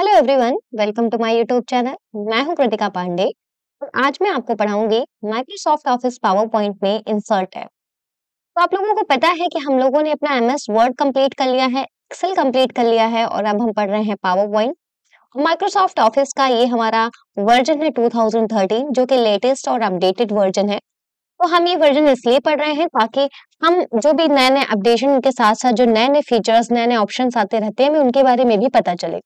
Hello everyone welcome to my YouTube channel मैं हूं कृतिका पांडे और आज मैं आपको पढ़ाऊंगी माइक्रोसॉफ्ट ऑफिस पावर पॉइंट में इंसर्ट है तो आप लोगों को पता है कि हम लोगों ने अपना एमएस वर्ड कंप्लीट कर लिया है एक्सेल कंप्लीट कर लिया है और अब हम पढ़ रहे हैं पावर पॉइंट माइक्रोसॉफ्ट ऑफिस का ये हमारा वर्जन है टू जो कि लेटेस्ट और अपडेटेड वर्जन है तो हम ये वर्जन इसलिए पढ़ रहे हैं ताकि हम जो भी नए नए अपडेशन के साथ साथ जो नए नए फीचर्स नए नए ऑप्शन आते रहते हैं हमें उनके बारे में भी पता चले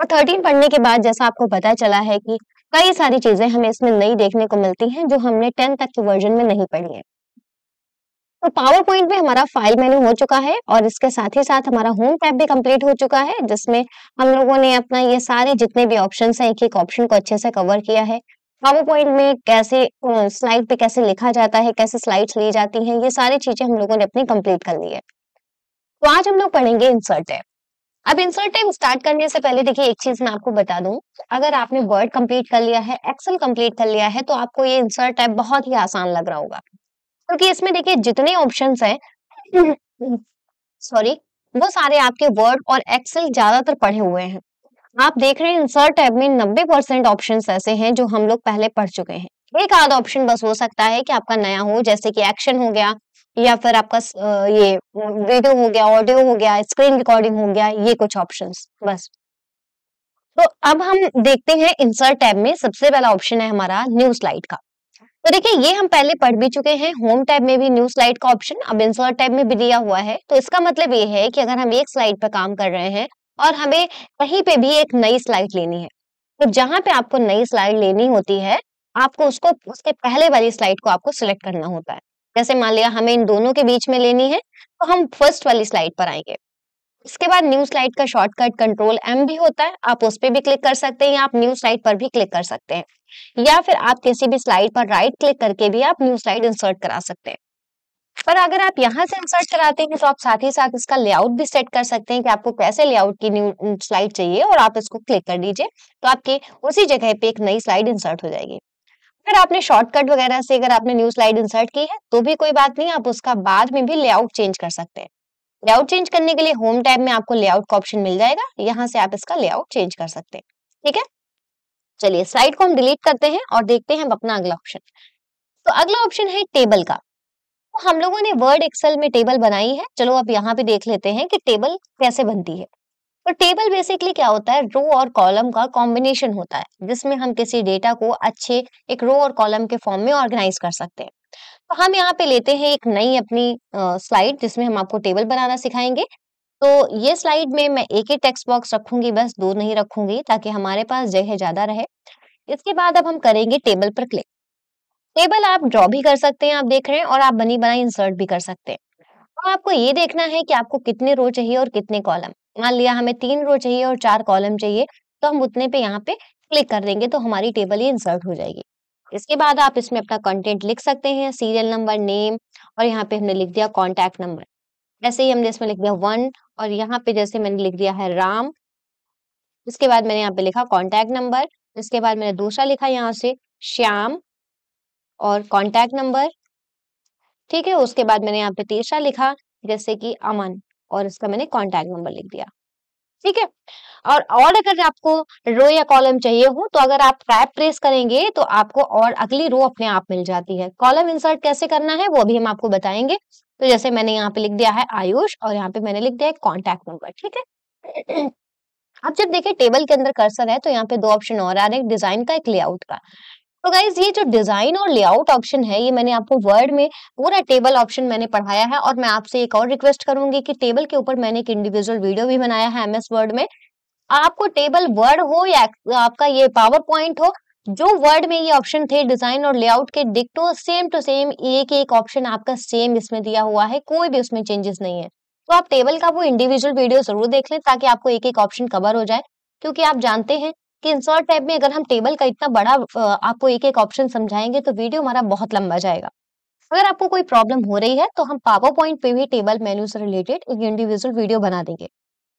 और थर्टीन पढ़ने के बाद जैसा आपको पता चला है कि कई सारी चीजें हमें इसमें नई देखने को मिलती हैं जो हमने टेन तक के वर्जन में नहीं पढ़ी है तो पावर पॉइंट में हमारा फाइल मेन्यू हो चुका है और इसके साथ ही साथ हमारा होम टैब भी कंप्लीट हो चुका है जिसमें हम लोगों ने अपना ये सारे जितने भी ऑप्शन है एक एक ऑप्शन को अच्छे से कवर किया है पावर पॉइंट में कैसे स्लाइड पे कैसे लिखा जाता है कैसे स्लाइड्स ली जाती हैं ये सारी चीजें हम लोगों ने अपनी कंप्लीट कर ली है तो आज हम लोग पढ़ेंगे इंसर्ट टैब अब इंसर्ट स्टार्ट करने से पहले देखिए एक चीज मैं आपको बता दूं अगर आपने वर्ड कंप्लीट कर लिया है एक्सेल कंप्लीट कर लिया है तो आपको ये इंसर्ट टाइप बहुत ही आसान लग रहा होगा क्योंकि तो इसमें देखिए जितने ऑप्शन है सॉरी वो सारे आपके वर्ड और एक्सेल ज्यादातर पढ़े हुए हैं आप देख रहे हैं इंसर्ट टैब में 90 परसेंट ऑप्शन ऐसे हैं जो हम लोग पहले पढ़ चुके हैं एक आध ऑप्शन बस हो सकता है कि आपका नया हो जैसे कि एक्शन हो गया या फिर आपका ये वीडियो हो गया ऑडियो हो गया स्क्रीन रिकॉर्डिंग हो गया ये कुछ ऑप्शंस बस तो अब हम देखते हैं इंसर्ट टैब में सबसे पहला ऑप्शन है हमारा न्यू स्लाइड का तो देखिए ये हम पहले पढ़ भी चुके हैं होम टैब में भी न्यू स्लाइड का ऑप्शन अब इंसर्ट टैब में भी दिया हुआ है तो इसका मतलब ये है कि अगर हम एक स्लाइड पर काम कर रहे हैं और हमें कहीं पे भी एक नई स्लाइड लेनी है तो जहां पे आपको नई स्लाइड लेनी होती है आपको उसको उसके पहले वाली स्लाइड को आपको सिलेक्ट करना होता है जैसे मान लिया हमें इन दोनों के बीच में लेनी है तो हम फर्स्ट वाली स्लाइड पर आएंगे इसके बाद न्यू स्लाइड का शॉर्टकट कंट्रोल एम भी होता है आप उस पर भी क्लिक कर सकते हैं या आप न्यू स्लाइड पर भी क्लिक कर सकते हैं या फिर आप किसी भी स्लाइड पर राइट क्लिक करके भी आप न्यू स्लाइड इंसर्ट करा सकते हैं पर अगर आप यहाँ से इंसर्ट कराते हैं तो आप साथ ही साथ इसका लेआउट भी सेट कर सकते हैं कि आपको कैसे लेआउट की न्यू स्लाइड चाहिए और आप इसको क्लिक कर दीजिए तो आपके उसी जगह पे एक नई स्लाइड इंसर्ट हो जाएगी अगर आपने शॉर्टकट वगैरह से अगर आपने न्यू स्लाइड इंसर्ट की है तो भी कोई बात नहीं आप उसका बाद में भी लेआउट चेंज कर सकते हैं लेआउट चेंज करने के लिए होम टैब में आपको लेआउट का ऑप्शन मिल जाएगा यहाँ से आप इसका लेआउट चेंज कर सकते हैं ठीक है चलिए स्लाइड को हम डिलीट करते हैं और देखते हैं हम अपना अगला ऑप्शन तो अगला ऑप्शन है टेबल का तो हम लोगों ने वर्ड एक्सेल में टेबल बनाई है चलो अब यहाँ पे देख लेते हैं कि टेबल कैसे बनती है तो टेबल बेसिकली क्या होता है रो और कॉलम का कॉम्बिनेशन होता है जिसमें हम किसी डेटा को अच्छे एक रो और कॉलम के फॉर्म में ऑर्गेनाइज कर सकते हैं तो हम यहाँ पे लेते हैं एक नई अपनी स्लाइड जिसमें हम आपको टेबल बनाना सिखाएंगे तो ये स्लाइड में मैं एक ही टेक्स्ट बॉक्स रखूंगी बस दो नहीं रखूंगी ताकि हमारे पास जगह ज्यादा रहे इसके बाद अब हम करेंगे टेबल पर क्लिक टेबल आप ड्रॉ भी कर सकते हैं आप देख रहे हैं और आप बनी बनाई इंसर्ट भी कर सकते हैं तो आपको ये देखना है कि आपको कितने रो चाहिए और कितने कॉलम मान हाँ, लिया हमें तीन रो चाहिए और चार कॉलम चाहिए तो हम उतने पे यहाँ पे क्लिक कर देंगे तो हमारी टेबल ये इंसर्ट हो जाएगी इसके बाद आप इसमें अपना कंटेंट लिख सकते हैं सीरियल नंबर नेम और यहाँ पे हमने लिख दिया कॉन्टैक्ट नंबर जैसे ही हमने इसमें लिख दिया वन और यहाँ पे जैसे मैंने लिख दिया है राम इसके बाद मैंने यहाँ पे लिखा कॉन्टैक्ट नंबर इसके बाद मैंने दूसरा लिखा यहाँ से श्याम और कॉन्टैक्ट नंबर ठीक है उसके बाद मैंने यहाँ पे तीसरा लिखा जैसे कि अमन और इसका मैंने कॉन्टेक्ट नंबर लिख दिया ठीक है और और अगर आपको रो या कॉलम चाहिए हो तो अगर आप टैब प्रेस करेंगे तो आपको और अगली रो अपने आप मिल जाती है कॉलम इंसर्ट कैसे करना है वो भी हम आपको बताएंगे तो जैसे मैंने यहाँ पे लिख दिया है आयुष और यहाँ पे मैंने लिख दिया है कॉन्टैक्ट नंबर ठीक है अब जब देखिए टेबल के अंदर कर्सर है तो यहाँ पे दो ऑप्शन और आ रहे हैं डिजाइन का एक लेआउट का तो गाइज ये जो डिजाइन और लेआउट ऑप्शन है ये मैंने आपको वर्ड में पूरा टेबल ऑप्शन मैंने पढ़ाया है और मैं आपसे एक और रिक्वेस्ट करूंगी कि टेबल के ऊपर मैंने एक इंडिविजुअल वीडियो भी बनाया है एमएस वर्ड में आपको टेबल वर्ड हो या आपका ये पावर पॉइंट हो जो वर्ड में ये ऑप्शन थे डिजाइन और लेआउट के डिक्टो सेम टू सेम एक एक ऑप्शन आपका सेम इसमें दिया हुआ है कोई भी उसमें चेंजेस नहीं है तो आप टेबल का वो इंडिविजुअल वीडियो जरूर देख लें ताकि आपको एक एक ऑप्शन कवर हो जाए क्योंकि आप जानते हैं कि इंसर्ट टैब में अगर हम टेबल का इतना बड़ा आपको एक एक ऑप्शन समझाएंगे तो वीडियो हमारा बहुत लंबा जाएगा अगर आपको कोई प्रॉब्लम हो रही है तो हम पावर पॉइंट पे भी टेबल मेन्यू से रिलेटेड एक इंडिविजुअल वीडियो बना देंगे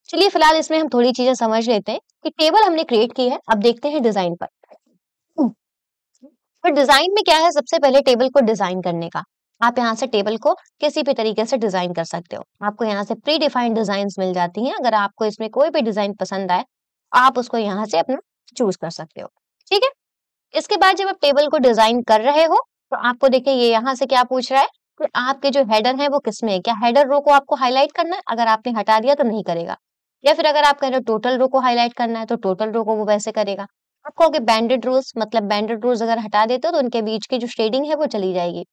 चलिए फिलहाल इसमें हम थोड़ी चीजें समझ लेते हैं कि टेबल हमने क्रिएट की है अब देखते हैं डिजाइन पर तो डिजाइन में क्या है सबसे पहले टेबल को डिजाइन करने का आप यहाँ से टेबल को किसी भी तरीके से डिजाइन कर सकते हो आपको यहाँ से प्री डिफाइंड डिजाइन मिल जाती हैं अगर आपको इसमें कोई भी डिजाइन पसंद आए आप उसको यहाँ से अपना चूज कर सकते हो ठीक है इसके बाद जब आप टेबल को डिजाइन कर रहे हो तो आपको देखिए ये यहाँ से क्या पूछ रहा है कि आपके जो हेडर है वो किसमें है क्या हेडर रो को आपको हाईलाइट करना है अगर आपने हटा दिया तो नहीं करेगा या फिर अगर आप कह रहे हो टोटल रो को हाईलाइट करना है तो टोटल रो को वो वैसे करेगा आप कहोगे बैंडेड रोज मतलब बैंडेड रोज अगर हटा देते हो तो उनके बीच की जो शेडिंग है वो चली जाएगी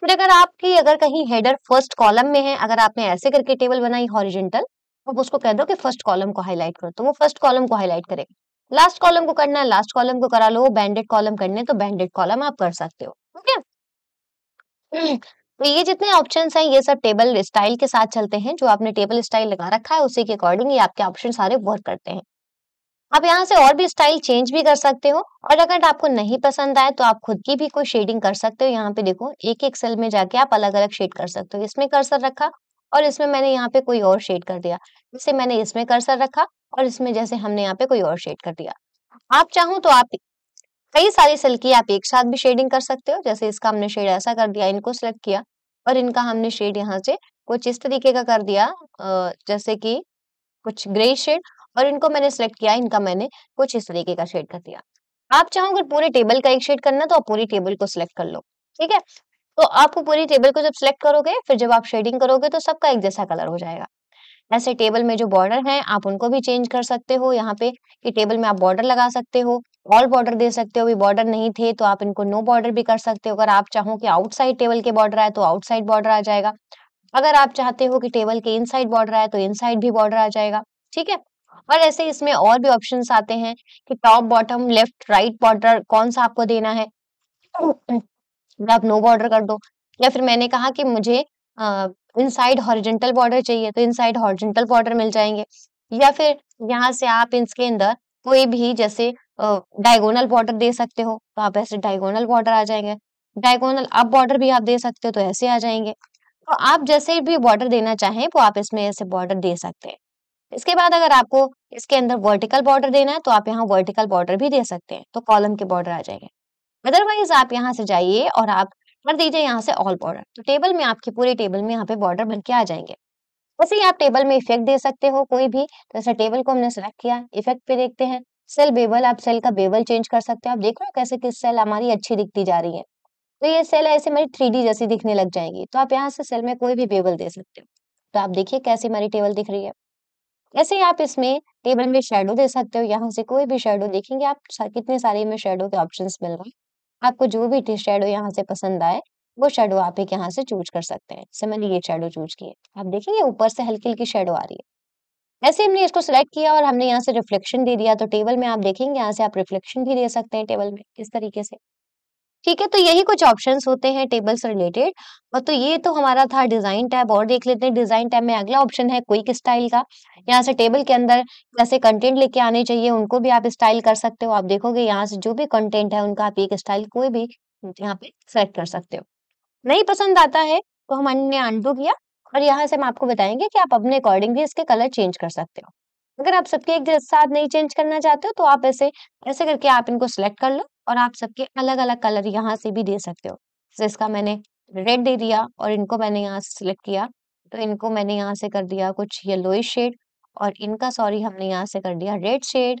फिर अगर आपकी अगर कहीं हेडर फर्स्ट कॉलम में है अगर आपने ऐसे करके टेबल बनाई हॉरिजेंटल तो उसको कह दो कि फर्स्ट कॉलम को हाईलाइट करो तो वो फर्स्ट कॉलम को हाईलाइट करेगा लास्ट कॉलम को करना है लास्ट कॉलम को करा लो बैंडेड कॉलम करने तो बैंडेड कॉलम आप कर सकते हो ओके तो ये जितने ऑप्शन हैं ये सब टेबल स्टाइल के साथ चलते हैं जो आपने टेबल स्टाइल लगा रखा है उसी के अकॉर्डिंग ये आपके ऑप्शन सारे वर्क करते हैं आप यहाँ से और भी स्टाइल चेंज भी कर सकते हो और अगर आपको नहीं पसंद आए तो आप खुद की भी कोई शेडिंग कर सकते हो यहाँ पे देखो एक एक सेल में जाके आप अलग अलग शेड कर सकते हो इसमें कर्सर रखा और इसमें मैंने यहाँ पे कोई और शेड कर दिया जैसे मैंने इसमें कर्सर रखा और इसमें जैसे हमने यहाँ पे कोई और शेड कर दिया आप चाहो तो आप कई सारी सेल की आप एक साथ भी शेडिंग कर सकते हो जैसे इसका हमने शेड ऐसा कर दिया इनको सिलेक्ट किया और इनका हमने शेड यहाँ से कुछ इस तरीके का कर दिया जैसे कि कुछ ग्रे शेड और इनको मैंने सिलेक्ट किया इनका मैंने कुछ इस तरीके का शेड कर दिया आप चाहो अगर पूरे टेबल का एक शेड करना तो आप पूरी टेबल को सिलेक्ट कर लो ठीक है तो आपको पूरी टेबल को जब सिलेक्ट करोगे फिर जब आप शेडिंग करोगे तो सबका एक जैसा कलर हो जाएगा ऐसे टेबल में जो बॉर्डर है आप उनको भी चेंज कर सकते हो यहाँ पे कि टेबल में आप बॉर्डर लगा सकते हो ऑल बॉर्डर दे सकते हो भी बॉर्डर नहीं थे तो आप इनको नो बॉर्डर भी कर सकते हो अगर आप चाहो कि आउटसाइड टेबल के बॉर्डर आए तो आउटसाइड बॉर्डर आ जाएगा अगर आप चाहते हो कि टेबल के इनसाइड बॉर्डर आए तो इनसाइड भी बॉर्डर आ जाएगा ठीक है और ऐसे इसमें और भी ऑप्शन आते हैं कि top bottom left right border कौन सा आपको देना है आप नो बॉर्डर कर दो या फिर मैंने कहा कि मुझे इन साइड हॉरिजेंटल बॉर्डर चाहिए तो इन साइड हॉरिजेंटल बॉर्डर मिल जाएंगे या फिर यहाँ से आप इसके अंदर कोई भी जैसे डायगोनल बॉर्डर दे सकते हो तो आप ऐसे डायगोनल बॉर्डर आ जाएंगे डायगोनल अप बॉर्डर भी आप दे सकते हो तो ऐसे आ जाएंगे तो आप जैसे भी बॉर्डर देना चाहें तो आप इसमें ऐसे बॉर्डर दे सकते हैं इसके बाद अगर आपको इसके अंदर वर्टिकल बॉर्डर देना है तो आप यहाँ वर्टिकल बॉर्डर भी दे सकते हैं तो कॉलम के बॉर्डर आ जाएंगे अदरवाइज आप यहाँ से जाइए और आप कर दीजिए यहाँ से ऑल बॉर्डर तो टेबल में आपके पूरे टेबल में यहाँ पे बॉर्डर बन के आ जाएंगे वैसे ही आप टेबल में इफेक्ट दे सकते हो कोई भी तो ऐसा टेबल को हमने सेलेक्ट किया इफेक्ट पे देखते हैं सेल बेबल आप सेल का बेबल चेंज कर सकते हो आप देख रहे हो कैसे किस सेल हमारी अच्छी दिखती जा रही है तो ये सेल ऐसे हमारी थ्री जैसी दिखने लग जाएगी तो आप यहाँ से सेल में कोई भी बेबल दे सकते हो तो आप देखिए कैसे हमारी टेबल दिख रही है ऐसे ही आप इसमें टेबल में शेडो दे सकते हो यहाँ से कोई भी शेडो देखेंगे आप कितने सारे में शेडो के ऑप्शन मिल रहे हैं आपको जो भी शेडो यहाँ से पसंद आए वो शेडो आप एक यहाँ से चूज कर सकते हैं जैसे मैंने ये शेडो चूज किए आप देखेंगे ऊपर से हल्की हल्की शेडो आ रही है ऐसे हमने इसको सिलेक्ट किया और हमने यहाँ से रिफ्लेक्शन दे दिया तो टेबल में आप देखेंगे यहाँ से आप रिफ्लेक्शन भी दे सकते हैं टेबल में इस तरीके से ठीक है तो यही कुछ ऑप्शन होते हैं टेबल से रिलेटेड और तो ये तो हमारा था डिजाइन टैब और देख लेते हैं डिजाइन टैब में अगला ऑप्शन है क्विक स्टाइल का यहाँ से टेबल के अंदर जैसे कंटेंट लेके आने चाहिए उनको भी आप स्टाइल कर सकते हो आप देखोगे यहाँ से जो भी कंटेंट है उनका आप एक स्टाइल कोई भी यहाँ पे सेलेक्ट कर सकते हो नहीं पसंद आता है तो हमने अंडू किया और यहाँ से हम आपको बताएंगे कि आप अपने अकॉर्डिंग भी इसके कलर चेंज कर सकते हो अगर आप सबके एक साथ नहीं चेंज करना चाहते हो तो आप ऐसे ऐसे करके आप इनको सिलेक्ट कर लो और आप सबके अलग अलग कलर यहाँ से भी दे सकते हो जिसका तो मैंने रेड दे दिया और इनको मैंने यहाँ से सिलेक्ट किया तो इनको मैंने यहाँ से कर दिया कुछ येलोई शेड और इनका सॉरी हमने यहाँ से कर दिया रेड शेड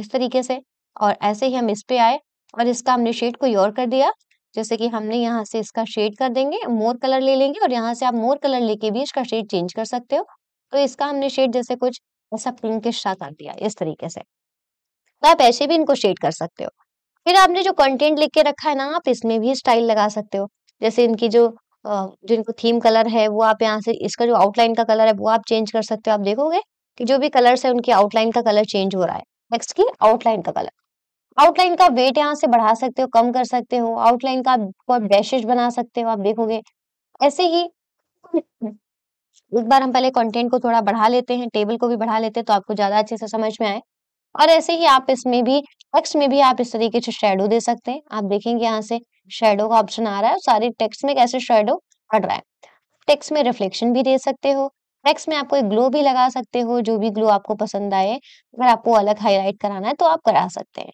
इस तरीके से और ऐसे ही हम इस पे आए और इसका हमने शेड कोई और कर दिया जैसे कि हमने यहाँ से इसका शेड कर देंगे मोर कलर ले लेंगे और यहाँ से आप मोर कलर लेके भी इसका शेड चेंज कर सकते हो तो इसका हमने शेड जैसे कुछ ऐसा के साथ कर दिया इस तरीके से तो आप ऐसे भी इनको शेड कर सकते हो फिर आपने जो कंटेंट लिख के रखा है ना आप इसमें भी स्टाइल लगा सकते हो जैसे इनकी जो जो इनको थीम कलर है वो आप यहाँ से इसका जो आउटलाइन का कलर है वो आप चेंज कर सकते हो आप देखोगे कि जो भी कलर्स है उनकी आउटलाइन का कलर चेंज हो रहा है नेक्स्ट की आउटलाइन का कलर आउटलाइन का वेट यहाँ से बढ़ा सकते हो कम कर सकते हो आउटलाइन का आप डैशेज बना सकते हो आप देखोगे ऐसे ही एक बार हम पहले कंटेंट को थोड़ा बढ़ा लेते हैं टेबल को भी बढ़ा लेते हैं तो आपको ज्यादा अच्छे से समझ में आए और ऐसे ही आप इसमें भी टेक्स्ट में भी आप इस तरीके से शेडो दे सकते हैं आप देखेंगे यहाँ से शेडो का ऑप्शन आ रहा है सारे टेक्स्ट में कैसे शेडो हट रहा है टेक्स्ट में रिफ्लेक्शन भी दे सकते हो टेक्स्ट में आपको एक ग्लो भी लगा सकते हो जो भी ग्लो आपको पसंद आए अगर आपको अलग हाईलाइट कराना है तो आप करा सकते हैं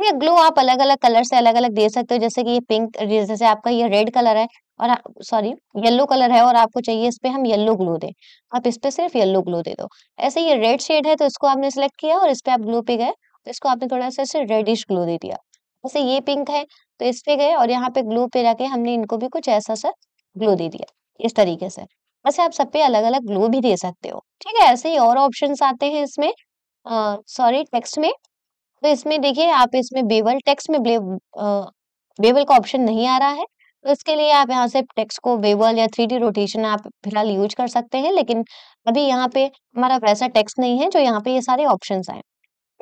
ये ग्लो आप अलग अलग कलर से अलग अलग दे सकते हो जैसे कि ये पिंक जैसे आपका ये रेड कलर है और सॉरी येलो कलर है और आपको चाहिए इस पे हम येलो ग्लो दें आप इस पे सिर्फ येलो ग्लो दे दो ऐसे ये रेड शेड है तो इसको आपने सेलेक्ट किया और इस पे आप ग्लो पे गए तो इसको आपने थोड़ा सा रेडिश ग्लो दे दिया जैसे ये पिंक है तो इस पे गए और यहाँ पे ग्लो पे जाके हमने इनको भी कुछ ऐसा सा ग्लो दे दिया इस तरीके से वैसे आप सब पे अलग अलग ग्लो भी दे सकते हो ठीक है ऐसे ही और ऑप्शन आते हैं इसमें सॉरी टेक्स्ट में तो इसमें देखिए आप इसमें बेवल टेक्स में बेवल का ऑप्शन नहीं आ रहा है तो इसके लिए आप यहाँ से टेक्स को बेवल या थ्री रोटेशन आप फिलहाल यूज कर सकते हैं लेकिन अभी यहाँ पे हमारा वैसा टेक्स नहीं है जो यहाँ पे ये यह सारे ऑप्शन आए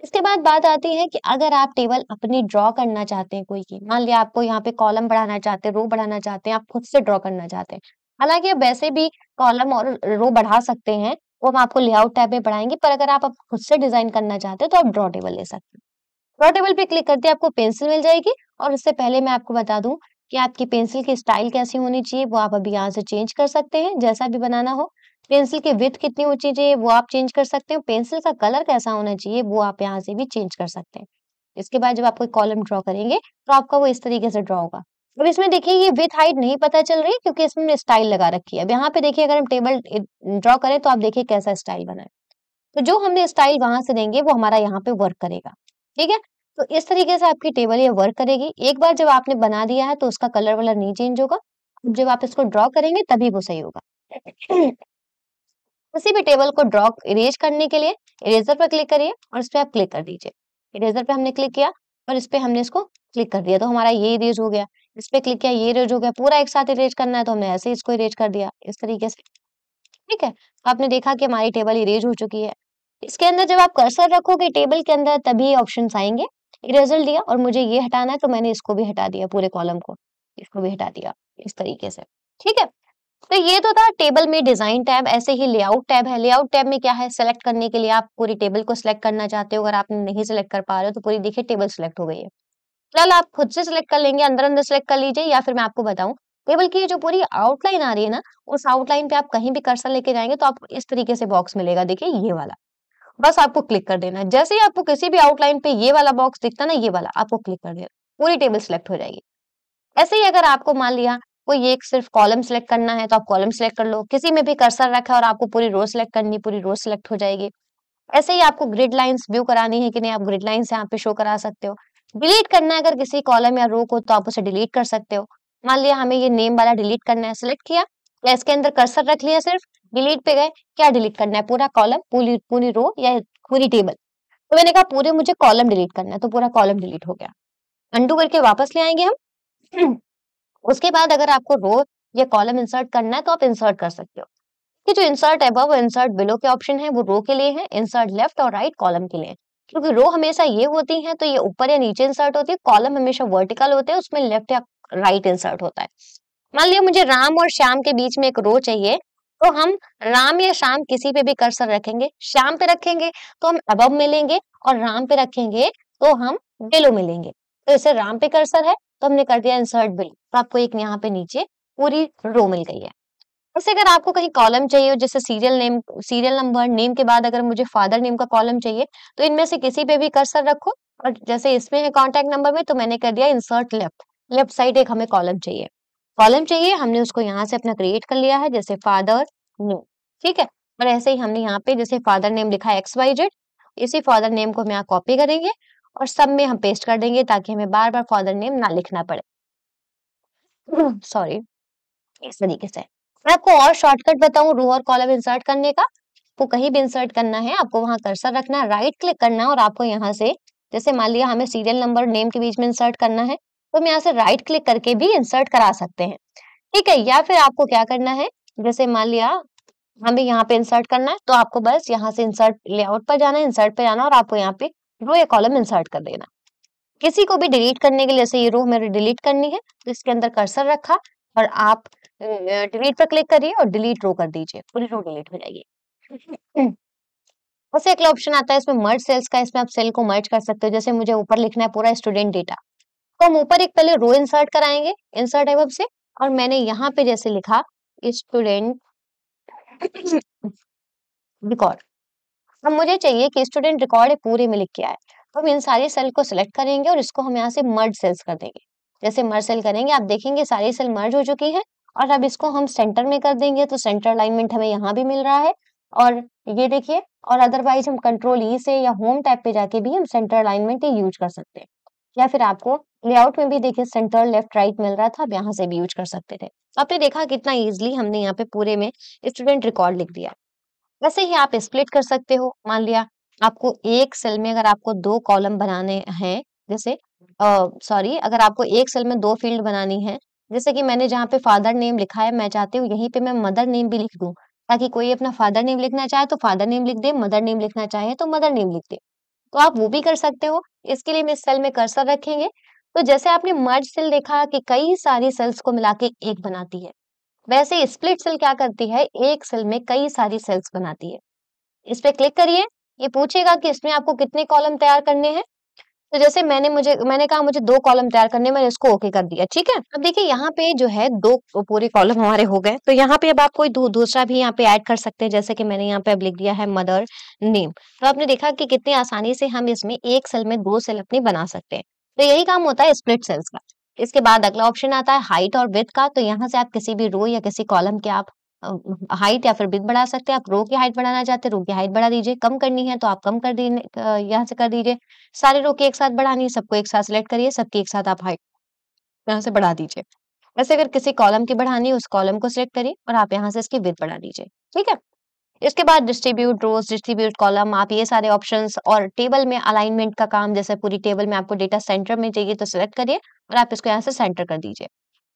इसके बाद बात आती है कि अगर आप टेबल अपनी ड्रॉ करना चाहते हैं कोई की मान लिया आपको यहाँ पे कॉलम बढ़ाना चाहते हैं रो बढ़ाना चाहते हैं आप खुद से ड्रॉ करना चाहते हैं हालांकि आप वैसे भी कॉलम और रो बढ़ा सकते हैं वो हम आपको लेआउट टाइप में बढ़ाएंगे पर अगर आप खुद से डिजाइन करना चाहते हैं तो आप ड्रॉ टेबल ले सकते हैं ड्रॉ टेबल पे क्लिक करते आपको पेंसिल मिल जाएगी और उससे पहले मैं आपको बता दूं कि आपकी पेंसिल की स्टाइल कैसी होनी चाहिए वो आप अभी यहाँ से चेंज कर सकते हैं जैसा भी बनाना हो पेंसिल की विथ कितनी ऊंची चाहिए वो आप चेंज कर सकते हैं पेंसिल का कलर कैसा होना चाहिए वो आप यहाँ से भी चेंज कर सकते हैं इसके बाद जब आपको कॉलम ड्रॉ करेंगे तो आपका वो इस तरीके से ड्रॉ होगा अब इसमें देखिए ये विथ हाइट नहीं पता चल रही क्योंकि इसमें स्टाइल लगा रखी है अब यहाँ पे देखिए अगर हम टेबल ड्रॉ करें तो आप देखिए कैसा स्टाइल बनाए तो जो हमने स्टाइल वहां से देंगे वो हमारा यहाँ पे वर्क करेगा ठीक है तो इस तरीके से आपकी टेबल ये वर्क करेगी एक बार जब आपने बना दिया है तो उसका कलर वाला नहीं चेंज होगा जब आप इसको ड्रॉ करेंगे तभी वो सही होगा किसी भी टेबल को ड्रॉ इरेज करने के लिए इरेजर पर क्लिक करिए और इस पर आप क्लिक कर दीजिए इरेजर पर हमने क्लिक किया और इस पर हमने इसको क्लिक कर दिया तो हमारा ये इरेज हो गया इस पर क्लिक किया ये इरेज हो गया पूरा एक साथ इरेज करना है तो हमने ऐसे इसको इरेज कर दिया इस तरीके से ठीक है आपने देखा कि हमारी टेबल इरेज हो चुकी है इसके अंदर जब आप कर्सर रखोगे टेबल के अंदर तभी ऑप्शन आएंगे रिजल्ट दिया और मुझे ये हटाना है तो मैंने इसको भी हटा दिया पूरे कॉलम को इसको भी हटा दिया इस तरीके से ठीक है तो ये तो था टेबल में डिजाइन टैब ऐसे ही लेआउट टैब है लेआउट टैब में क्या है सेलेक्ट करने के लिए आप पूरी टेबल को सिलेक्ट करना चाहते हो अगर आप नहीं सिलेक्ट कर पा रहे हो तो पूरी देखिए टेबल सिलेक्ट हो गई है फिलहाल आप खुद से सिलेक्ट कर लेंगे अंदर अंदर सेलेक्ट कर लीजिए या फिर मैं आपको बताऊं टेबल की जो पूरी आउटलाइन आ रही है ना उस आउटलाइन पे आप कहीं भी कर्सर लेके जाएंगे तो आपको इस तरीके से बॉक्स मिलेगा देखिए ये वाला बस आपको क्लिक कर देना जैसे ही आपको किसी भी आउटलाइन पे ये वाला बॉक्स दिखता ना ये वाला आपको क्लिक कर देना पूरी टेबल सिलेक्ट हो जाएगी ऐसे ही अगर आपको मान लिया कोई एक सिर्फ कॉलम सिलेक्ट करना है तो आप कॉलम सिलेक्ट कर लो किसी में भी कर्सर रखा है और आपको पूरी रो सिलेक्ट करनी पूरी रो सिलेक्ट हो जाएगी ऐसे ही आपको ग्रिड लाइंस व्यू करानी है कि नहीं आप ग्रिड लाइंस यहाँ पे शो करा सकते हो डिलीट करना है अगर किसी कॉलम या रो को तो आप उसे डिलीट कर सकते हो मान लिया हमें ये नेम वाला डिलीट करना है सिलेक्ट किया या इसके अंदर कर्सर रख लिया सिर्फ डिलीट पे गए क्या डिलीट करना है पूरा कॉलम पूरी पूरी रो या पूरी टेबल तो मैंने कहा पूरे मुझे कॉलम डिलीट करना है तो पूरा कॉलम डिलीट हो गया अंडू करके वापस ले आएंगे हम उसके बाद अगर आपको रो या कॉलम इंसर्ट करना है तो आप इंसर्ट कर सकते हो कि जो इंसर्ट है वो इंसर्ट बिलो के ऑप्शन है वो रो के लिए है इंसर्ट लेफ्ट और राइट कॉलम के लिए क्योंकि रो हमेशा ये होती है तो ये ऊपर या नीचे इंसर्ट होती है कॉलम हमेशा वर्टिकल होते हैं उसमें लेफ्ट या राइट इंसर्ट होता है मान लिया मुझे राम और श्याम के बीच में एक रो चाहिए तो हम राम या श्याम किसी पे भी कर्सर रखेंगे श्याम पे रखेंगे तो हम अब मिलेंगे और राम पे रखेंगे तो हम बिलो मिलेंगे तो इसे राम पे कर्सर है तो हमने कर दिया इंसर्ट बिलो तो आपको एक यहाँ पे नीचे पूरी रो मिल गई है ऐसे अगर आपको कहीं कॉलम चाहिए हो जैसे serial name serial number name के बाद अगर मुझे फादर नेम का कॉलम चाहिए तो इनमें से किसी पे भी कर्सर रखो और जैसे इसमें है कॉन्टेक्ट नंबर में तो मैंने कर दिया इंसर्ट लेफ्ट लेफ्ट साइड एक हमें कॉलम चाहिए कॉलम चाहिए हमने उसको यहाँ से अपना क्रिएट कर लिया है जैसे फादर नेम ठीक है और ऐसे ही हमने यहाँ पे जैसे फादर नेम लिखा है एक्स वाई जेड इसी फादर नेम को हम यहाँ कॉपी करेंगे और सब में हम पेस्ट कर देंगे ताकि हमें बार बार फादर नेम ना लिखना पड़े सॉरी इस तरीके से मैं आपको और शॉर्टकट बताऊं रो और कॉलम इंसर्ट करने का आपको कहीं भी इंसर्ट करना है आपको वहां कर्सर रखना है राइट क्लिक करना है और आपको यहाँ से जैसे मान लिया हमें सीरियल नंबर नेम के बीच में इंसर्ट करना है तो हम यहाँ से राइट क्लिक करके भी इंसर्ट करा सकते हैं ठीक है या फिर आपको क्या करना है जैसे मान लिया हमें यहाँ पे इंसर्ट करना है तो आपको बस यहाँ से इंसर्ट लेआउट पर जाना है इंसर्ट पर जाना और आपको यहाँ पे रो या कॉलम इंसर्ट कर देना किसी को भी डिलीट करने के लिए जैसे ये रो मेरे डिलीट करनी है तो इसके अंदर कर्सर रखा और आप डिलीट पर क्लिक करिए और डिलीट रो कर दीजिए पूरी रो डिलीट हो जाएगी वैसे एक ऑप्शन आता है इसमें मर्ज सेल्स का इसमें आप सेल को मर्ज कर सकते हो जैसे मुझे ऊपर लिखना है पूरा स्टूडेंट डेटा तो हम ऊपर एक पहले रो इंसर्ट कराएंगे इंसर्ट एबव से और मैंने यहाँ पे जैसे लिखा स्टूडेंट रिकॉर्ड अब मुझे चाहिए कि स्टूडेंट रिकॉर्ड पूरे में लिख के आए तो हम इन सारे सेल को सिलेक्ट करेंगे और इसको हम यहाँ से मर्ज सेल्स कर देंगे जैसे मर्ज सेल करेंगे आप देखेंगे सारी सेल मर्ज हो चुकी है और अब इसको हम सेंटर में कर देंगे तो सेंटर अलाइनमेंट हमें यहाँ भी मिल रहा है और ये देखिए और अदरवाइज हम कंट्रोल ई e से या होम टाइप पे जाके भी हम सेंटर अलाइनमेंट यूज कर सकते हैं या फिर आपको लेआउट में भी देखिए सेंटर लेफ्ट राइट मिल रहा था आप यहाँ से भी यूज कर सकते थे आपने देखा कितना इजिली हमने यहाँ पे पूरे में स्टूडेंट रिकॉर्ड लिख दिया वैसे ही आप स्प्लिट कर सकते हो मान लिया आपको एक सेल में अगर आपको दो कॉलम बनाने हैं जैसे सॉरी अगर आपको एक सेल में दो फील्ड बनानी है जैसे कि मैंने जहाँ पे फादर नेम लिखा है मैं चाहती हूँ यहीं पे मैं मदर नेम भी लिख दूँ ताकि कोई अपना फादर नेम लिखना चाहे तो फादर नेम लिख दे मदर नेम लिखना चाहे तो मदर नेम लिख दे तो आप वो भी कर सकते हो इसके लिए हम इस सेल में कर्सर रखेंगे तो जैसे आपने मर्ज सेल देखा कि कई सारी सेल्स को मिला के एक बनाती है वैसे स्प्लिट सेल क्या करती है एक सेल में कई सारी सेल्स बनाती है इस पर क्लिक करिए ये पूछेगा कि इसमें आपको कितने कॉलम तैयार करने हैं तो जैसे मैंने मुझे मैंने कहा मुझे दो कॉलम तैयार करने मैंने उसको ओके कर दिया ठीक है अब देखिए यहाँ पे जो है दो पूरे कॉलम हमारे हो गए तो यहाँ पे अब आप कोई दूसरा भी यहाँ पे ऐड कर सकते हैं जैसे कि मैंने यहाँ पे अब लिख दिया है मदर नेम तो आपने देखा कि कितनी आसानी से हम इसमें एक सेल में दो सेल अपनी बना सकते हैं तो यही काम होता है स्प्लिट सेल्स का इसके बाद अगला ऑप्शन आता है हाइट और विथ का तो यहाँ से आप किसी भी रो या किसी कॉलम के आप हाइट या फिर बिथ बढ़ा सकते हैं आप रो की हाइट बढ़ाना चाहते हैं रो की हाइट बढ़ा दीजिए कम करनी है तो आप कम कर दीजिए यहाँ से कर दीजिए सारे रो की एक साथ बढ़ानी है सबको एक साथ सेलेक्ट करिए सबकी एक साथ आप हाइट यहाँ से बढ़ा दीजिए वैसे अगर किसी कॉलम की बढ़ानी है उस कॉलम को सिलेक्ट करिए और आप यहाँ से इसकी विद बढ़ा दीजिए ठीक है इसके बाद डिस्ट्रीब्यूट रोज डिस्ट्रीब्यूट कॉलम आप ये सारे ऑप्शंस और टेबल में अलाइनमेंट का काम जैसे पूरी टेबल में आपको डेटा सेंटर में चाहिए तो सिलेक्ट करिए और आप इसको यहाँ से सेंटर कर दीजिए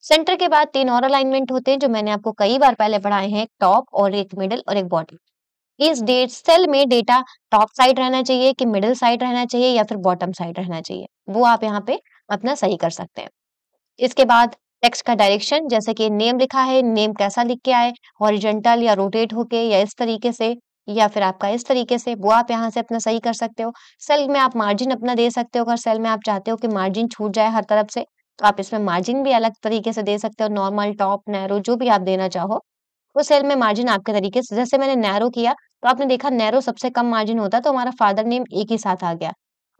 सेंटर के बाद तीन और अलाइनमेंट होते हैं जो मैंने आपको कई बार पहले पढ़ाए हैं टॉप और एक मिडल और एक बॉटम इस डेट सेल में डेटा टॉप साइड रहना चाहिए कि मिडिल साइड रहना चाहिए या फिर बॉटम साइड रहना चाहिए वो आप यहाँ पे अपना सही कर सकते हैं इसके बाद टेक्स्ट का डायरेक्शन जैसे कि नेम लिखा है नेम कैसा लिख के आए हॉरिजेंटल या रोटेट होके या इस तरीके से या फिर आपका इस तरीके से वो आप यहाँ से अपना सही कर सकते हो सेल में आप मार्जिन अपना दे सकते हो अगर सेल में आप चाहते हो कि मार्जिन छूट जाए हर तरफ से तो आप इसमें मार्जिन भी अलग तरीके से दे सकते हो नॉर्मल टॉप नैरो जो भी आप देना चाहो वो तो सेल में मार्जिन आपके तरीके से जैसे मैंने नैरो किया तो आपने देखा नैरो सबसे कम मार्जिन होता तो हमारा फादर नेम एक ही साथ आ गया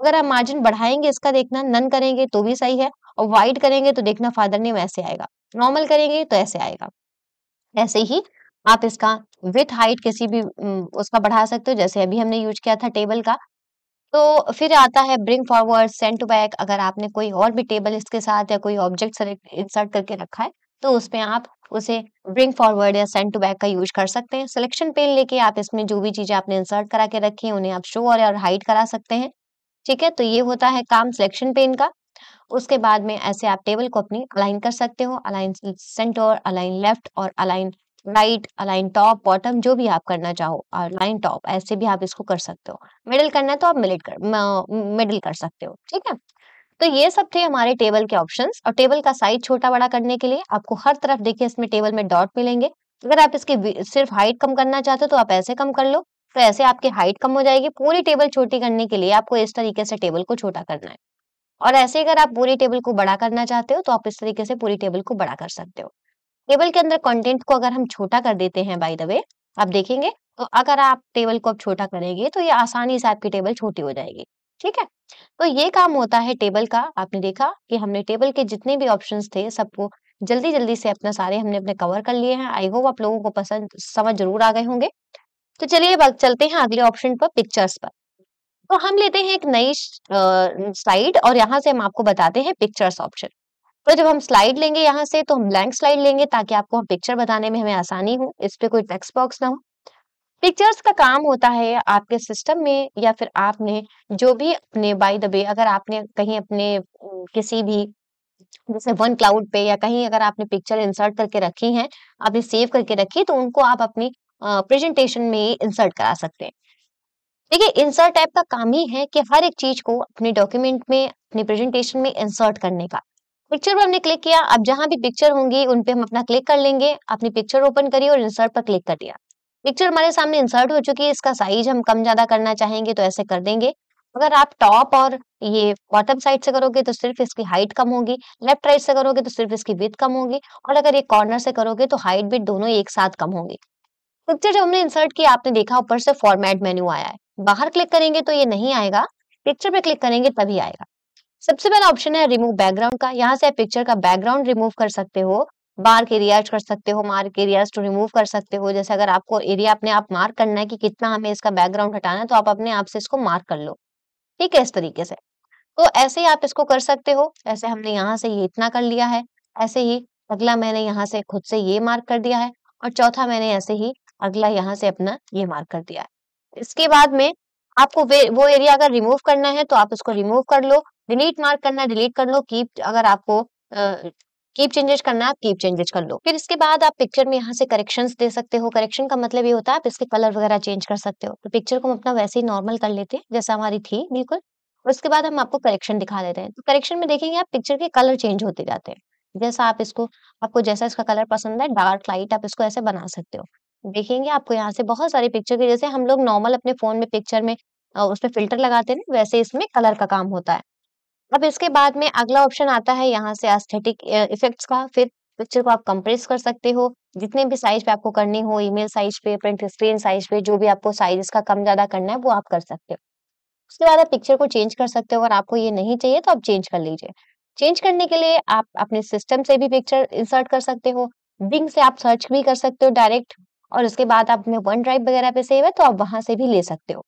अगर आप मार्जिन बढ़ाएंगे इसका देखना नन करेंगे तो भी सही है और वाइड करेंगे तो देखना फादर नेम ऐसे आएगा नॉर्मल करेंगे तो ऐसे आएगा ऐसे ही आप इसका विथ हाइट किसी भी उसका बढ़ा सकते हो जैसे अभी हमने यूज किया था टेबल का तो फिर आता है ब्रिंग फॉरवर्ड सेंट बैक अगर आपने कोई और भी टेबल इसके साथ या कोई ऑब्जेक्ट इंसर्ट करके रखा है तो उसमें आप उसे ब्रिंग फॉरवर्ड या सेंट टू बैक का यूज कर सकते हैं सिलेक्शन पेन लेके आप इसमें जो भी चीजें आपने इंसर्ट करा के रखी है उन्हें आप शो और, और हाइड करा सकते हैं ठीक है तो ये होता है काम सिलेक्शन पेन का उसके बाद में ऐसे आप टेबल को अपनी अलाइन कर सकते हो अलाइन सेंटर अलाइन लेफ्ट और align right align top bottom जो भी आप करना चाहो अलाइन टॉप ऐसे भी आप इसको कर सकते हो मिडिल करना है तो आप मिलिट कर मिडिल कर सकते हो ठीक है तो ये सब थे हमारे टेबल के ऑप्शंस और टेबल का साइज छोटा बड़ा करने के लिए आपको हर तरफ देखिए इसमें टेबल में डॉट मिलेंगे अगर आप इसकी सिर्फ हाइट कम करना चाहते हो तो आप ऐसे कम कर लो तो ऐसे आपकी हाइट कम हो जाएगी पूरी टेबल छोटी करने के लिए आपको इस तरीके से टेबल को छोटा करना है और ऐसे अगर आप पूरी टेबल को बड़ा करना चाहते हो तो आप इस तरीके से पूरी टेबल को बड़ा कर सकते हो टेबल के अंदर कंटेंट को अगर हम छोटा कर देते हैं बाय द वे आप देखेंगे तो अगर आप टेबल को अब छोटा करेंगे तो ये आसानी से आपकी टेबल छोटी हो जाएगी ठीक है तो ये काम होता है टेबल का आपने देखा कि हमने टेबल के जितने भी ऑप्शन थे सबको जल्दी जल्दी से अपना सारे हमने अपने कवर कर लिए हैं आई होप आप लोगों को पसंद समझ जरूर आ गए होंगे तो चलिए चलते हैं अगले ऑप्शन पर पिक्चर्स पर तो हम लेते हैं एक नई स्लाइड और यहाँ से हम आपको बताते हैं पिक्चर्स ऑप्शन पर तो जब हम स्लाइड लेंगे यहाँ से तो हम ब्लैंक स्लाइड लेंगे ताकि आपको पिक्चर बताने में हमें आसानी हो इस पर कोई टेक्स्ट बॉक्स ना हो पिक्चर्स का काम होता है आपके सिस्टम में या फिर आपने जो भी अपने बाई द वे अगर आपने कहीं अपने किसी भी जैसे वन क्लाउड पे या कहीं अगर आपने पिक्चर इंसर्ट करके रखी है आपने सेव करके रखी तो उनको आप अपनी प्रेजेंटेशन में इंसर्ट करा सकते हैं देखिए इंसर्ट ऐप का काम ही है कि हर एक चीज को अपने डॉक्यूमेंट में अपनी प्रेजेंटेशन में इंसर्ट करने का पिक्चर पर हमने क्लिक किया अब जहां भी पिक्चर होंगी उन पे हम अपना क्लिक कर लेंगे अपनी पिक्चर ओपन करिए और इंसर्ट पर क्लिक कर दिया पिक्चर हमारे सामने इंसर्ट हो चुकी है इसका साइज हम कम ज्यादा करना चाहेंगे तो ऐसे कर देंगे अगर आप टॉप और ये बॉटम साइड से करोगे तो सिर्फ इसकी हाइट कम होगी लेफ्ट राइट से करोगे तो सिर्फ इसकी विथ कम होगी और अगर ये कॉर्नर से करोगे तो हाइट भी दोनों एक साथ कम होंगी पिक्चर जब हमने इंसर्ट किया आपने देखा ऊपर से फॉर्मेट मेन्यू आया है बाहर क्लिक करेंगे तो ये नहीं आएगा पिक्चर पे क्लिक करेंगे तभी आएगा सबसे पहला ऑप्शन है रिमूव बैकग्राउंड का यहाँ से आप पिक्चर का बैकग्राउंड रिमूव कर सकते हो बार्क एरियाज कर सकते हो मार्क एरियाज टू रिमूव कर सकते हो जैसे अगर आपको एरिया अपने आप मार्क करना है कि कितना हमें इसका बैकग्राउंड हटाना है तो आप अपने आप से इसको मार्क कर लो ठीक है इस तरीके से तो ऐसे ही आप इसको कर सकते हो ऐसे हमने यहाँ से ये इतना कर लिया है ऐसे ही अगला मैंने यहाँ से खुद से ये मार्क कर दिया है और चौथा मैंने ऐसे ही अगला यहाँ से अपना ये मार्क कर दिया है इसके बाद में आपको वो एरिया अगर रिमूव करना है तो आप उसको रिमूव कर लो डिलीट मार्क करना डिलीट कर लो कीप अगर आपको कीप चेंजेस करना है आप कीप चेंजेस कर लो फिर इसके बाद आप पिक्चर में यहाँ से करेक्शंस दे सकते हो करेक्शन का मतलब ये होता है आप इसके कलर वगैरह चेंज कर सकते हो तो पिक्चर को हम अपना वैसे ही नॉर्मल कर लेते हैं जैसा हमारी थी बिल्कुल उसके बाद हम आपको करेक्शन दिखा देते हैं तो करेक्शन में देखेंगे आप पिक्चर के कलर चेंज होते जाते हैं जैसा आप इसको आपको जैसा इसका कलर पसंद है डार्क लाइट आप इसको ऐसे बना सकते हो देखेंगे आपको यहाँ से बहुत सारी पिक्चर की जैसे हम लोग नॉर्मल अपने फोन में पिक्चर में उसमें फिल्टर लगाते हैं ना, वैसे इसमें कलर का काम होता है अब इसके बाद में अगला ऑप्शन आता है यहाँ से एस्थेटिक इफेक्ट्स का फिर पिक्चर को आप कंप्रेस कर सकते हो जितने भी साइज पे आपको करनी हो ईमेल साइज पे प्रिंट स्क्रीन साइज पे जो भी आपको साइज इसका कम ज्यादा करना है वो आप कर सकते हो उसके बाद आप पिक्चर को चेंज कर सकते हो अगर आपको ये नहीं चाहिए तो आप चेंज कर लीजिए चेंज करने के लिए आप अपने सिस्टम से भी पिक्चर इंसर्ट कर सकते हो बिंग से आप सर्च भी कर सकते हो डायरेक्ट और उसके बाद आप अपने वन ड्राइव वगैरह पे सेव है तो आप वहां से भी ले सकते हो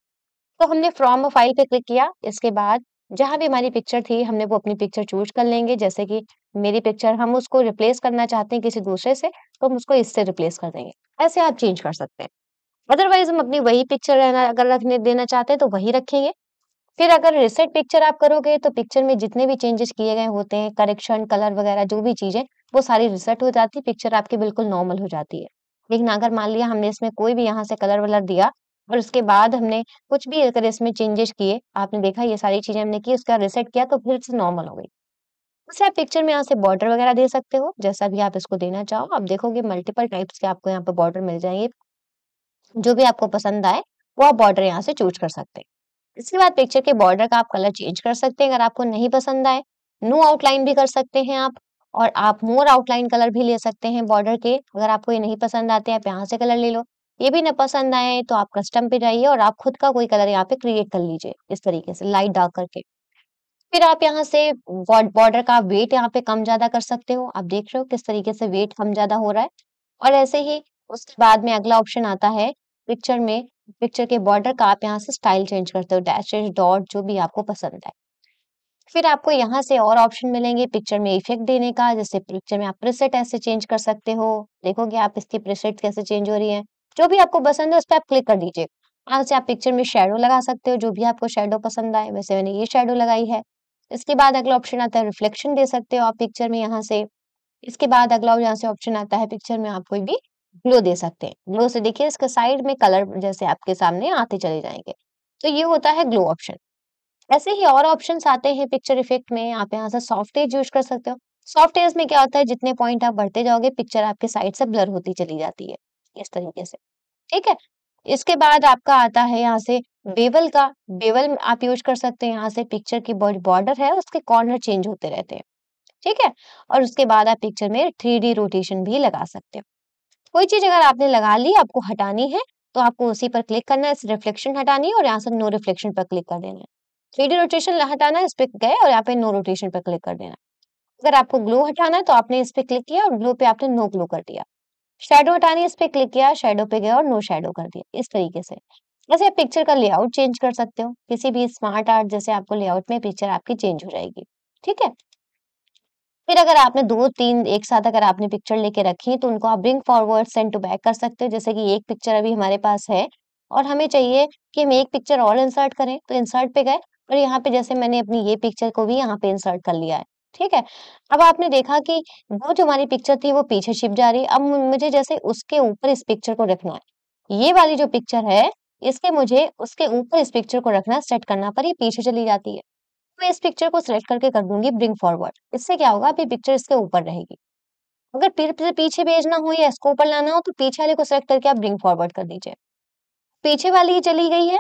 तो हमने फ्रॉम फाइल पे क्लिक किया इसके बाद जहाँ भी हमारी पिक्चर थी हमने वो अपनी पिक्चर चूज कर लेंगे जैसे कि मेरी पिक्चर हम उसको रिप्लेस करना चाहते हैं किसी दूसरे से तो हम उसको इससे रिप्लेस कर देंगे ऐसे आप चेंज कर सकते हैं अदरवाइज हम अपनी वही पिक्चर रहना अगर रखने देना चाहते हैं तो वही रखेंगे फिर अगर रिसेट पिक्चर आप करोगे तो पिक्चर में जितने भी चेंजेस किए गए होते हैं करेक्शन कलर वगैरह जो भी चीजें वो सारी रिसेट हो जाती है पिक्चर आपकी बिल्कुल नॉर्मल हो जाती है लेकिन अगर मान लिया हमने इसमें कोई भी यहाँ से कलर वलर दिया और उसके बाद हमने कुछ भी अगर इसमें चेंजेस किए आपने देखा ये सारी चीजें हमने की उसका रिसेट किया तो फिर से नॉर्मल हो गई उससे आप पिक्चर में यहाँ से बॉर्डर वगैरह दे सकते हो जैसा भी आप इसको देना चाहो आप देखोगे मल्टीपल टाइप्स के आपको यहाँ पे बॉर्डर मिल जाएंगे जो भी आपको पसंद आए वो आप बॉर्डर यहाँ से चूज कर सकते हैं इसके बाद पिक्चर के बॉर्डर का आप कलर चेंज कर सकते हैं अगर आपको नहीं पसंद आए नो आउटलाइन भी कर सकते हैं आप और आप मोर आउटलाइन कलर भी ले सकते हैं बॉर्डर के अगर आपको ये नहीं पसंद आते आप यहाँ से कलर ले लो ये भी ना पसंद आए तो आप कस्टम पे जाइए और आप खुद का कोई कलर यहाँ पे क्रिएट कर लीजिए इस तरीके से लाइट डार्क करके फिर आप यहाँ से बॉर्डर का वेट यहाँ पे कम ज्यादा कर सकते हो आप देख रहे हो किस तरीके से वेट कम ज्यादा हो रहा है और ऐसे ही उसके बाद में अगला ऑप्शन आता है पिक्चर में पिक्चर के बॉर्डर का आप यहाँ से स्टाइल चेंज करते हो डैश डॉट जो भी आपको पसंद है फिर आपको यहाँ से और ऑप्शन मिलेंगे पिक्चर में इफेक्ट देने का जैसे पिक्चर में आप प्रिसेट ऐसे चेंज कर सकते हो देखोगे आप इसकी प्रिसेट कैसे चेंज हो रही है जो भी आपको पसंद है उस पर आप क्लिक कर दीजिए यहाँ से आप पिक्चर में शेडो लगा सकते हो जो भी आपको शेडो पसंद आए वैसे मैंने ये शेडो लगाई है इसके बाद अगला ऑप्शन आता है रिफ्लेक्शन दे सकते हो आप पिक्चर में यहाँ से इसके बाद अगला यहाँ से ऑप्शन आता है पिक्चर में आप कोई भी ग्लो दे सकते हैं ग्लो से देखिए इसके साइड में कलर जैसे आपके सामने आते चले जाएंगे तो ये होता है ग्लो ऑप्शन ऐसे ही और ऑप्शन आते हैं पिक्चर इफेक्ट में आप यहाँ से सॉफ्ट एज यूज कर सकते हो सॉफ्ट एज में क्या होता है जितने पॉइंट आप बढ़ते जाओगे पिक्चर आपके साइड से ब्लर होती चली जाती है इस तरीके से ठीक है इसके बाद आपका आता है यहाँ से बेवल का बेवल आप यूज कर सकते हैं यहाँ से पिक्चर की बॉर्डर है उसके कॉर्नर चेंज होते रहते हैं ठीक है और उसके बाद आप पिक्चर में थ्री रोटेशन भी लगा सकते हो कोई चीज अगर आपने लगा ली आपको हटानी है तो आपको उसी पर क्लिक करना है रिफ्लेक्शन हटानी है और यहाँ से नो रिफ्लेक्शन पर क्लिक कर देना है थ्री डी रोटेशन हटाना इस पर गए और यहाँ पे नो रोटेशन पे क्लिक कर देना अगर आपको ग्लो हटाना है तो आपने इस पर क्लिक किया और ग्लो पे आपने नो ग्लो कर दिया शेडो हटानी इस पर क्लिक किया शेडो पे गया और नो शेडो कर दिया इस तरीके से जैसे आप पिक्चर का लेआउट चेंज कर सकते हो किसी भी स्मार्ट आर्ट जैसे आपको लेआउट में पिक्चर आपकी चेंज हो जाएगी ठीक है फिर अगर आपने दो तीन एक साथ अगर आपने पिक्चर लेके रखी है तो उनको आप bring forward send to back कर सकते हो जैसे कि एक पिक्चर अभी हमारे पास है और हमें चाहिए कि हम एक पिक्चर और इंसर्ट करें तो इंसर्ट पे गए और यहाँ पे जैसे मैंने अपनी ये पिक्चर को भी यहाँ पे इंसर्ट कर लिया है ठीक है अब आपने देखा कि वो जो हमारी पिक्चर थी वो पीछे छिप जा रही है अब मुझे जैसे उसके ऊपर इस पिक्चर को रखना है ये वाली जो पिक्चर है इसके मुझे उसके ऊपर इस पिक्चर को रखना सेट करना पर ये पीछे चली जाती है तो इस पिक्चर को सिलेक्ट करके कर दूंगी ब्रिंग फॉरवर्ड इससे क्या होगा अभी पिक्चर इसके ऊपर रहेगी अगर पीछे भेजना हो या इसको ऊपर लाना हो तो पीछे वाले को सिलेक्ट करके आप ब्रिंग फॉरवर्ड कर दीजिए पीछे वाली ही चली गई है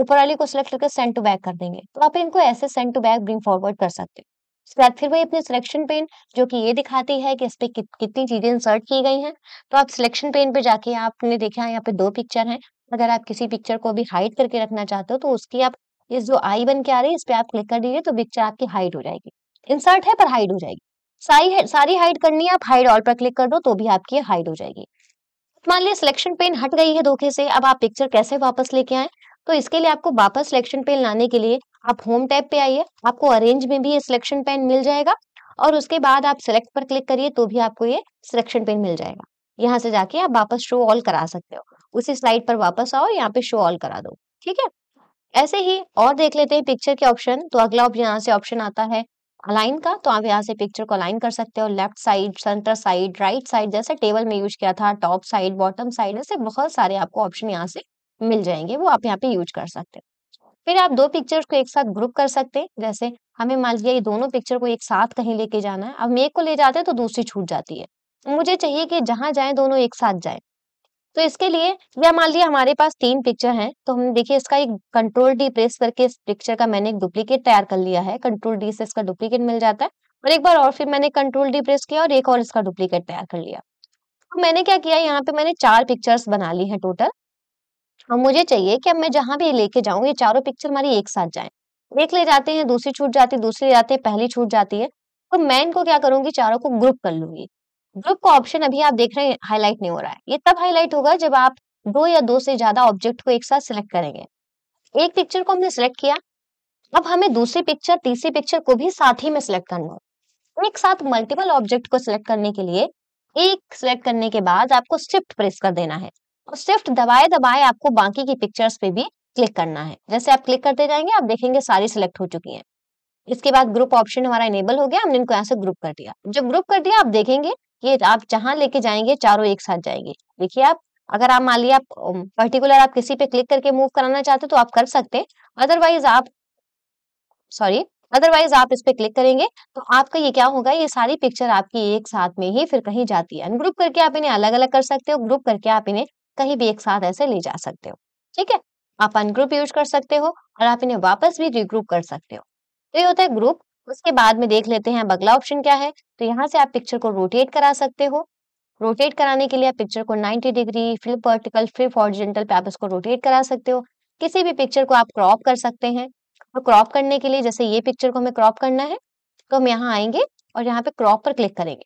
ऊपर वाली को सिलेक्ट करके सेंड टू बैक कर देंगे तो आप इनको ऐसे send to back bring forward कर सकते हो उसके बाद फिर वही अपनी सिलेक्शन पेन जो कि ये दिखाती है कि इस पर कि, कितनी चीजें इंसर्ट की गई हैं तो आप सिलेक्शन पेन पे जाके आपने देखा यहाँ पे दो पिक्चर हैं अगर आप किसी पिक्चर को भी हाइड करके रखना चाहते हो तो उसकी आप ये जो आई बन के आ रही है इस पर आप क्लिक कर दीजिए तो पिक्चर आपकी हाइड हो जाएगी इंसर्ट है पर हाइड हो जाएगी सारी सारी हाइड करनी है आप हाइड ऑल पर क्लिक कर दो तो भी आपकी हाइड हो जाएगी मान लिया सिलेक्शन पेन हट गई है धोखे से अब आप पिक्चर कैसे वापस लेके आए तो इसके लिए आपको वापस सिलेक्शन पेन लाने के लिए आप होम टैब पे आइए आपको अरेंज में भी ये सिलेक्शन पेन मिल जाएगा और उसके बाद आप सिलेक्ट पर क्लिक करिए तो भी आपको ये सिलेक्शन पेन मिल जाएगा यहाँ से जाके आप वापस शो ऑल करा सकते हो उसी स्लाइड पर वापस आओ यहाँ पे शो ऑल करा दो ठीक है ऐसे ही और देख लेते हैं पिक्चर के ऑप्शन तो अगला यहाँ से ऑप्शन आता है अलाइन का तो आप यहाँ से पिक्चर को अलाइन कर सकते हो left side centre side right side जैसे टेबल में यूज किया था टॉप साइड बॉटम साइड ऐसे बहुत सारे आपको ऑप्शन यहाँ से मिल जाएंगे वो आप यहाँ पे यूज कर सकते हो फिर आप दो पिक्चर्स को एक साथ ग्रुप कर सकते हैं जैसे हमें मान लिया ये दोनों पिक्चर को एक साथ कहीं लेके जाना है अब मेक एक को ले जाते हैं तो दूसरी छूट जाती है मुझे चाहिए कि जहां जाए दोनों एक साथ जाए तो इसके लिए या मान लिया हमारे पास तीन पिक्चर हैं तो हम देखिए इसका एक कंट्रोल डी प्रेस करके इस पिक्चर का मैंने एक डुप्लीकेट तैयार कर लिया है कंट्रोल डी से इसका डुप्लीकेट मिल जाता है और एक बार और फिर मैंने कंट्रोल डी प्रेस किया और एक और इसका डुप्लीकेट तैयार कर लिया तो मैंने क्या किया यहाँ पे मैंने चार पिक्चर्स बना ली है टोटल और मुझे चाहिए कि अब मैं जहां भी लेके जाऊँ ये चारों पिक्चर हमारी एक साथ जाए एक ले जाते हैं दूसरी छूट जाती है दूसरी ले जाते हैं पहली छूट जाती है तो मैं इनको क्या करूंगी चारों को ग्रुप कर लूंगी ग्रुप का ऑप्शन अभी आप देख रहे हैं हाईलाइट नहीं हो रहा है ये तब हाईलाइट होगा जब आप दो या दो से ज्यादा ऑब्जेक्ट को एक साथ सिलेक्ट करेंगे एक पिक्चर को हमने सिलेक्ट किया अब हमें दूसरी पिक्चर तीसरी पिक्चर को भी साथ ही में सिलेक्ट करना होगा एक साथ मल्टीपल ऑब्जेक्ट को सिलेक्ट करने के लिए एक सिलेक्ट करने के बाद आपको स्विफ्ट प्रेस कर देना है और स्विफ्ट दबाए दबाए आपको बाकी की पिक्चर्स पे भी क्लिक करना है जैसे आप क्लिक करते जाएंगे आप देखेंगे सारी सिलेक्ट हो चुकी है इसके बाद ग्रुप ऑप्शन हमारा इनेबल हो गया हमने इनको यहाँ से ग्रुप कर दिया जब ग्रुप कर दिया आप देखेंगे ये आप जहां लेके जाएंगे चारों एक साथ जाएंगे देखिए आप अगर आप मान लिया आप पर्टिकुलर आप किसी पे क्लिक करके मूव कराना चाहते हो तो आप कर सकते हैं अदरवाइज आप सॉरी अदरवाइज आप इस पे क्लिक करेंगे तो आपका ये क्या होगा ये सारी पिक्चर आपकी एक साथ में ही फिर कहीं जाती है अनग्रुप करके आप इन्हें अलग अलग कर सकते हो ग्रुप करके आप इन्हें कहीं भी एक साथ ऐसे ले जा सकते हो ठीक है आप अनग्रुप यूज कर सकते हो और आप इन्हें वापस भी रिग्रुप कर सकते हो तो ये होता है ग्रुप उसके बाद में देख लेते हैं अब अगला ऑप्शन क्या है तो यहाँ से आप पिक्चर को रोटेट करा सकते हो रोटेट कराने के लिए आप पिक्चर को 90 डिग्री फिर वर्टिकल फिर हॉरिजेंटल पे आप इसको रोटेट करा सकते हो किसी भी पिक्चर को आप क्रॉप कर सकते हैं और क्रॉप करने के लिए जैसे ये पिक्चर को हमें क्रॉप करना है तो हम यहाँ आएंगे और यहाँ पे क्रॉप पर क्लिक करेंगे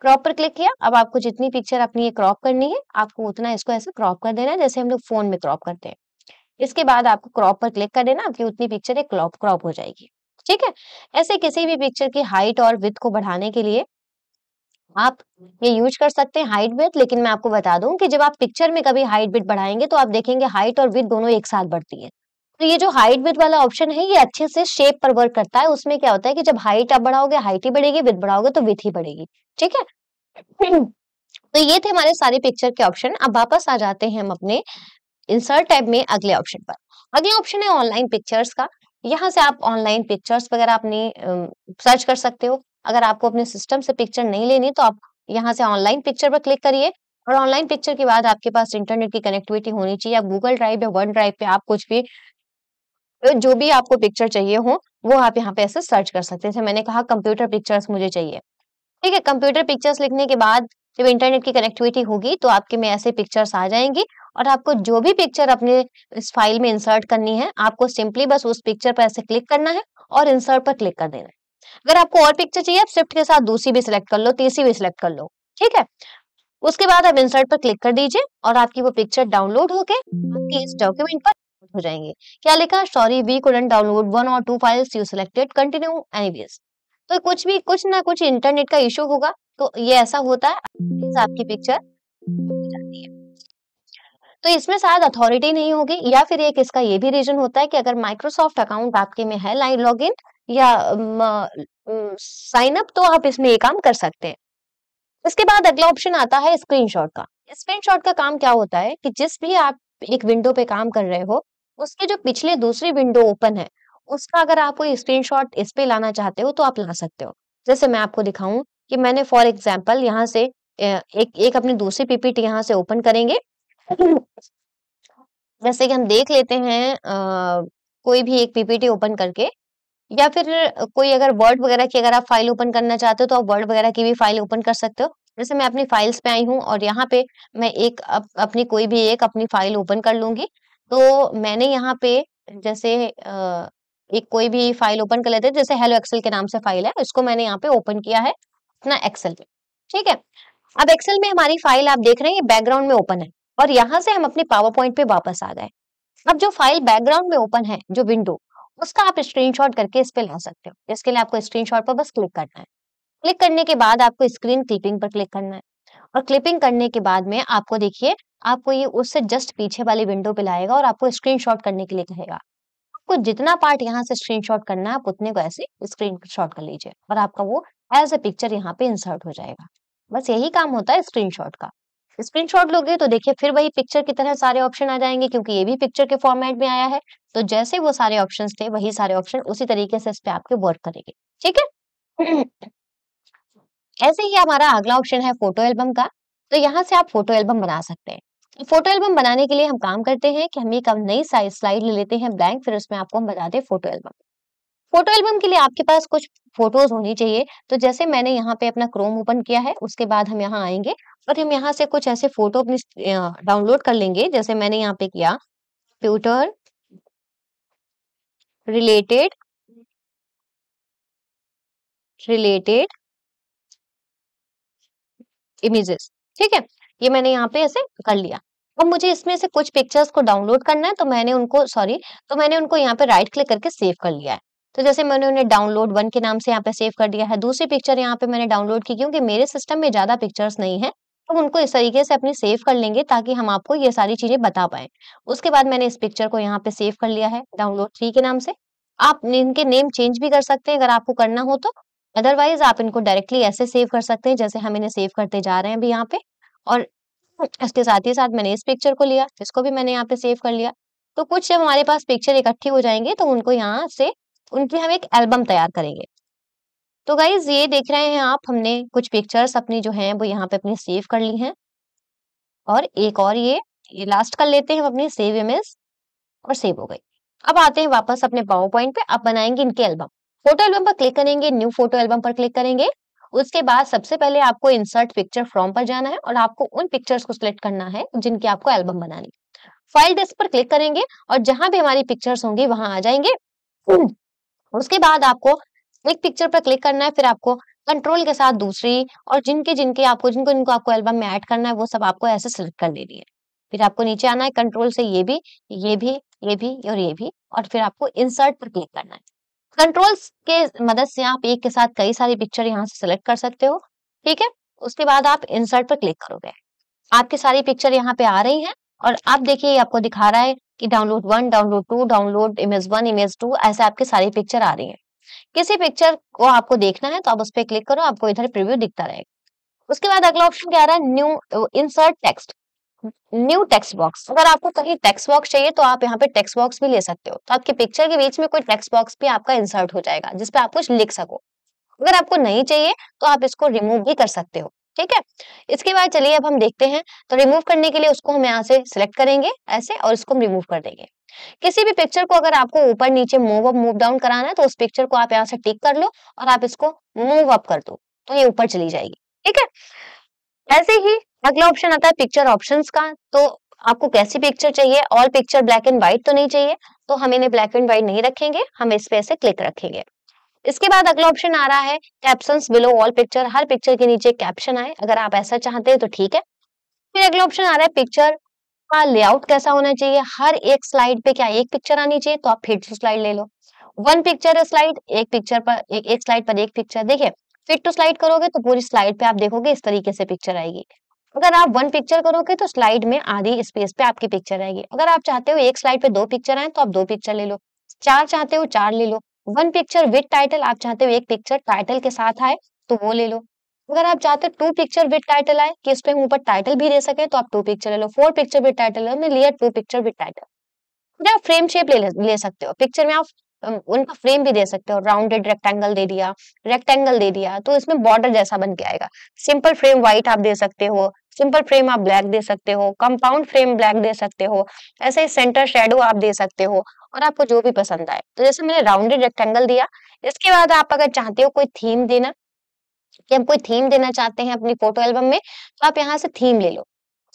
क्रॉप पर क्लिक किया अब आपको जितनी पिक्चर अपनी ये क्रॉप करनी है आपको उतना इसको ऐसे क्रॉप कर देना है जैसे हम लोग फोन में क्रॉप करते हैं इसके बाद आपको क्रॉप पर क्लिक कर देना आपकी उतनी पिक्चर एक क्रॉप क्रॉप हो जाएगी ठीक है ऐसे किसी भी पिक्चर की हाइट और विथ को बढ़ाने के लिए आप ये यूज कर सकते हैं हाइट विथ लेकिन मैं आपको बता दूं कि जब आप पिक्चर में कभी हाइट विथ बढ़ाएंगे तो आप देखेंगे हाइट और विथ दोनों एक साथ बढ़ती है तो ये जो हाइट विथ वाला ऑप्शन है ये अच्छे से शेप पर वर्क करता है उसमें क्या होता है कि जब हाइट आप बढ़ाओगे हाइट ही बढ़ेगी विथ बढ़ाओगे तो विथ ही बढ़ेगी ठीक है तो ये थे हमारे सारे पिक्चर के ऑप्शन अब वापस आ जाते हैं हम अपने इंसर्ट टैब में अगले ऑप्शन पर अगला ऑप्शन है ऑनलाइन पिक्चर्स का यहाँ से आप ऑनलाइन पिक्चर्स वगैरह अपनी सर्च कर सकते हो अगर आपको अपने सिस्टम से पिक्चर नहीं लेनी तो आप यहाँ से ऑनलाइन पिक्चर पर क्लिक करिए और ऑनलाइन पिक्चर के बाद आपके पास इंटरनेट की कनेक्टिविटी होनी चाहिए आप गूगल ड्राइव या वन ड्राइव पे आप कुछ भी जो भी आपको पिक्चर चाहिए हो वो आप यहाँ पे ऐसे सर्च कर सकते हैं मैंने कहा कंप्यूटर पिक्चर्स मुझे चाहिए ठीक है कंप्यूटर पिक्चर्स लिखने के बाद जब इंटरनेट की कनेक्टिविटी होगी तो आपके में ऐसे पिक्चर्स आ जाएंगे और आपको जो भी पिक्चर अपने इस फाइल में इंसर्ट करनी है आपको सिंपली बस उस पिक्चर पर ऐसे क्लिक करना है और इंसर्ट पर क्लिक कर देना है अगर आपको और पिक्चर चाहिए आप स्विफ्ट के साथ दूसरी भी सिलेक्ट कर लो तीसरी भी सिलेक्ट कर लो ठीक है उसके बाद आप इंसर्ट पर क्लिक कर दीजिए और आपकी वो पिक्चर डाउनलोड होके आपकी इस डॉक्यूमेंट पर हो जाएंगे क्या लिखा sorry we couldn't download one or two files you selected continue anyways तो कुछ भी कुछ ना कुछ इंटरनेट का इशू होगा तो ये ऐसा होता है आपकी पिक्चर जाती है तो इसमें शायद अथॉरिटी नहीं होगी या फिर एक इसका ये भी रीजन होता है कि अगर माइक्रोसॉफ्ट अकाउंट आपके में है लाइन लॉग इन या साइन अप तो आप इसमें ये काम कर सकते हैं इसके बाद अगला ऑप्शन आता है स्क्रीनशॉट का स्क्रीनशॉट का काम क्या होता है कि जिस भी आप एक विंडो पे काम कर रहे हो उसके जो पिछले दूसरी विंडो ओपन है उसका अगर आप कोई स्क्रीनशॉट इस पे लाना चाहते हो तो आप ला सकते हो जैसे मैं आपको दिखाऊं कि मैंने फॉर एग्जाम्पल यहाँ से एक एक अपने दूसरी पीपीटी यहाँ से ओपन करेंगे जैसे कि हम देख लेते हैं आ, कोई भी एक पीपीटी ओपन करके या फिर कोई अगर वर्ड वगैरह की अगर आप फाइल ओपन करना चाहते हो तो आप वर्ड वगैरह की भी फाइल ओपन कर सकते हो जैसे मैं अपनी फाइल्स पे आई हूँ और यहाँ पे मैं एक अप, अपनी कोई भी एक अपनी फाइल ओपन कर लूंगी तो मैंने यहाँ पे जैसे एक कोई भी फाइल ओपन कर लेते हैं जैसे हेलो एक्सेल के नाम से फाइल है इसको मैंने यहाँ पे ओपन किया है अपना एक्सेल में ठीक है अब एक्सेल में हमारी फाइल आप देख रहे हैं बैकग्राउंड में ओपन है और यहाँ से हम अपने पावर पॉइंट पे वापस आ गए अब जो फाइल बैकग्राउंड में ओपन है जो विंडो उसका आप स्क्रीनशॉट करके इस पे ला सकते हो इसके लिए आपको स्क्रीनशॉट पर बस क्लिक करना है क्लिक करने के बाद आपको स्क्रीन क्लिपिंग पर क्लिक करना है और क्लिपिंग करने के बाद में आपको देखिए आपको ये उससे जस्ट पीछे वाली विंडो पे लाएगा और आपको स्क्रीनशॉट करने के लिए कहेगा आपको जितना पार्ट यहाँ से स्क्रीनशॉट करना है आप उतने को ऐसे स्क्रीनशॉट कर लीजिए और आपका वो एज ए पिक्चर यहाँ पे इंसर्ट हो जाएगा बस यही काम होता है स्क्रीनशॉट का स्क्रीनशॉट लोगे तो देखिए फिर वही पिक्चर की तरह सारे ऑप्शन आ जाएंगे क्योंकि ये भी पिक्चर के फॉर्मेट में आया है तो जैसे वो सारे ऑप्शन थे वही सारे ऑप्शन उसी तरीके से इस पे आपके वर्क करेंगे ठीक है ऐसे ही हमारा अगला ऑप्शन है फोटो एल्बम का तो यहाँ से आप फोटो एल्बम बना सकते हैं फोटो तो एल्बम बनाने के लिए हम काम करते हैं कि हम एक नई साइज स्लाइड ले लेते हैं ब्लैंक फिर उसमें आपको हम बता दें फोटो एल्बम फोटो एल्बम के लिए आपके पास कुछ फोटोज होनी चाहिए तो जैसे मैंने यहाँ पे अपना क्रोम ओपन किया है उसके बाद हम यहाँ आएंगे और हम यहाँ से कुछ ऐसे फोटो अपनी डाउनलोड कर लेंगे जैसे मैंने यहाँ पे किया कंप्यूटर रिलेटेड रिलेटेड इमेजेस ठीक है ये मैंने यहाँ पे ऐसे कर लिया अब मुझे इसमें से कुछ पिक्चर्स को डाउनलोड करना है तो मैंने उनको सॉरी तो मैंने उनको यहाँ पे राइट क्लिक करके सेव कर लिया है तो जैसे मैंने उन्हें डाउनलोड वन के नाम से यहाँ पे सेव कर दिया है दूसरी पिक्चर यहाँ पे मैंने डाउनलोड की क्योंकि मेरे सिस्टम में ज्यादा पिक्चर्स नहीं है तो हम तो उनको इस तरीके से अपनी सेव कर लेंगे ताकि हम आपको ये सारी चीजें बता पाए उसके बाद मैंने इस पिक्चर को यहाँ पे सेव कर लिया है डाउनलोड थ्री के नाम से आप इनके नेम चेंज भी कर सकते हैं अगर आपको करना हो तो अदरवाइज आप इनको डायरेक्टली ऐसे सेव कर सकते हैं जैसे हम इन्हें सेव करते जा रहे हैं अभी यहाँ पे और इसके साथ ही साथ मैंने इस पिक्चर को लिया इसको भी मैंने यहाँ पे सेव कर लिया तो कुछ जब हमारे पास पिक्चर इकट्ठी हो जाएंगे तो उनको यहाँ से उनकी हम एक एल्बम तैयार करेंगे तो गाइज ये देख रहे हैं आप हमने कुछ पिक्चर्स अपनी जो हैं वो यहाँ पे अपनी सेव कर ली हैं और एक और ये ये लास्ट कर लेते हैं हम अपनी सेव इमेज और सेव हो गई अब आते हैं वापस अपने पावर पॉइंट पे आप बनाएंगे इनके एल्बम फोटो एल्बम पर क्लिक करेंगे न्यू फोटो एल्बम पर क्लिक करेंगे उसके बाद सबसे पहले आपको इंसर्ट पिक्चर फ्रॉम पर जाना है और आपको उन पिक्चर्स को सिलेक्ट करना है जिनकी आपको एल्बम बनानी फाइल डेस्क पर क्लिक करेंगे और जहां भी हमारी पिक्चर्स होंगी वहां आ जाएंगे उसके बाद आपको एक पिक्चर पर क्लिक करना है फिर आपको कंट्रोल के साथ दूसरी और जिनके जिनके आपको जिनको जिनको आपको एल्बम में ऐड करना है वो सब आपको ऐसे सिलेक्ट कर लेनी है फिर आपको नीचे आना है कंट्रोल से ये भी ये भी ये भी और ये भी और फिर आपको इंसर्ट पर क्लिक करना है कंट्रोल्स के मदद से आप एक के साथ कई सारी पिक्चर यहाँ से सिलेक्ट कर सकते हो ठीक है उसके बाद आप इंसर्ट पर क्लिक करोगे आपकी सारी पिक्चर यहाँ पे आ रही है और आप देखिए आपको दिखा रहा है कि download one download two download image one image two ऐसे आपके सारी पिक्चर आ रही है किसी पिक्चर को आपको देखना है तो आप उस पर क्लिक करो आपको इधर प्रिव्यू दिखता रहेगा उसके बाद अगला ऑप्शन क्या रहा है new insert text new text box अगर आपको कहीं टेक्स्ट बॉक्स चाहिए तो आप यहाँ पे टेक्स्ट बॉक्स भी ले सकते हो तो आपके पिक्चर के बीच में कोई टेक्स्ट बॉक्स भी आपका इंसर्ट हो जाएगा जिसपे आप कुछ लिख सको अगर आपको नहीं चाहिए तो आप इसको रिमूव भी कर सकते हो ठीक है इसके बाद चलिए अब हम देखते हैं तो रिमूव करने के लिए उसको हम यहाँ से सिलेक्ट करेंगे ऐसे और इसको हम रिमूव कर देंगे किसी भी पिक्चर को अगर आपको ऊपर नीचे मूव अप मूव डाउन कराना है तो उस पिक्चर को आप यहाँ से टिक कर लो और आप इसको मूव अप कर दो तो ये ऊपर चली जाएगी ठीक है ऐसे ही अगला ऑप्शन आता है पिक्चर ऑप्शन का तो आपको कैसी पिक्चर चाहिए all picture black and white तो नहीं चाहिए तो हम इन्हें ब्लैक एंड व्हाइट नहीं रखेंगे हम इस पे ऐसे क्लिक रखेंगे इसके बाद अगला ऑप्शन आ रहा है कैप्शन बिलो ऑल पिक्चर हर पिक्चर के नीचे कैप्शन आए अगर आप ऐसा चाहते हैं तो ठीक है फिर अगला ऑप्शन आ रहा है पिक्चर का लेआउट कैसा होना चाहिए हर एक स्लाइड पे क्या एक पिक्चर आनी चाहिए तो आप फिट टू स्लाइड ले लो वन पिक्चर स्लाइड एक पिक्चर पर एक एक स्लाइड पर एक पिक्चर देखिए फिट टू स्लाइड करोगे तो पूरी स्लाइड पे आप देखोगे इस तरीके से पिक्चर आएगी अगर आप वन पिक्चर करोगे तो स्लाइड में आधी स्पेस पे आपकी पिक्चर आएगी अगर आप चाहते हो एक स्लाइड पे दो पिक्चर आए तो आप दो पिक्चर ले लो चार चाहते हो चार ले लो वन पिक्चर विद टाइटल आप चाहते हो एक पिक्चर टाइटल के साथ आए तो वो ले लो अगर आप चाहते हो टू पिक्चर विद टाइटल आए कि उसपे हम ऊपर टाइटल भी दे सके तो आप टू पिक्चर ले लो फोर पिक्चर विद टाइटल लिया टू पिक्चर विद टाइटल आप फ्रेम शेप ले ले सकते हो पिक्चर में आप उनको फ्रेम भी दे सकते हो राउंडेड रेक्टेंगल दे दिया रेक्टेंगल दे दिया तो इसमें बॉर्डर जैसा बन के आएगा सिंपल फ्रेम व्हाइट आप दे सकते हो सिंपल फ्रेम आप ब्लैक दे सकते हो कंपाउंड फ्रेम ब्लैक दे सकते हो ऐसे ही सेंटर शेडो आप दे सकते हो और आपको जो भी पसंद आए तो जैसे मैंने राउंडेड रेक्टेंगल दिया इसके बाद आप अगर चाहते हो कोई थीम देना कि हम कोई थीम देना चाहते हैं अपनी फोटो एल्बम में तो आप यहाँ से थीम ले लो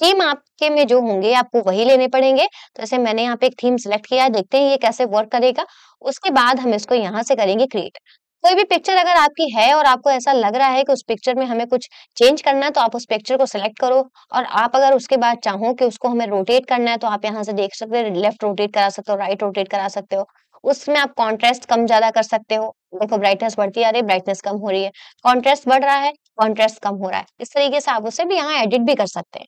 थीम आपके में जो होंगे आपको वही लेने पड़ेंगे तो ऐसे मैंने यहाँ पे एक थीम सिलेक्ट किया है देखते हैं ये कैसे वर्क करेगा उसके बाद हम इसको यहाँ से करेंगे क्रिएट कोई भी पिक्चर अगर आपकी है और आपको ऐसा लग रहा है कि उस पिक्चर में हमें कुछ चेंज करना है तो आप उस पिक्चर को सिलेक्ट करो और आप अगर उसके बाद चाहो कि उसको हमें रोटेट करना है तो आप यहाँ से देख सकते हो लेफ्ट रोटेट करा सकते हो राइट रोटेट करा सकते हो उसमें आप कॉन्ट्रास्ट कम ज्यादा कर सकते हो देखो ब्राइटनेस बढ़ती आ रही है ब्राइटनेस कम हो रही है कॉन्ट्रास्ट बढ़ रहा है कॉन्ट्रास्ट कम हो रहा है इस तरीके से आप उसे भी यहाँ एडिट भी कर सकते हैं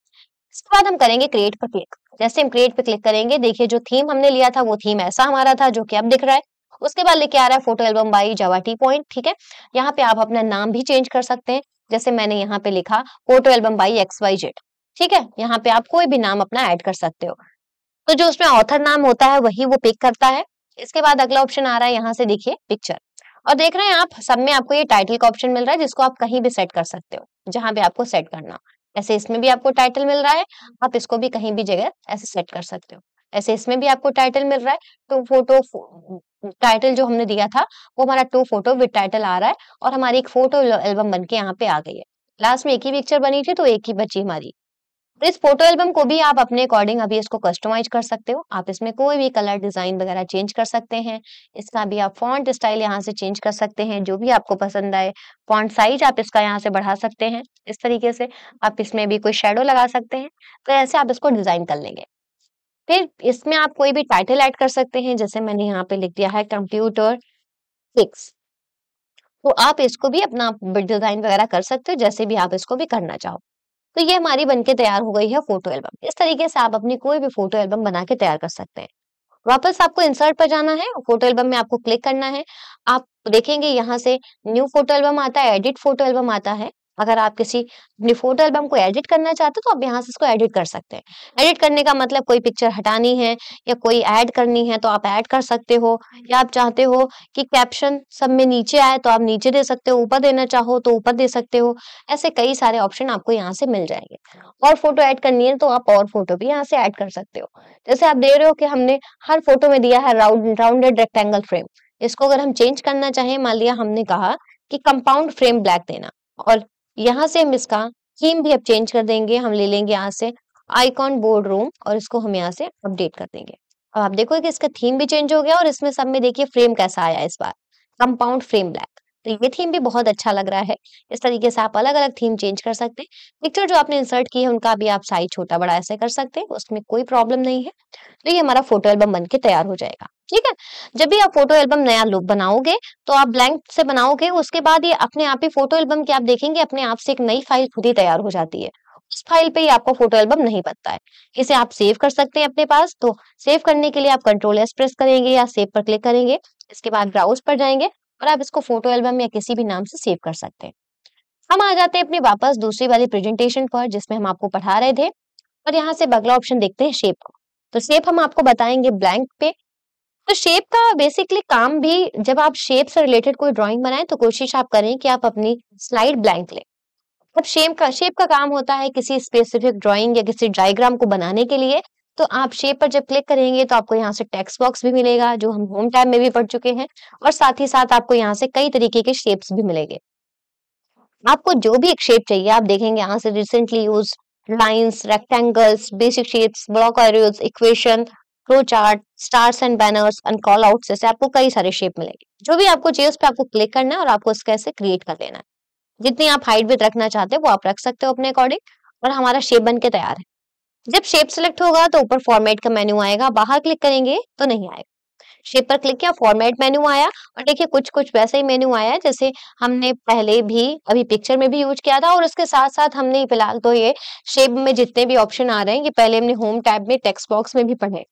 इसके बाद हम करेंगे क्रिएट पर क्लिक जैसे हम क्रिएट पर क्लिक करेंगे देखिए जो थीम हमने लिया था वो थीम ऐसा हमारा था जो कि अब दिख रहा है उसके बाद लेके आ रहा है photo album by Java T point ठीक है यहाँ पे आप अपना नाम भी चेंज कर सकते हैं जैसे मैंने यहाँ पे लिखा photo album by X Y Z ठीक है यहाँ पे आप कोई भी नाम अपना ऐड कर सकते हो तो जो उसमें ऑथर नाम होता है वही वो पिक करता है इसके बाद अगला ऑप्शन आ रहा है यहाँ से देखिए पिक्चर और देख रहे हैं आप सब में आपको ये टाइटल का ऑप्शन मिल रहा है जिसको आप कहीं भी सेट कर सकते हो जहां भी आपको सेट करना हो ऐसे इसमें भी आपको टाइटल मिल रहा है आप इसको भी कहीं भी जगह ऐसे सेट कर सकते हो ऐसे इसमें भी आपको टाइटल मिल रहा है टू फोटो टाइटल जो हमने दिया था वो हमारा टू फोटो विद टाइटल आ रहा है और हमारी एक फोटो एल्बम बन के यहाँ पे आ गई है लास्ट में एक ही पिक्चर बनी थी तो एक ही बची हमारी इस फोटो एल्बम को भी आप अपने अकॉर्डिंग अभी इसको कस्टमाइज कर सकते हो आप इसमें कोई भी कलर डिजाइन वगैरह चेंज कर सकते हैं इसका भी आप फॉन्ट स्टाइल यहाँ से चेंज कर सकते हैं जो भी आपको पसंद आए फॉन्ट साइज आप इसका यहाँ से बढ़ा सकते हैं इस तरीके से आप इसमें भी कोई शेडो लगा सकते हैं तो ऐसे आप इसको डिजाइन कर लेंगे फिर इसमें आप कोई भी टाइटल एड कर सकते हैं जैसे मैंने यहाँ पे लिख दिया है कंप्यूटर फिक्स तो आप इसको भी अपना डिजाइन वगैरह कर सकते हो जैसे भी आप इसको भी करना चाहो तो ये हमारी बनके तैयार हो गई है फोटो एल्बम इस तरीके से आप अपनी कोई भी फोटो एल्बम बना के तैयार कर सकते हैं वापस आपको इंसर्ट पर जाना है फोटो एल्बम में आपको क्लिक करना है आप देखेंगे यहाँ से न्यू फोटो एल्बम आता है एडिट फोटो एल्बम आता है अगर आप किसी अपनी फोटो एल्बम को एडिट करना चाहते हो तो आप यहाँ से इसको एडिट कर सकते हैं एडिट करने का मतलब कोई पिक्चर हटानी है या कोई ऐड करनी है तो आप ऐड कर सकते हो या आप चाहते हो कि कैप्शन सब में नीचे आए तो आप नीचे दे सकते हो ऊपर देना चाहो तो ऊपर दे सकते हो ऐसे कई सारे ऑप्शन आपको यहाँ से मिल जाएंगे और फोटो ऐड करनी है तो आप और फोटो भी यहाँ से ऐड कर सकते हो जैसे आप दे रहे हो कि हमने हर फोटो में दिया है राउंड राउंडेड रेक्टेंगल फ्रेम इसको अगर हम चेंज करना चाहें मान लिया हमने कहा कि कंपाउंड फ्रेम ब्लैक देना और यहाँ से हम इसका थीम भी अब चेंज कर देंगे हम ले लेंगे यहाँ से आईकॉन बोर्ड रूम और इसको हम यहाँ से अपडेट कर देंगे अब आप देखो कि इसका थीम भी चेंज हो गया और इसमें सब में देखिए फ्रेम कैसा आया इस बार कंपाउंड फ्रेम ब्लैक तो ये थीम भी बहुत अच्छा लग रहा है इस तरीके से आप अलग अलग थीम चेंज कर सकते हैं पिक्चर जो आपने इंसर्ट की है उनका भी आप साइज छोटा बड़ा ऐसे कर सकते हैं उसमें कोई प्रॉब्लम नहीं है तो ये हमारा फोटो एल्बम बन तैयार हो जाएगा ठीक है जब भी आप फोटो एल्बम नया लुक बनाओगे तो आप ब्लैंक से बनाओगे उसके बाद ये अपने आप ही फोटो एल्बम की आप देखेंगे अपने आप से एक नई फाइल खुद ही तैयार हो जाती है उस फाइल पे ही आपको फोटो एल्बम नहीं बनता है इसे आप सेव कर सकते हैं अपने पास तो सेव करने के लिए आप कंट्रोल एस प्रेस करेंगे या सेव पर क्लिक करेंगे इसके बाद ब्राउज पर जाएंगे और आप इसको फोटो एल्बम या किसी भी नाम से सेव कर सकते हैं हम आ जाते हैं अपने वापस दूसरी वाली प्रेजेंटेशन पर जिसमें हम आपको पढ़ा रहे थे और यहाँ से अगला ऑप्शन देखते हैं शेप को तो शेप हम आपको बताएंगे ब्लैंक पे तो शेप का बेसिकली काम भी जब आप शेप से रिलेटेड कोई ड्राइंग बनाएं तो कोशिश आप करें कि आप अपनी स्लाइड ब्लैंक लें अब शेप का शेप का काम होता है किसी स्पेसिफिक ड्राइंग या किसी डायग्राम को बनाने के लिए तो आप शेप पर जब क्लिक करेंगे तो आपको यहाँ से टेक्स्ट बॉक्स भी मिलेगा जो हम होम टैब में भी पढ़ चुके हैं और साथ ही साथ आपको यहाँ से कई तरीके के शेप्स भी मिलेंगे आपको जो भी एक शेप चाहिए आप देखेंगे यहाँ से recently use lines rectangles basic shapes block equation flow chart stars and banners and call out जैसे आपको कई सारे शेप मिलेंगे जो भी आपको चाहिए उस पर आपको क्लिक करना है और आपको उसके ऐसे क्रिएट कर लेना है जितनी आप हाइट विथ रखना चाहते हो वो आप रख सकते हो अपने अकॉर्डिंग और हमारा शेप बन के तैयार है जब शेप सिलेक्ट होगा तो ऊपर फॉर्मेट का मेन्यू आएगा बाहर क्लिक करेंगे तो नहीं आएगा शेप पर क्लिक किया फॉर्मेट मेन्यू आया और देखिए कुछ कुछ वैसा ही मेन्यू आया जैसे हमने पहले भी अभी पिक्चर में भी यूज किया था और उसके साथ साथ हमने फिलहाल तो ये शेप में जितने भी ऑप्शन आ रहे हैं ये पहले हमने होम टैब में टेक्स्ट बॉक्स में भी पढ़े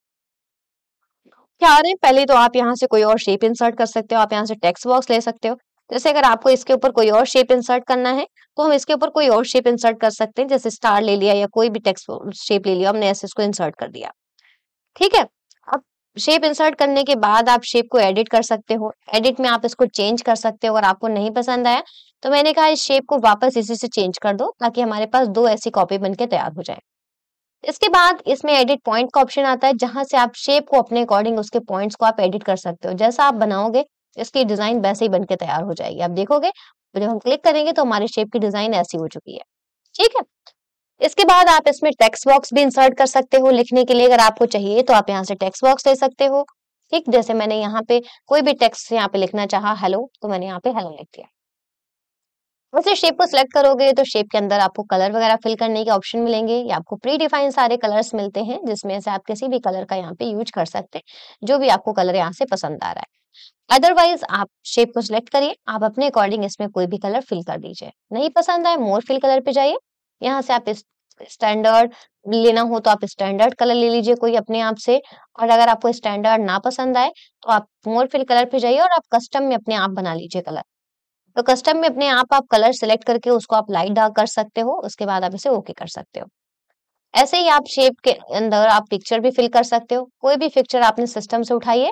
क्या आ रहे हैं पहले तो आप यहाँ से कोई और शेप इंसर्ट कर सकते हो आप यहाँ से टेक्स्ट बॉक्स ले सकते हो जैसे अगर आपको इसके ऊपर कोई और शेप इंसर्ट करना है तो हम इसके ऊपर कोई और शेप इंसर्ट कर सकते हैं जैसे स्टार ले लिया या कोई भी टेक्स्ट शेप ले लिया हमने ऐसे इसको इंसर्ट कर दिया ठीक है अब शेप इंसर्ट करने के बाद आप शेप को एडिट कर सकते हो एडिट में आप इसको चेंज कर सकते हो अगर आपको नहीं पसंद आया तो मैंने कहा इस शेप को वापस इसी से चेंज कर दो ताकि हमारे पास दो ऐसी कॉपी बनके तैयार हो जाए इसके बाद इसमें एडिट पॉइंट का ऑप्शन आता है जहां से आप शेप को अपने अकॉर्डिंग उसके पॉइंट्स को आप एडिट कर सकते हो जैसा आप बनाओगे इसकी डिजाइन वैसे ही बनकर तैयार हो जाएगी आप देखोगे जब हम क्लिक करेंगे तो हमारे शेप की डिजाइन ऐसी हो चुकी है ठीक है इसके बाद आप इसमें टेक्स्ट बॉक्स भी इंसर्ट कर सकते हो लिखने के लिए अगर आपको चाहिए तो आप यहाँ से टेक्स्ट बॉक्स ले सकते हो ठीक जैसे मैंने यहाँ पे कोई भी टेक्स्ट यहाँ पे लिखना चाहा हेलो तो मैंने यहाँ पे हेलो लिख दिया वैसे शेप को सिलेक्ट करोगे तो शेप के अंदर आपको कलर वगैरह फिल करने के ऑप्शन मिलेंगे या आपको प्री डिफाइन सारे कलर्स मिलते हैं जिसमें से आप किसी भी कलर का यहाँ पे यूज कर सकते हैं जो भी आपको कलर यहाँ से पसंद आ रहा है अदरवाइज आप शेप को सिलेक्ट करिए आप अपने अकॉर्डिंग इसमें कोई भी कलर फिल कर दीजिए नहीं पसंद आए मोर फिल कलर पे जाइए यहाँ से आप स्टैंडर्ड लेना हो तो आप स्टैंडर्ड कलर ले लीजिए कोई अपने आप से और अगर आपको स्टैंडर्ड ना पसंद आए तो आप मोर फिल कलर पे जाइए और आप कस्टम में अपने आप बना लीजिए कलर तो कस्टम में अपने आप आप कलर सेलेक्ट करके उसको आप लाइट डार्क कर सकते हो उसके बाद आप इसे ओके कर सकते हो ऐसे ही आप शेप के अंदर आप पिक्चर भी फिल कर सकते हो कोई भी पिक्चर आपने सिस्टम से उठाइए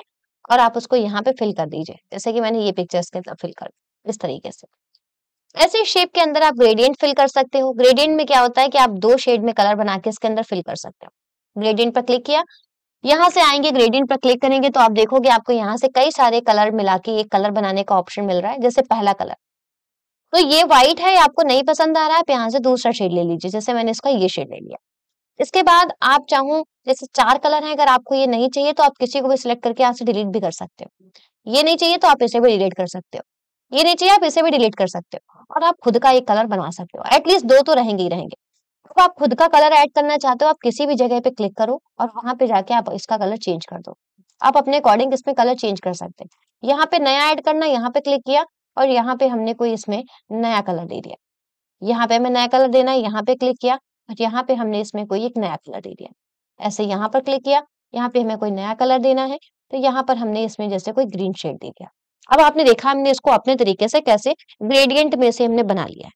और आप उसको यहाँ पे फिल कर दीजिए जैसे कि मैंने ये पिक्चर्स के अंदर फिल कर इस तरीके से ऐसे शेप के अंदर आप ग्रेडियंट फिल कर सकते हो ग्रेडियंट में क्या होता है कि आप दो शेड में कलर बना के इसके अंदर फिल कर सकते हो ग्रेडियंट पर क्लिक किया यहाँ से आएंगे ग्रेडियंट पर क्लिक करेंगे तो आप देखोगे आपको यहाँ से कई सारे कलर मिला के एक कलर बनाने का ऑप्शन मिल रहा है जैसे पहला कलर तो ये व्हाइट है आपको नहीं पसंद आ रहा है आप यहाँ से दूसरा शेड ले लीजिए जैसे मैंने इसका ये शेड ले लिया इसके बाद आप चाहो जैसे चार कलर है अगर आपको ये नहीं चाहिए तो आप किसी को भी सिलेक्ट करके यहाँ से डिलीट भी कर सकते हो ये नहीं चाहिए तो आप इसे भी डिलीट कर सकते हो ये नहीं चाहिए आप इसे भी डिलीट कर सकते हो और आप खुद का एक कलर बनवा सकते हो एटलीस्ट दो तो रहेंगे ही रहेंगे अब तो आप खुद का कलर ऐड करना चाहते हो आप किसी भी जगह पे क्लिक करो और वहां पे जाके आप इसका कलर चेंज कर दो आप अपने अकॉर्डिंग इसमें कलर चेंज कर सकते हैं यहाँ पे नया ऐड करना यहाँ पे क्लिक किया और यहाँ पे हमने कोई इसमें नया कलर दे दिया यहाँ पे हमें नया कलर देना है यहाँ पे क्लिक किया और यहाँ पे हमने इसमें कोई एक नया कलर दे दिया ऐसे यहाँ पर क्लिक किया यहाँ पे हमें कोई नया कलर देना है तो यहाँ पर हमने इसमें जैसे कोई ग्रीन शेड दे दिया अब आपने देखा हमने इसको अपने तरीके से कैसे ग्रेडियंट में से हमने बना लिया है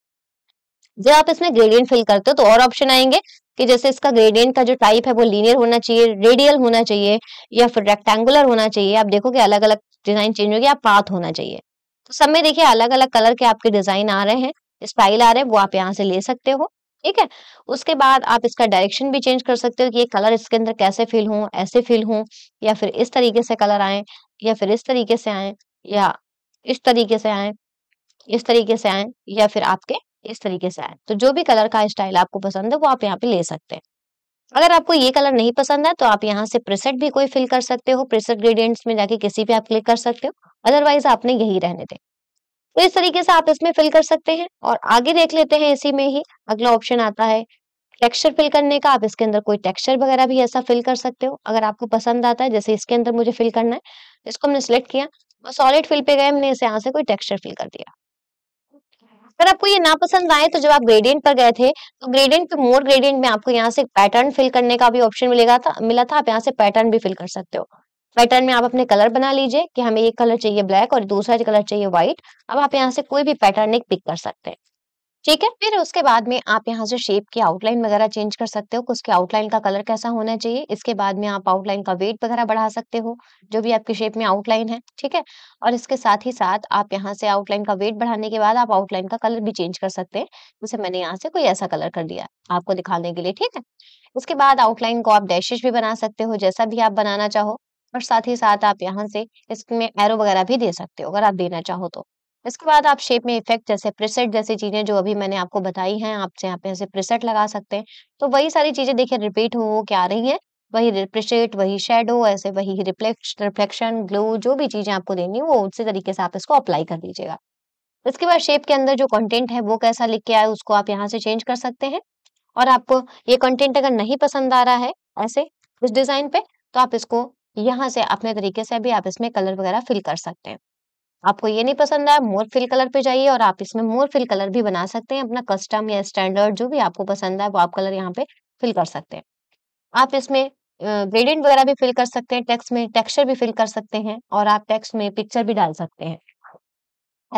जब आप इसमें ग्रेडियंट फिल करते हो तो और ऑप्शन आएंगे कि जैसे इसका ग्रेडियंट का जो टाइप है वो लीनियर होना चाहिए रेडियल होना चाहिए या फिर रेक्टेंगुलर होना चाहिए आप देखो कि अलग अलग डिजाइन चेंज होगी या पाथ होना चाहिए तो सब में देखिए अलग अलग कलर के आपके डिजाइन आ रहे हैं स्टाइल आ रहे हैं वो आप यहाँ से ले सकते हो ठीक है उसके बाद आप इसका डायरेक्शन भी चेंज कर सकते हो कि ये कलर इसके अंदर कैसे फिल हो ऐसे फिल हो या फिर इस तरीके से कलर आए या फिर इस तरीके से आए या इस तरीके से आए इस तरीके से आए या फिर आपके इस तरीके से आए तो जो भी कलर का स्टाइल आपको पसंद है वो आप यहाँ पे ले सकते हैं अगर आपको ये कलर नहीं पसंद है तो आप यहाँ से प्रेसेट भी कोई फिल कर सकते हो प्रेसेट ग्रेडियंट्स में जाके किसी पे आप क्लिक कर सकते हो अदरवाइज आपने यही रहने दें तो इस तरीके से आप इसमें फिल कर सकते हैं और आगे देख लेते हैं इसी में ही अगला ऑप्शन आता है टेक्सचर फिल करने का आप इसके अंदर कोई टेक्सचर वगैरह भी ऐसा फिल कर सकते हो अगर आपको पसंद आता है जैसे इसके अंदर मुझे फिल करना है इसको हमने सिलेक्ट किया और सॉलिड फिल पे गए हमने इसे यहाँ से कोई टेक्सचर फिल कर दिया अगर आपको ये ना पसंद आए तो जब आप ग्रेडियंट पर गए थे तो ग्रेडियंट पे मोर ग्रेडियंट में आपको यहाँ से पैटर्न फिल करने का भी ऑप्शन मिलेगा था मिला था आप यहाँ से पैटर्न भी फिल कर सकते हो पैटर्न में आप अपने कलर बना लीजिए कि हमें एक कलर चाहिए ब्लैक और दूसरा कलर चाहिए व्हाइट अब आप यहाँ से कोई भी पैटर्न एक पिक कर सकते हैं ठीक है फिर उसके बाद में आप यहाँ से शेप की आउटलाइन वगैरह चेंज कर सकते हो उसके आउटलाइन का कलर कैसा होना चाहिए इसके बाद में आप आउटलाइन का वेट वगैरह बढ़ा सकते हो जो भी आपकी शेप में आउटलाइन है ठीक है और इसके साथ ही साथ आप यहाँ से आउटलाइन का वेट बढ़ाने के बाद आप आउटलाइन का कलर भी चेंज कर सकते हैं जैसे मैंने यहाँ से कोई ऐसा कलर कर लिया आपको दिखाने के लिए ठीक है उसके बाद आउटलाइन को आप डैशेज भी बना सकते हो जैसा भी आप बनाना चाहो और साथ ही साथ आप यहाँ से इसमें एरो वगैरह भी दे सकते हो अगर आप देना चाहो तो इसके बाद आप शेप में इफेक्ट जैसे प्रिसेट जैसी चीज़ें जो अभी मैंने आपको बताई हैं आप यहाँ पे ऐसे प्रिसेट लगा सकते हैं तो वही सारी चीज़ें देखिए रिपीट हो वो क्या रही है वही प्रिसेट वही शेडो ऐसे वही रिफ्लेक्शन रिफ्लेक्शन ग्लो जो भी चीज़ें आपको देनी वो उसी तरीके से आप इसको अप्लाई कर दीजिएगा इसके बाद शेप के अंदर जो कंटेंट है वो कैसा लिख के आए उसको आप यहाँ से चेंज कर सकते हैं और आपको ये कंटेंट अगर नहीं पसंद आ रहा है ऐसे इस डिज़ाइन पे तो आप इसको यहाँ से अपने तरीके से भी आप इसमें कलर वगैरह फिल कर सकते हैं आपको ये नहीं पसंद आया मोर फिल कलर पे जाइए और आप इसमें मोर फिल कलर भी बना सकते हैं अपना कस्टम या स्टैंडर्ड जो भी आपको पसंद है वो आप कलर यहाँ पे फिल कर सकते हैं आप इसमें ग्रेडियंट वगैरह भी फिल कर सकते हैं टेक्स्ट में टेक्सचर भी फिल कर सकते हैं और आप टेक्स्ट में पिक्चर भी डाल सकते हैं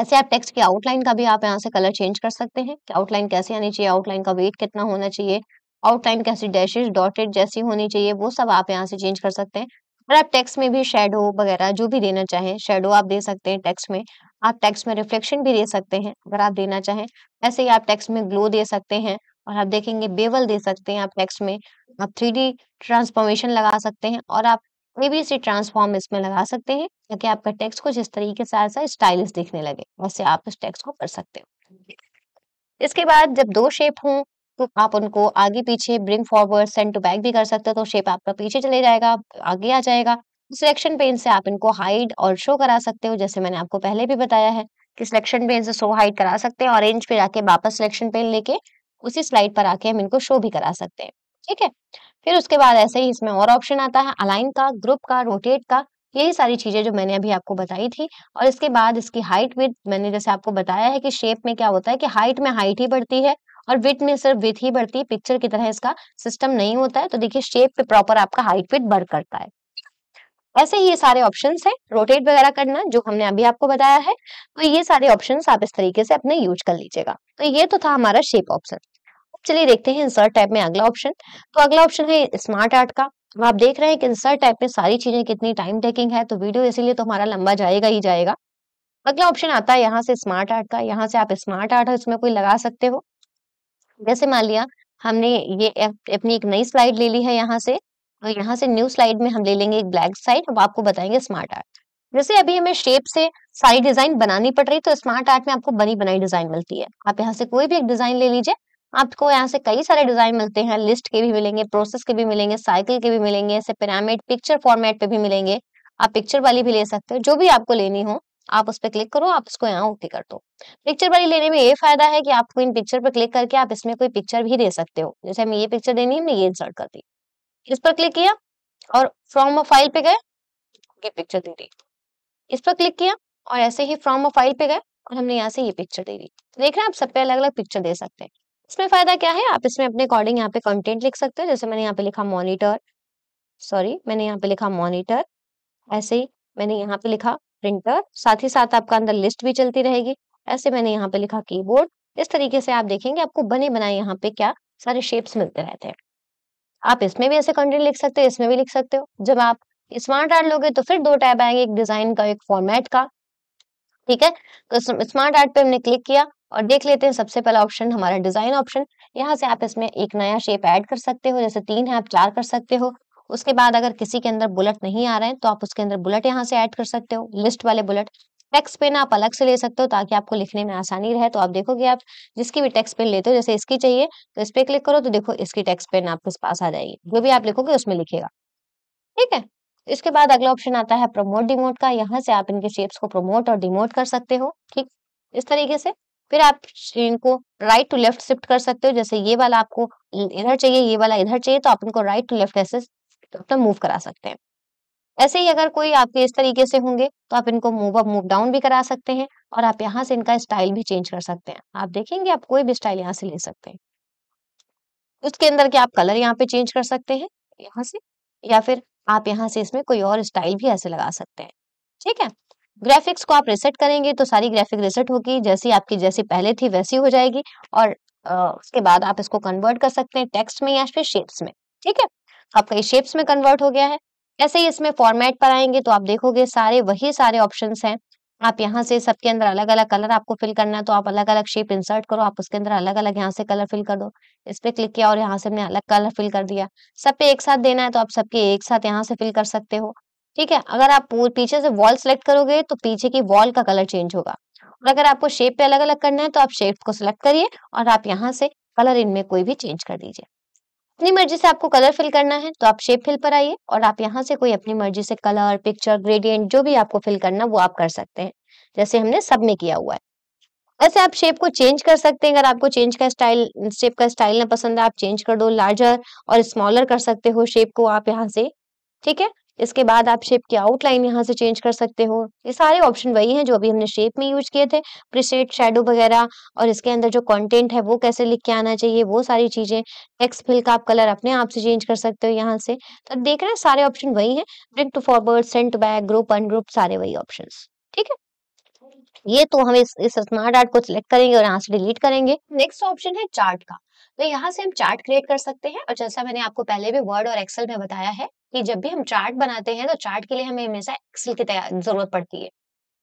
ऐसे आप टेक्स्ट की आउटलाइन का भी आप यहाँ से कलर चेंज कर सकते हैं कि आउटलाइन कैसे आनी चाहिए आउटलाइन का वेट कितना होना चाहिए आउटलाइन कैसी डैशेज डॉटेड जैसी होनी चाहिए वो सब आप यहाँ से चेंज कर सकते हैं और आप टेक्स्ट में भी शेडो वगैरह जो भी देना चाहें शेडो आप दे सकते हैं टेक्स्ट में आप टेक्स्ट में रिफ्लेक्शन भी दे सकते हैं अगर आप देना चाहें ऐसे ही आप टेक्स्ट में ग्लो दे सकते हैं और आप देखेंगे बेवल दे सकते हैं आप टेक्स्ट में आप थ्री ट्रांसफॉर्मेशन लगा सकते हैं और आप एबीसी ट्रांसफॉर्म इसमें लगा सकते हैं ताकि आपका टेक्स्ट कुछ इस तरीके से ऐसा स्टाइलिश दिखने लगे वैसे आप इस टेक्स्ट को कर सकते हो इसके बाद जब दो शेप हों तो आप उनको आगे पीछे bring forward send to back भी कर सकते हो तो शेप आपका पीछे चले जाएगा आगे आ जाएगा सिलेक्शन तो पेन से आप इनको हाइड और शो करा सकते हो जैसे मैंने आपको पहले भी बताया है कि सिलेक्शन पेन से शो हाइड करा सकते हैं ऑरेंज पे जाके वापस सिलेक्शन पेन लेके उसी स्लाइड पर आके हम इनको शो भी करा सकते हैं ठीक है फिर उसके बाद ऐसे ही इसमें और ऑप्शन आता है अलाइन का ग्रुप का रोटेट का यही सारी चीजें जो मैंने अभी आपको बताई थी और इसके बाद इसकी हाइट विथ मैंने जैसे आपको बताया है कि शेप में क्या होता है कि हाइट में हाइट ही बढ़ती है और विथ में सिर्फ विथ ही बढ़ती है पिक्चर की तरह इसका सिस्टम नहीं होता है तो देखिए शेप पे प्रॉपर आपका हाइट विथ बढ़ करता है ऐसे ही ये सारे ऑप्शन है रोटेट वगैरह करना जो हमने अभी आपको बताया है तो ये सारे ऑप्शन आप इस तरीके से अपने यूज कर लीजिएगा तो ये तो था हमारा शेप ऑप्शन चलिए देखते हैं इंसर्ट टाइप में अगला ऑप्शन तो अगला ऑप्शन है स्मार्ट आर्ट का तो आप देख रहे हैं कि इंसर्ट टाइप में सारी चीजें कितनी टाइम टेकिंग है तो वीडियो इसीलिए तो हमारा लंबा जाएगा ही जाएगा अगला ऑप्शन आता है यहाँ से स्मार्ट आर्ट का यहाँ से आप स्मार्ट आर्ट इसमें कोई लगा सकते हो जैसे मान लिया हमने ये अपनी एक नई स्लाइड ले ली है यहाँ से और यहाँ से न्यू स्लाइड में हम ले लेंगे एक ब्लैक स्लाइड अब आपको बताएंगे स्मार्ट आर्ट जैसे अभी हमें शेप से सारी डिजाइन बनानी पड़ रही तो स्मार्ट आर्ट में आपको बनी बनाई डिजाइन मिलती है आप यहाँ से कोई भी एक डिजाइन ले लीजिए आपको यहाँ से कई सारे डिजाइन मिलते हैं लिस्ट के भी मिलेंगे प्रोसेस के भी मिलेंगे साइकिल के भी मिलेंगे ऐसे पिरामिड पिक्चर फॉर्मेट पे भी मिलेंगे आप पिक्चर वाली भी ले सकते हो जो भी आपको लेनी हो आप उस पर क्लिक करो आप उसको यहाँ ओके कर दो पिक्चर वाली लेने में ये फायदा है कि आप इन पिक्चर पर क्लिक करके आप इसमें कोई पिक्चर भी दे सकते हो जैसे हमें ये पिक्चर देनी है हमने ये इंसर्ट कर दी इस पर क्लिक किया और फ्रॉम अ फाइल पे गए ये पिक्चर दे दी इस पर क्लिक किया और ऐसे ही फ्रॉम अ फाइल पे गए और हमने यहाँ से ये पिक्चर दे दी देख रहे हैं आप सब पे अलग अलग पिक्चर दे सकते हैं इसमें फायदा क्या है आप इसमें अपने अकॉर्डिंग यहाँ पे कंटेंट लिख सकते हैं जैसे मैंने यहाँ पे लिखा मॉनिटर सॉरी मैंने यहाँ पे लिखा मॉनिटर ऐसे ही मैंने यहाँ पे लिखा प्रिंटर साथ ही साथ आपका अंदर लिस्ट भी चलती रहेगी ऐसे मैंने यहाँ पे लिखा कीबोर्ड इस तरीके से आप देखेंगे आपको बने बनाए यहाँ पे क्या सारे शेप्स मिलते रहते हैं आप इसमें भी ऐसे कंटेंट लिख सकते हो इसमें भी लिख सकते हो जब आप स्मार्ट आर्ट लोगे तो फिर दो टैब आएंगे एक डिजाइन का एक फॉर्मेट का ठीक है तो स्मार्ट आर्ट पे हमने क्लिक किया और देख लेते हैं सबसे पहला ऑप्शन हमारा डिजाइन ऑप्शन यहाँ से आप इसमें एक नया शेप ऐड कर सकते हो जैसे तीन है आप चार कर सकते हो उसके बाद अगर किसी के अंदर बुलेट नहीं आ रहे हैं तो आप उसके अंदर बुलेट यहाँ से ऐड कर सकते हो लिस्ट वाले बुलेट टेक्स्ट पेन आप अलग से ले सकते हो ताकि आपको लिखने में आसानी रहे तो आप देखोगे आप जिसकी भी टेक्स्ट पेन लेते हो जैसे इसकी चाहिए तो इस पर क्लिक करो तो देखो इसकी टेक्स्ट पेन आपके पास आ जाएगी जो भी आप लिखोगे उसमें लिखेगा ठीक है इसके बाद अगला ऑप्शन आता है प्रमोट डिमोट का यहाँ से आप इनके शेप्स को प्रमोट और डिमोट कर सकते हो ठीक इस तरीके से फिर आप इनको राइट टू लेफ्ट शिफ्ट कर सकते हो जैसे ये वाला आपको इधर चाहिए ये वाला इधर चाहिए तो आप इनको राइट टू लेफ्ट ऐसे तो मतलब मूव करा सकते हैं ऐसे ही अगर कोई आपके इस तरीके से होंगे तो आप इनको मूव अप मूव डाउन भी करा सकते हैं और आप यहाँ से इनका स्टाइल भी चेंज कर सकते हैं आप देखेंगे आप कोई भी स्टाइल यहाँ से ले सकते हैं उसके अंदर के आप कलर यहाँ पे चेंज कर सकते हैं यहाँ से या फिर आप यहाँ से इसमें कोई और स्टाइल भी ऐसे लगा सकते हैं ठीक है ग्राफिक्स को आप रिसेट करेंगे तो सारी ग्राफिक रिसेट होगी जैसी आपकी जैसी पहले थी वैसी हो जाएगी और आ, उसके बाद आप इसको कन्वर्ट कर सकते हैं टेक्स्ट में या फिर शेप्स में ठीक है आपका ये शेप्स में कन्वर्ट हो गया है ऐसे ही इसमें फॉर्मेट पर आएंगे तो आप देखोगे सारे वही सारे ऑप्शन हैं आप यहाँ से सबके अंदर अलग अलग कलर आपको फिल करना है तो आप अलग अलग शेप इंसर्ट करो आप उसके अंदर अलग अलग यहाँ से कलर फिल कर दो इस पे क्लिक किया और यहाँ से हमने अलग कलर फिल कर दिया सब पे एक साथ देना है तो आप सबके एक साथ यहाँ से फिल कर सकते हो ठीक है अगर आप पीछे से वॉल सेलेक्ट करोगे तो पीछे की वॉल का कलर चेंज होगा और अगर आपको शेप पे अलग अलग करना है तो आप शेप को सिलेक्ट करिए और आप यहाँ से कलर इनमें कोई भी चेंज कर दीजिए अपनी मर्जी से आपको कलर फिल करना है तो आप शेप फिल पर आइए और आप यहाँ से कोई अपनी मर्जी से कलर पिक्चर ग्रेडियंट जो भी आपको फिल करना वो आप कर सकते हैं जैसे हमने सब में किया हुआ है ऐसे आप शेप को चेंज कर सकते हैं अगर आपको चेंज का स्टाइल शेप का स्टाइल ना पसंद है आप चेंज कर दो लार्जर और स्मॉलर कर सकते हो शेप को आप यहाँ से ठीक है इसके बाद आप शेप की आउटलाइन यहाँ से चेंज कर सकते हो ये सारे ऑप्शन वही हैं जो अभी हमने शेप में यूज किए थे प्रिसेट शेडो वगैरह और इसके अंदर जो कंटेंट है वो कैसे लिख के आना चाहिए वो सारी चीजें टेक्स्ट फिल का आप कलर अपने आप से चेंज कर सकते हो यहाँ से तो देख रहे हैं सारे ऑप्शन वही है bring to forward send back group ungroup सारे वही ऑप्शन ठीक है ये तो हम इस स्मार्ट आर्ट को सिलेक्ट करेंगे और यहाँ से डिलीट करेंगे नेक्स्ट ऑप्शन है चार्ट का तो यहाँ से हम चार्ट क्रिएट कर सकते हैं और जैसा मैंने आपको पहले भी वर्ड और एक्सेल में बताया है कि जब भी हम चार्ट बनाते हैं तो चार्ट के लिए हमें हमेशा एक्सेल की जरूरत पड़ती है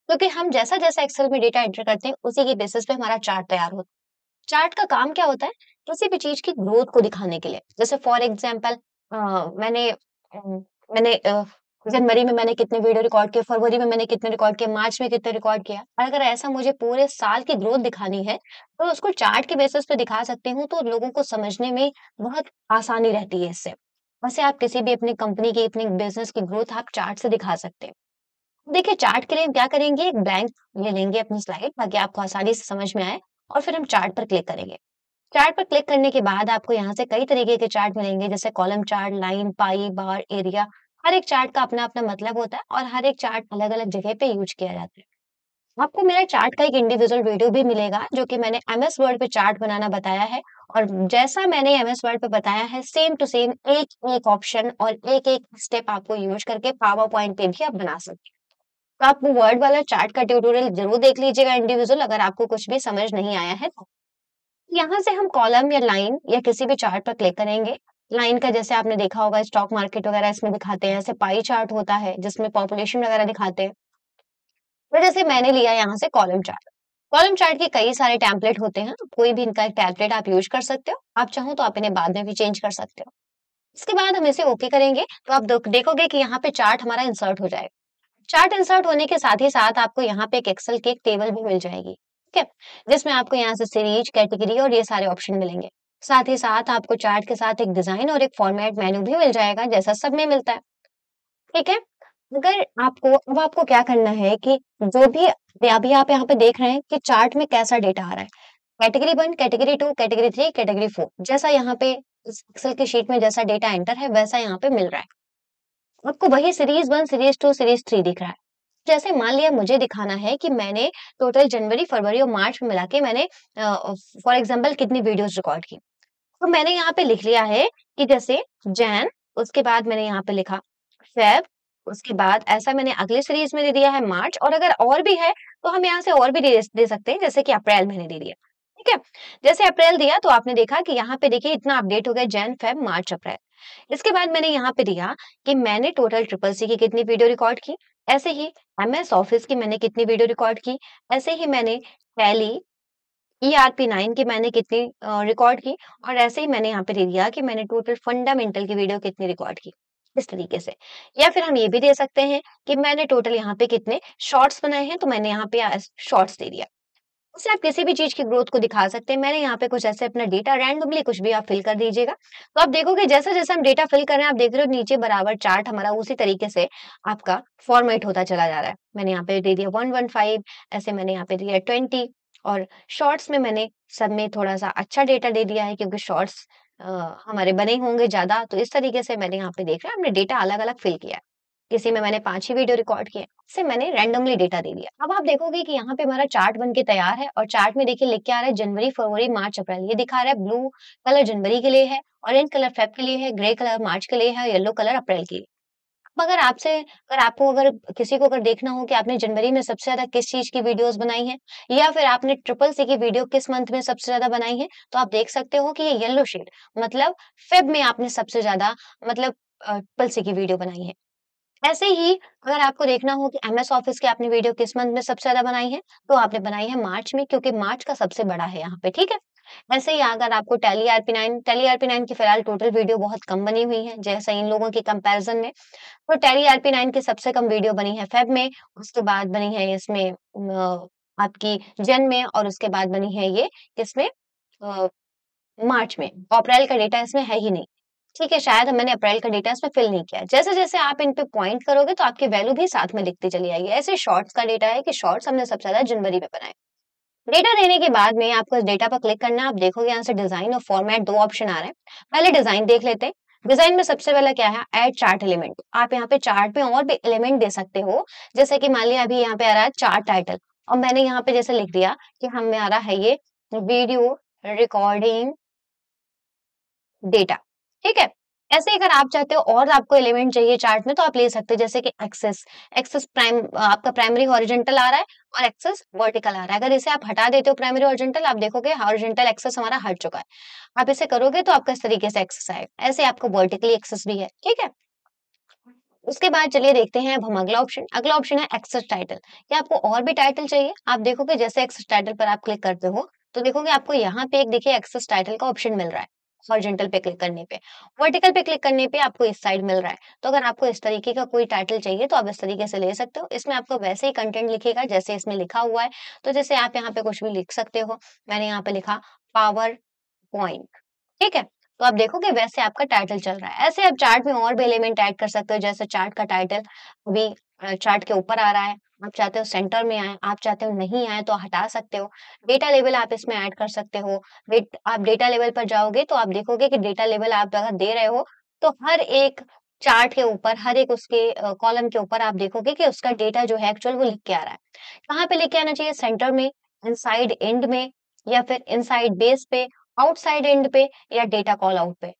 क्योंकि तो हम जैसा जैसा एक्सेल में डेटा एंटर करते हैं उसी के बेसिस पे हमारा चार्ट तैयार होता है चार्ट का काम क्या होता है किसी भी चीज की ग्रोथ को दिखाने के लिए जैसे फॉर एग्जाम्पल मैंने मैंने जनवरी में मैंने कितने वीडियो रिकॉर्ड किए फरवरी में मैंने कितने रिकॉर्ड किए मार्च में कितने रिकॉर्ड किया और अगर ऐसा मुझे पूरे साल की ग्रोथ दिखानी है तो उसको चार्ट के बेसिस पे दिखा सकती हूँ तो लोगों को समझने में बहुत आसानी रहती है इससे वैसे आप किसी भी अपनी कंपनी की अपनी बिजनेस की ग्रोथ आप चार्ट से दिखा सकते हैं देखिए चार्ट के लिए हम क्या करेंगे एक ब्लैंक ले लेंगे अपनी स्लाइड ताकि आपको आसानी से समझ में आए और फिर हम चार्ट पर क्लिक करेंगे चार्ट पर क्लिक करने के बाद आपको यहाँ से कई तरीके के चार्ट मिलेंगे जैसे column chart line pie bar area हर एक चार्ट का अपना अपना मतलब होता है और हर एक चार्ट अलग अलग जगह पे यूज किया जाता है आपको मेरा चार्ट का एक इंडिविजुअल वीडियो भी मिलेगा जो कि मैंने एम एस वर्ड पे चार्ट बनाना बताया है और जैसा मैंने एम एस वर्ड पे बताया है सेम टू सेम एक एक ऑप्शन और एक एक स्टेप आपको यूज करके पावर पॉइंट पे भी आप बना सकते हैं तो आप वर्ड वाला चार्ट का ट्यूटोरियल जरूर देख लीजिएगा इंडिविजुअल अगर आपको कुछ भी समझ नहीं आया है तो यहाँ से हम कॉलम या लाइन या किसी भी चार्ट पर क्लिक करेंगे लाइन का जैसे आपने देखा होगा स्टॉक मार्केट वगैरह इसमें दिखाते हैं ऐसे पाई चार्ट होता है जिसमें पॉपुलेशन वगैरह दिखाते हैं फिर तो जैसे मैंने लिया यहाँ से कॉलम चार्ट कॉलम चार्ट के कई सारे टैंपलेट होते हैं कोई भी इनका एक टैंपलेट आप यूज कर सकते हो आप चाहो तो आप इन्हें बाद में भी चेंज कर सकते हो इसके बाद हम इसे ओके करेंगे तो आप देखोगे कि यहाँ पे चार्ट हमारा इंसर्ट हो जाएगा चार्ट इंसर्ट होने के साथ ही साथ आपको यहाँ पे एक एक्सल की एक टेबल भी मिल जाएगी ठीक है जिसमें आपको यहाँ से सीरीज कैटेगरी और ये सारे ऑप्शन मिलेंगे साथ ही साथ आपको चार्ट के साथ एक डिजाइन और एक फॉर्मेट मेन्यू भी मिल जाएगा जैसा सब में मिलता है ठीक है अगर आपको अब आपको क्या करना है कि जो भी अभी आप यहाँ पे देख रहे हैं कि चार्ट में कैसा डेटा आ रहा है category one category two category three category four जैसा यहाँ पे एक्सेल की शीट में जैसा डेटा एंटर है वैसा यहाँ पे मिल रहा है आपको वही series one series two series three दिख रहा है जैसे मान लिया मुझे दिखाना है कि मैंने टोटल जनवरी फरवरी और मार्च में मिला के मैंने फॉर एग्जाम्पल कितनी वीडियोस रिकॉर्ड की तो मैंने यहाँ पे लिख लिया है कि जैसे जैन उसके बाद मैंने यहाँ पे लिखा फेब उसके बाद ऐसा मैंने अगले सीरीज में दे दिया है मार्च और अगर और भी है तो हम यहाँ से और भी दे, दे सकते हैं जैसे कि अप्रैल मैंने दे दिया ठीक है जैसे अप्रैल दिया तो आपने देखा कि यहाँ पे देखिए इतना अपडेट हो गया जैन फेब मार्च अप्रैल इसके बाद मैंने यहाँ पे दिया कि मैंने टोटल ट्रिपल सी की कितनी वीडियो रिकॉर्ड की ऐसे ही एम ऑफिस की मैंने कितनी वीडियो रिकॉर्ड की ऐसे ही मैंने Tally E R P nine की मैंने कितनी रिकॉर्ड की और ऐसे ही मैंने यहाँ पे दे दिया कि मैंने टोटल फंडामेंटल की वीडियो कितनी रिकॉर्ड की इस तरीके से या फिर हम ये भी दे सकते हैं कि मैंने टोटल यहाँ पे कितने शॉर्ट्स बनाए हैं तो मैंने यहाँ पे शॉर्ट्स दे दिया उससे आप किसी भी चीज की ग्रोथ को दिखा सकते हैं मैंने यहाँ पे कुछ ऐसे अपना डेटा रैंडमली कुछ भी आप फिल कर दीजिएगा तो आप देखोगे जैसा जैसा हम डेटा फिल कर रहे हैं आप देख रहे हो नीचे बराबर चार्ट हमारा उसी तरीके से आपका फॉर्मेट होता चला जा रहा है मैंने यहाँ पे दे दिया वन वन फाइव ऐसे मैंने यहाँ पे दिया ट्वेंटी और शॉर्ट्स में मैंने सब में थोड़ा सा अच्छा डेटा दे दिया है क्योंकि शॉर्ट्स हमारे बने होंगे ज्यादा तो इस तरीके से मैंने यहाँ पे देख रहा है हमने डेटा अलग अलग फिल किया है किसी में मैंने पांच ही वीडियो रिकॉर्ड किए से मैंने रैंडमली डेटा दे दिया अब आप देखोगे कि यहाँ पे हमारा चार्ट बनके तैयार है और चार्ट में देखिए लिख के आ रहा है जनवरी फरवरी मार्च अप्रैल ये दिखा रहा है ब्लू कलर जनवरी के लिए है ऑरेंज कलर फेब के लिए है ग्रे कलर मार्च के लिए है येलो कलर अप्रैल के लिए अगर आपसे अगर आपको अगर किसी को अगर देखना हो कि आपने जनवरी में सबसे ज्यादा किस चीज की वीडियोस बनाई है या फिर आपने ट्रिपल सी की वीडियो किस मंथ में सबसे ज्यादा बनाई है तो आप देख सकते हो कि ये येलो शेड मतलब फेब में आपने सबसे ज्यादा मतलब ट्रिपल सी की वीडियो बनाई है ऐसे ही अगर आपको देखना हो कि एमएस ऑफिस की आपने वीडियो किस मंथ में सबसे ज्यादा बनाई है तो आपने बनाई है मार्च में क्योंकि मार्च का सबसे बड़ा है यहाँ पे ठीक है ऐसे ही अगर आपको Tally RP nine Tally RP nine की फिलहाल टोटल वीडियो बहुत कम बनी हुई है जैसे इन लोगों के कंपेरिजन में तो टेली आरपी नाइन की सबसे कम वीडियो बनी है फेब में उसके बाद बनी है इसमें आपकी जन में और उसके बाद बनी है ये किसमें मार्च में अप्रैल का डेटा इसमें है ही नहीं ठीक है शायद मैंने अप्रैल का डेटा इसमें फिल नहीं किया जैसे जैसे आप इन पे पॉइंट करोगे तो आपकी वैल्यू भी साथ में लिखती चली आएगी ऐसे शॉर्ट्स का डेटा है कि शॉर्ट्स हमने सबसे ज्यादा जनवरी में बनाए डेटा देने के बाद में आपको इस डेटा पर क्लिक करना आप देखोगे यहाँ से डिजाइन और फॉर्मेट दो ऑप्शन आ रहे हैं पहले डिजाइन देख लेते हैं डिजाइन में सबसे पहला क्या है एड चार्ट एलिमेंट आप यहाँ पे चार्ट पे और भी एलिमेंट दे सकते हो जैसे कि मान लिया अभी यहाँ पे आ रहा है चार्ट टाइटल और मैंने यहाँ पे जैसे लिख दिया कि हमें आ रहा है ये वीडियो रिकॉर्डिंग डेटा ठीक है ऐसे अगर आप चाहते हो और आपको एलिमेंट चाहिए चार्ट में तो आप ले सकते हो जैसे कि एक्सेस एक्सेस प्राइम आपका प्राइमरी हॉरिजेंटल आ रहा है और एक्सेस वर्टिकल आ रहा है अगर इसे आप हटा देते हो प्राइमरी ऑरिजेंटल आप देखोगे हॉरिजेंटल एक्सेस हमारा हट चुका है आप इसे करोगे तो आपका इस तरीके से एक्सेस आएगा ऐसे आपको वर्टिकली एक्सेस भी है ठीक है उसके बाद चलिए देखते हैं अब हम अगला ऑप्शन अगला ऑप्शन है एक्सेस टाइटल या आपको और भी टाइटल चाहिए आप देखोगे जैसे एक्सेस टाइटल पर आप क्लिक करते हो तो देखोगे आपको यहाँ पे एक देखिए एक्सेस टाइटल का ऑप्शन मिल रहा है हॉरिजेंटल पे क्लिक करने पे वर्टिकल पे क्लिक करने पे आपको इस साइड मिल रहा है तो अगर आपको इस तरीके का कोई टाइटल चाहिए तो आप इस तरीके से ले सकते हो इसमें आपको वैसे ही कंटेंट लिखेगा जैसे इसमें लिखा हुआ है तो जैसे आप यहाँ पे कुछ भी लिख सकते हो मैंने यहाँ पे लिखा पावर पॉइंट ठीक है तो आप देखोगे वैसे आपका टाइटल चल रहा है ऐसे आप चार्ट में और भी एलिमेंट ऐड कर सकते हो जैसे चार्ट का टाइटल अभी चार्ट के ऊपर आ रहा है आप चाहते हो सेंटर में आए आप चाहते हो नहीं आए तो हटा सकते हो डेटा लेवल आप इसमें ऐड कर सकते हो आप डेटा लेवल पर जाओगे तो आप देखोगे कि डेटा लेवल आप अगर दे रहे हो तो हर एक चार्ट के ऊपर हर एक उसके कॉलम के ऊपर आप देखोगे कि उसका डेटा जो है एक्चुअल वो लिख के आ रहा है कहाँ पे लेके आना चाहिए सेंटर में इनसाइड एंड में या फिर इनसाइड बेस पे आउटसाइड एंड पे या डेटा कॉल आउट पे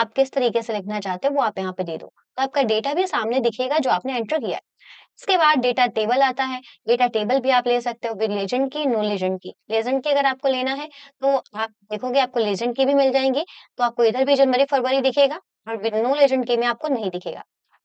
आप किस तरीके से लिखना चाहते हो वो आप यहाँ पे दे दो तो आपका डेटा भी सामने दिखेगा जो आपने एंटर किया है इसके बाद डेटा टेबल आता है डेटा टेबल भी आप ले सकते हो विद लेजेंड की नो लेजेंड की लेजेंड की अगर आपको लेना है तो आप देखोगे आपको लेजेंड की भी मिल जाएंगी तो आपको इधर भी जनवरी फरवरी दिखेगा और विद नो लेजेंड की में आपको नहीं दिखेगा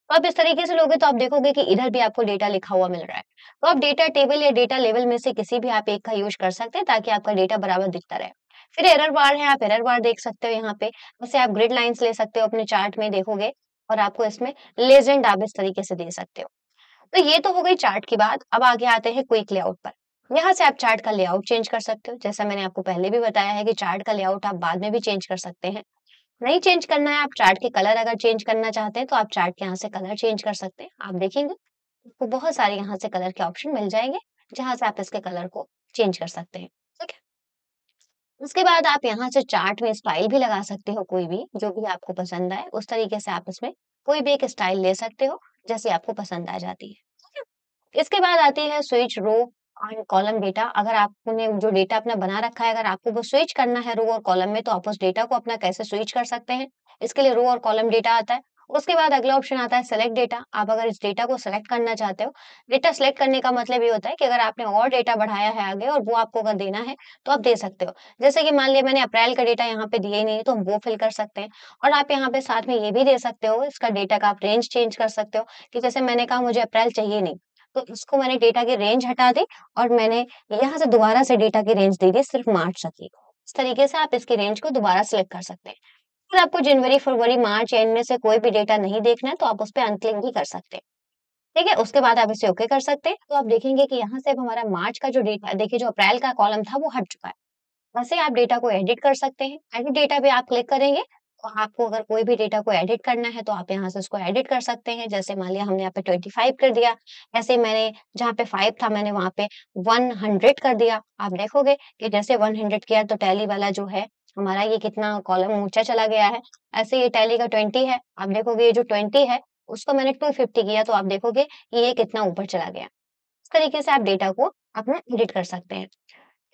तो आप इस तरीके से लोगे तो आप देखोगे कि इधर भी आपको डेटा लिखा हुआ मिल रहा है तो आप डेटा टेबल या डेटा लेवल में से किसी भी आप एक का यूज कर सकते हैं ताकि आपका डेटा बराबर दिखता रहे फिर एरर बार है आप एरर बार देख सकते हो यहाँ पे जैसे आप ग्रिड लाइंस ले सकते हो अपने चार्ट में देखोगे और आपको इसमें लेजेंड आप इस तरीके से दे सकते हो तो ये तो हो गई चार्ट की बात अब आगे आते हैं क्विक लेआउट पर यहाँ से आप चार्ट का लेआउट चेंज कर सकते हो जैसा मैंने आपको पहले भी बताया है कि चार्ट का लेआउट आप बाद में भी चेंज कर सकते हैं नहीं चेंज करना है आप चार्ट के कलर अगर चेंज करना चाहते हैं तो आप चार्ट के यहाँ से कलर चेंज कर सकते हैं आप देखेंगे आपको तो बहुत सारे यहाँ से कलर के ऑप्शन मिल जाएंगे जहां से आप इसके कलर को चेंज कर सकते हैं उसके बाद आप यहाँ से चार्ट में स्टाइल भी लगा सकते हो कोई भी जो भी आपको पसंद आए उस तरीके से आप इसमें कोई भी एक स्टाइल ले सकते हो जैसे आपको पसंद आ जाती है इसके बाद आती है स्विच रो और कॉलम डेटा अगर आपने जो डेटा अपना बना रखा है अगर आपको वो स्विच करना है रो और कॉलम में तो आप उस डेटा को अपना कैसे स्विच कर सकते हैं इसके लिए रो और कॉलम डेटा आता है उसके बाद अगला ऑप्शन आता है सेलेक्ट डेटा आप अगर इस डेटा को सेलेक्ट करना चाहते हो डेटा सेलेक्ट करने का मतलब ये होता है कि अगर आपने और डेटा बढ़ाया है आगे और वो आपको अगर देना है तो आप दे सकते हो जैसे कि मान लिया मैंने अप्रैल का डेटा यहाँ पे दिया ही नहीं तो हम वो फिल कर सकते हैं और आप यहाँ पे साथ में ये भी दे सकते हो इसका डेटा का आप रेंज चेंज कर सकते हो कि जैसे मैंने कहा मुझे अप्रैल चाहिए नहीं तो इसको मैंने डेटा की रेंज हटा दी और मैंने यहाँ से दोबारा से डेटा की रेंज दे दी सिर्फ मार्च तक ही इस तरीके से आप इसकी रेंज को दोबारा सिलेक्ट कर सकते हैं अगर आपको जनवरी फरवरी मार्च एंड में से कोई भी डेटा नहीं देखना है तो आप उस पर अंतलिंग ही कर सकते हैं ठीक है उसके बाद आप इसे ओके कर सकते हैं तो आप देखेंगे कि यहाँ से अब हमारा मार्च का जो डेटा देखिए जो अप्रैल का कॉलम था वो हट चुका है वैसे आप डेटा को एडिट कर सकते हैं एडिट डेटा पे आप क्लिक करेंगे तो आपको अगर कोई भी डेटा को एडिट करना है तो आप यहाँ से उसको एडिट कर सकते हैं जैसे मान लिया हमने यहाँ पे ट्वेंटी फाइव कर दिया ऐसे मैंने जहाँ पे फाइव था मैंने वहाँ पे वन हंड्रेड कर दिया आप देखोगे कि जैसे वन हंड्रेड किया तो टैली वाला जो है हमारा ये कितना कॉलम ऊंचा चला गया है ऐसे ये टैली का ट्वेंटी है आप देखोगे ये जो ट्वेंटी है उसको मैंने टू फिफ्टी किया तो आप देखोगे कि ये कितना ऊपर चला गया इस तरीके से आप डेटा को अपना एडिट कर सकते हैं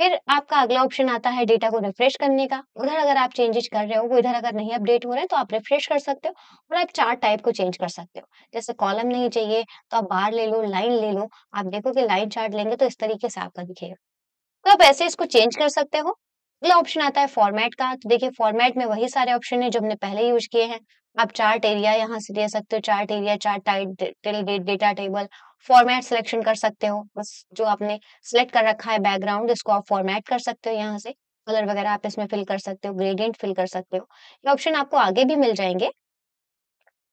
फिर आपका अगला ऑप्शन आता है डेटा को रिफ्रेश करने का उधर अगर आप चेंजेस कर रहे हो वो इधर अगर नहीं अपडेट हो रहे हैं तो आप रिफ्रेश कर सकते हो और आप चार टाइप को चेंज कर सकते हो जैसे कॉलम नहीं चाहिए तो आप बार ले लो लाइन ले लो आप देखो कि लाइन चार्ट लेंगे तो इस तरीके से आपका दिखेगा तो आप ऐसे इसको चेंज कर सकते हो अगला ऑप्शन आता है फॉर्मेट का तो देखिए फॉर्मेट में वही सारे ऑप्शन है जो हमने पहले यूज किए हैं आप चार्ट एरिया यहाँ से ले सकते हो chart area chart title data table format selection कर सकते हो बस जो आपने सिलेक्ट कर रखा है बैकग्राउंड इसको आप फॉर्मेट कर सकते हो यहाँ से कलर वगैरह आप इसमें फिल कर सकते हो ग्रेडियंट फिल कर सकते हो ये ऑप्शन आपको आगे भी मिल जाएंगे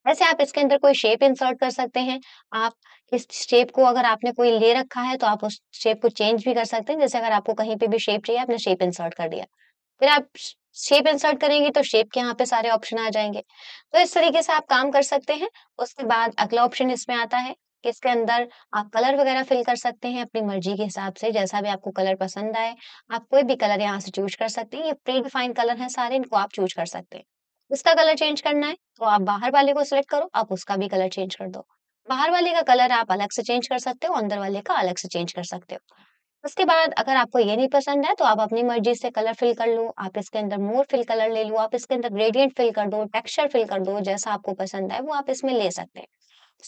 वैसे आप इसके अंदर कोई शेप इंसर्ट कर सकते हैं आप इस शेप को अगर आपने कोई ले रखा है तो आप उस शेप को चेंज भी कर सकते हैं जैसे अगर आपको कहीं पे भी शेप चाहिए आपने शेप इंसर्ट कर दिया फिर आप शेप इंसर्ट करेंगे तो शेप के यहाँ पे सारे ऑप्शन आ जाएंगे तो इस तरीके से आप काम कर सकते हैं उसके बाद अगला ऑप्शन इसमें आता है कि इसके अंदर आप कलर वगैरह फिल कर सकते हैं अपनी मर्जी के हिसाब से जैसा भी आपको कलर पसंद आए आप कोई भी कलर यहाँ से चूज कर सकते हैं ये प्री डिफाइंड कलर है सारे इनको आप चूज कर सकते हैं इसका कलर चेंज करना है तो आप बाहर वाले को सिलेक्ट करो आप उसका भी कलर चेंज कर दो बाहर वाले का कलर आप अलग से चेंज कर सकते हो अंदर वाले का अलग से चेंज कर सकते हो उसके बाद अगर आपको ये नहीं पसंद है तो आप अपनी मर्जी से कलर फिल कर लो आप इसके अंदर मोर फिल कलर ले लो आप इसके अंदर ग्रेडियंट फिल कर दो टेक्सचर फिल कर दो जैसा आपको पसंद है वो आप इसमें ले सकते हैं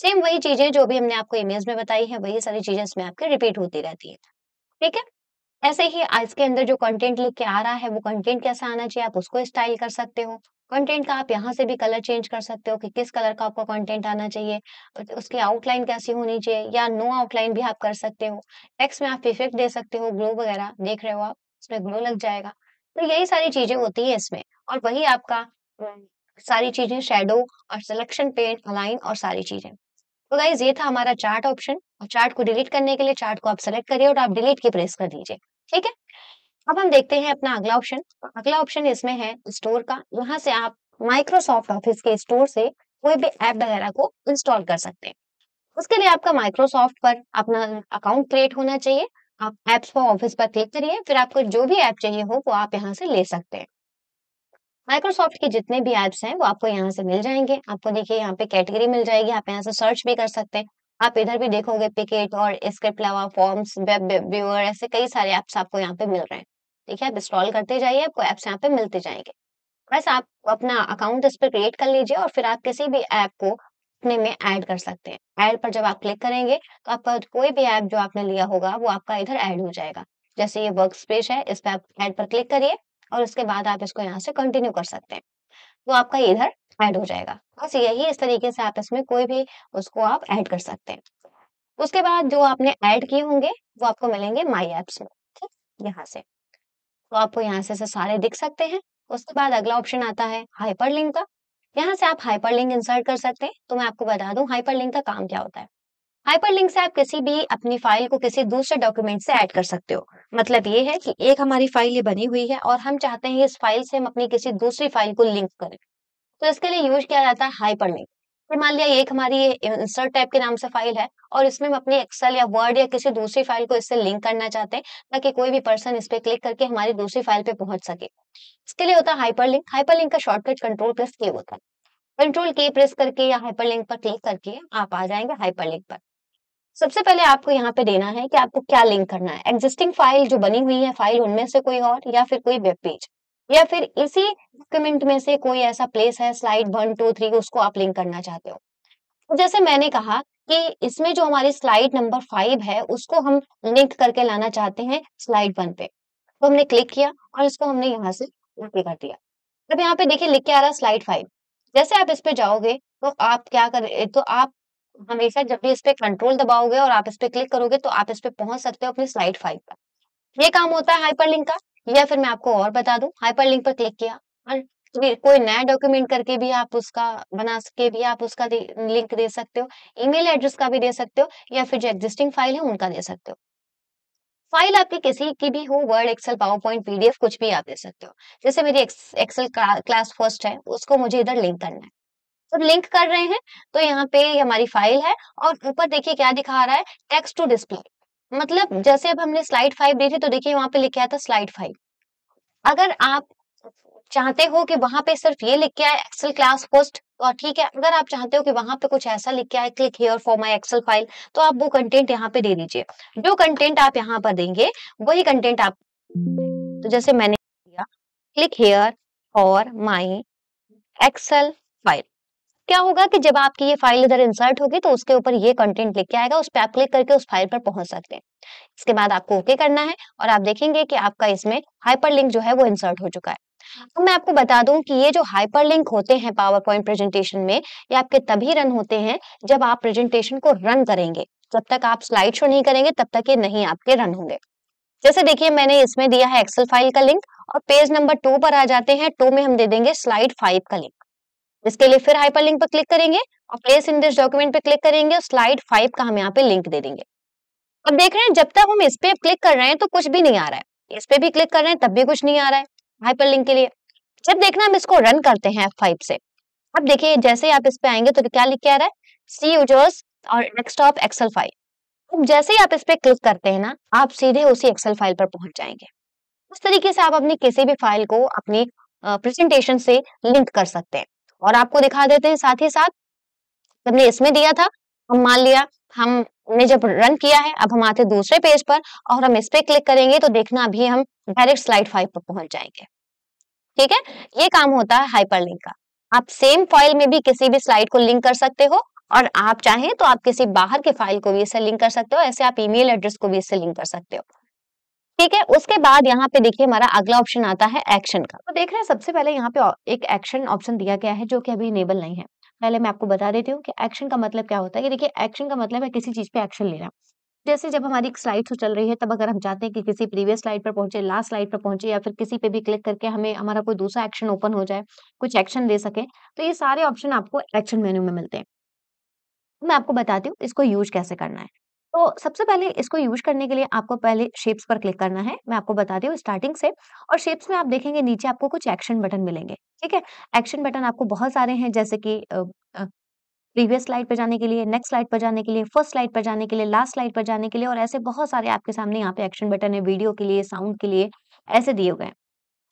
सेम वही चीजें जो भी हमने आपको इमेज में बताई है वही सारी चीजें इसमें आपके रिपीट होती रहती है ठीक है ऐसे ही आज के अंदर जो कंटेंट लिख के आ रहा है वो कंटेंट कैसा आना चाहिए आप उसको स्टाइल कर सकते हो कंटेंट का आप यहाँ से भी कलर चेंज कर सकते हो कि किस कलर का आपका कंटेंट आना चाहिए उसकी आउटलाइन कैसी होनी चाहिए या नो आउटलाइन भी आप कर सकते हो टेक्स्ट में आप इफेक्ट दे सकते हो ग्लो वगैरह देख रहे हो आप उसमें ग्लो लग जाएगा तो यही सारी चीजें होती है इसमें और वही आपका सारी चीजें शेडो और सिलेक्शन पेंट अलाइन और सारी चीजें तो गाइज ये था हमारा चार्ट ऑप्शन और चार्ट को डिलीट करने के लिए चार्ट को आप सेलेक्ट करिए और आप डिलीट की प्रेस कर दीजिए ठीक है अब हम देखते हैं अपना अगला ऑप्शन अगला ऑप्शन इसमें है स्टोर का यहाँ से आप माइक्रोसॉफ्ट ऑफिस के स्टोर से कोई भी ऐप वगैरह को इंस्टॉल कर सकते हैं उसके लिए आपका माइक्रोसॉफ्ट पर अपना अकाउंट क्रिएट होना चाहिए आप एप्स फॉर ऑफिस पर क्लिक करिए फिर आपको जो भी ऐप चाहिए हो वो आप यहाँ से ले सकते हैं माइक्रोसॉफ्ट के जितने भी ऐप्स हैं वो आपको यहाँ से मिल जाएंगे आपको देखिए यहाँ पे कैटेगरी मिल जाएगी आप यहाँ से सर्च भी कर सकते हैं आप इधर भी देखोगे पिकेट और इसके अलावा फॉर्म्स वेब व्यूअर ऐसे कई सारे ऐप्स आपको यहाँ पे मिल रहे हैं ठीक है आप इंस्टॉल करते जाइए आपको ऐप्स यहाँ पे मिलते जाएंगे बस आप अपना अकाउंट इस पर क्रिएट कर लीजिए और फिर आप किसी भी ऐप को अपने में ऐड कर सकते हैं ऐड पर जब आप क्लिक करेंगे तो आपका कोई भी ऐप जो आपने लिया होगा वो आपका इधर ऐड हो जाएगा जैसे ये वर्क स्पेस है इस पर आप ऐड पर क्लिक करिए और उसके बाद आप इसको यहाँ से कंटिन्यू कर सकते हैं तो आपका इधर ऐड हो जाएगा बस यही इस तरीके से आप इसमें कोई भी उसको आप ऐड कर सकते हैं उसके बाद जो आपने ऐड किए होंगे वो आपको मिलेंगे माई एप्स में ठीक यहाँ से तो आपको यहाँ से, सारे दिख सकते हैं उसके बाद अगला ऑप्शन आता है हाइपरलिंक का यहाँ से आप हाइपरलिंक इंसर्ट कर सकते हैं तो मैं आपको बता दूं हाइपरलिंक का काम क्या होता है हाइपरलिंक से आप किसी भी अपनी फाइल को किसी दूसरे डॉक्यूमेंट से ऐड कर सकते हो मतलब ये है कि एक हमारी फाइल ये बनी हुई है और हम चाहते हैं इस फाइल से हम अपनी किसी दूसरी फाइल को लिंक करें तो इसके लिए यूज किया जाता है हाइपरलिंक फिर मान लिया एक हमारी ये इंसर्ट टाइप के नाम से फाइल है और इसमें हम अपने एक्सेल या वर्ड या किसी दूसरी फाइल को इससे लिंक करना चाहते हैं ताकि कोई भी पर्सन इस पर क्लिक करके हमारी दूसरी फाइल पे पहुंच सके इसके लिए होता है हाइपरलिंक हाइपरलिंक का शॉर्टकट कंट्रोल प्रेस के होता है कंट्रोल के प्रेस करके या हाइपरलिंक पर क्लिक करके आप आ जाएंगे हाइपरलिंक पर सबसे पहले आपको यहाँ पे देना है कि आपको क्या लिंक करना है एग्जिस्टिंग फाइल जो बनी हुई है फाइल उनमें से कोई और या फिर कोई वेब पेज या फिर इसी डॉक्यूमेंट में से कोई ऐसा प्लेस है स्लाइड वन टू थ्री उसको आप लिंक करना चाहते हो तो जैसे मैंने कहा कि इसमें जो हमारी स्लाइड नंबर फाइव है उसको हम लिंक करके लाना चाहते हैं स्लाइड वन पे तो हमने क्लिक किया और इसको हमने यहाँ से ओके कर दिया अब यहाँ पे देखिए लिख के आ रहा स्लाइड फाइव जैसे आप इस पे जाओगे तो आप क्या कर तो आप हमेशा जब भी इस पे कंट्रोल दबाओगे और आप इस पे क्लिक करोगे तो आप इस पे पहुंच सकते हो अपनी स्लाइड फाइव पर ये काम होता है हाइपरलिंक का या फिर मैं आपको और बता दूं हाइपरलिंक पर क्लिक किया और कोई नया डॉक्यूमेंट करके भी आप उसका बना सके भी आप उसका लिंक दे सकते हो ईमेल एड्रेस का भी दे सकते हो या फिर जो एग्जिस्टिंग फाइल है उनका दे सकते हो फाइल आपकी किसी की भी हो Word Excel PowerPoint PDF कुछ भी आप दे सकते हो जैसे मेरी एक्सेल क्लास फर्स्ट है उसको मुझे इधर लिंक करना है तो लिंक कर रहे हैं तो यहाँ पे हमारी फाइल है और ऊपर देखिए क्या दिखा रहा है टेक्स्ट टू डिस्प्ले मतलब जैसे अब हमने स्लाइड फाइव दी थी तो देखिए वहां पे लिखा था स्लाइड फाइव अगर आप चाहते हो कि वहां पे सिर्फ ये लिख के आए एक्सेल क्लास पोस्ट और ठीक है अगर आप चाहते हो कि वहां पे कुछ ऐसा लिख के आए click here for my Excel file तो आप वो कंटेंट यहाँ पे दे दीजिए जो कंटेंट आप यहाँ पर देंगे वही कंटेंट आप तो जैसे मैंने दिया click here for my Excel file क्या होगा कि जब आपकी ये फाइल इधर इंसर्ट होगी तो उसके ऊपर ये कंटेंट लिख के आएगा उस पर आप क्लिक करके उस फाइल पर पहुंच सकते हैं इसके बाद आपको ओके करना है और आप देखेंगे कि आपका इसमें हाइपरलिंक जो है वो इंसर्ट हो चुका है तो मैं आपको बता दूं कि ये जो हाइपरलिंक होते हैं पावर पॉइंट प्रेजेंटेशन में ये आपके तभी रन होते हैं जब आप प्रेजेंटेशन को रन करेंगे जब तक आप स्लाइड शो नहीं करेंगे तब तक ये नहीं आपके रन होंगे जैसे देखिए मैंने इसमें दिया है एक्सेल फाइल का लिंक और पेज नंबर टू पर आ जाते हैं टू में हम दे देंगे स्लाइड फाइव का लिंक इसके लिए फिर हाइपर लिंक पर क्लिक करेंगे और प्लेस इन दिस डॉक्यूमेंट पे क्लिक करेंगे और स्लाइड फाइव का हम यहाँ पे लिंक दे देंगे अब देख रहे हैं जब तक हम इस पे क्लिक कर रहे हैं तो कुछ भी नहीं आ रहा है इस पे भी क्लिक कर रहे हैं तब भी कुछ नहीं आ रहा है हाइपर लिंक के लिए जब देखना हम इसको रन करते हैं फाइव से अब देखिये जैसे आप इस पे आएंगे तो क्या लिख के आ रहा है सी यूजर्स और डेस्कटॉप एक्सेल फाइल अब जैसे ही आप इस पे क्लिक करते हैं ना आप सीधे उसी एक्सेल फाइल पर पहुंच जाएंगे उस तरीके से आप अपनी किसी भी फाइल को अपनी प्रेजेंटेशन से लिंक कर सकते हैं और आपको दिखा देते हैं साथ ही साथ हमने इसमें दिया था हम मान लिया हमने जब रन किया है अब हम आते दूसरे पेज पर और हम इस पर क्लिक करेंगे तो देखना अभी हम डायरेक्ट स्लाइड फाइव पर पहुंच जाएंगे ठीक है ये काम होता है हाइपरलिंक का आप सेम फाइल में भी किसी भी स्लाइड को लिंक कर सकते हो और आप चाहें तो आप किसी बाहर के फाइल को भी इससे लिंक कर सकते हो ऐसे आप ईमेल एड्रेस को भी इससे लिंक कर सकते हो ठीक है उसके बाद यहाँ पे देखिए हमारा अगला ऑप्शन आता है एक्शन का तो देख रहे हैं सबसे पहले यहाँ पे एक एक्शन ऑप्शन दिया गया है जो कि अभी इनेबल नहीं है पहले मैं आपको बता देती हूँ कि एक्शन का मतलब क्या होता है कि देखिए एक्शन का मतलब है किसी चीज पे एक्शन लेना जैसे जब हमारी एक स्लाइड शो तो चल रही है तब अगर हम चाहते हैं कि किसी प्रीवियस स्लाइड पर पहुंचे लास्ट स्लाइड पर पहुंचे या फिर किसी पे भी क्लिक करके हमें हमारा कोई दूसरा एक्शन ओपन हो जाए कुछ एक्शन ले सके तो ये सारे ऑप्शन आपको एक्शन मेन्यू में मिलते हैं मैं आपको बताती हूँ इसको यूज कैसे करना है तो सबसे पहले इसको यूज करने के लिए आपको पहले शेप्स पर क्लिक करना है मैं आपको बता दू स्टार्टिंग से और शेप्स में आप देखेंगे नीचे आपको कुछ एक्शन बटन मिलेंगे ठीक है एक्शन बटन आपको बहुत सारे हैं जैसे कि प्रीवियस स्लाइड पर जाने के लिए नेक्स्ट स्लाइड पर जाने के लिए फर्स्ट स्लाइड पर जाने के लिए लास्ट स्लाइड पर जाने के लिए और ऐसे बहुत सारे आपके सामने यहाँ पे एक्शन बटन है वीडियो के लिए साउंड के लिए ऐसे दिए गए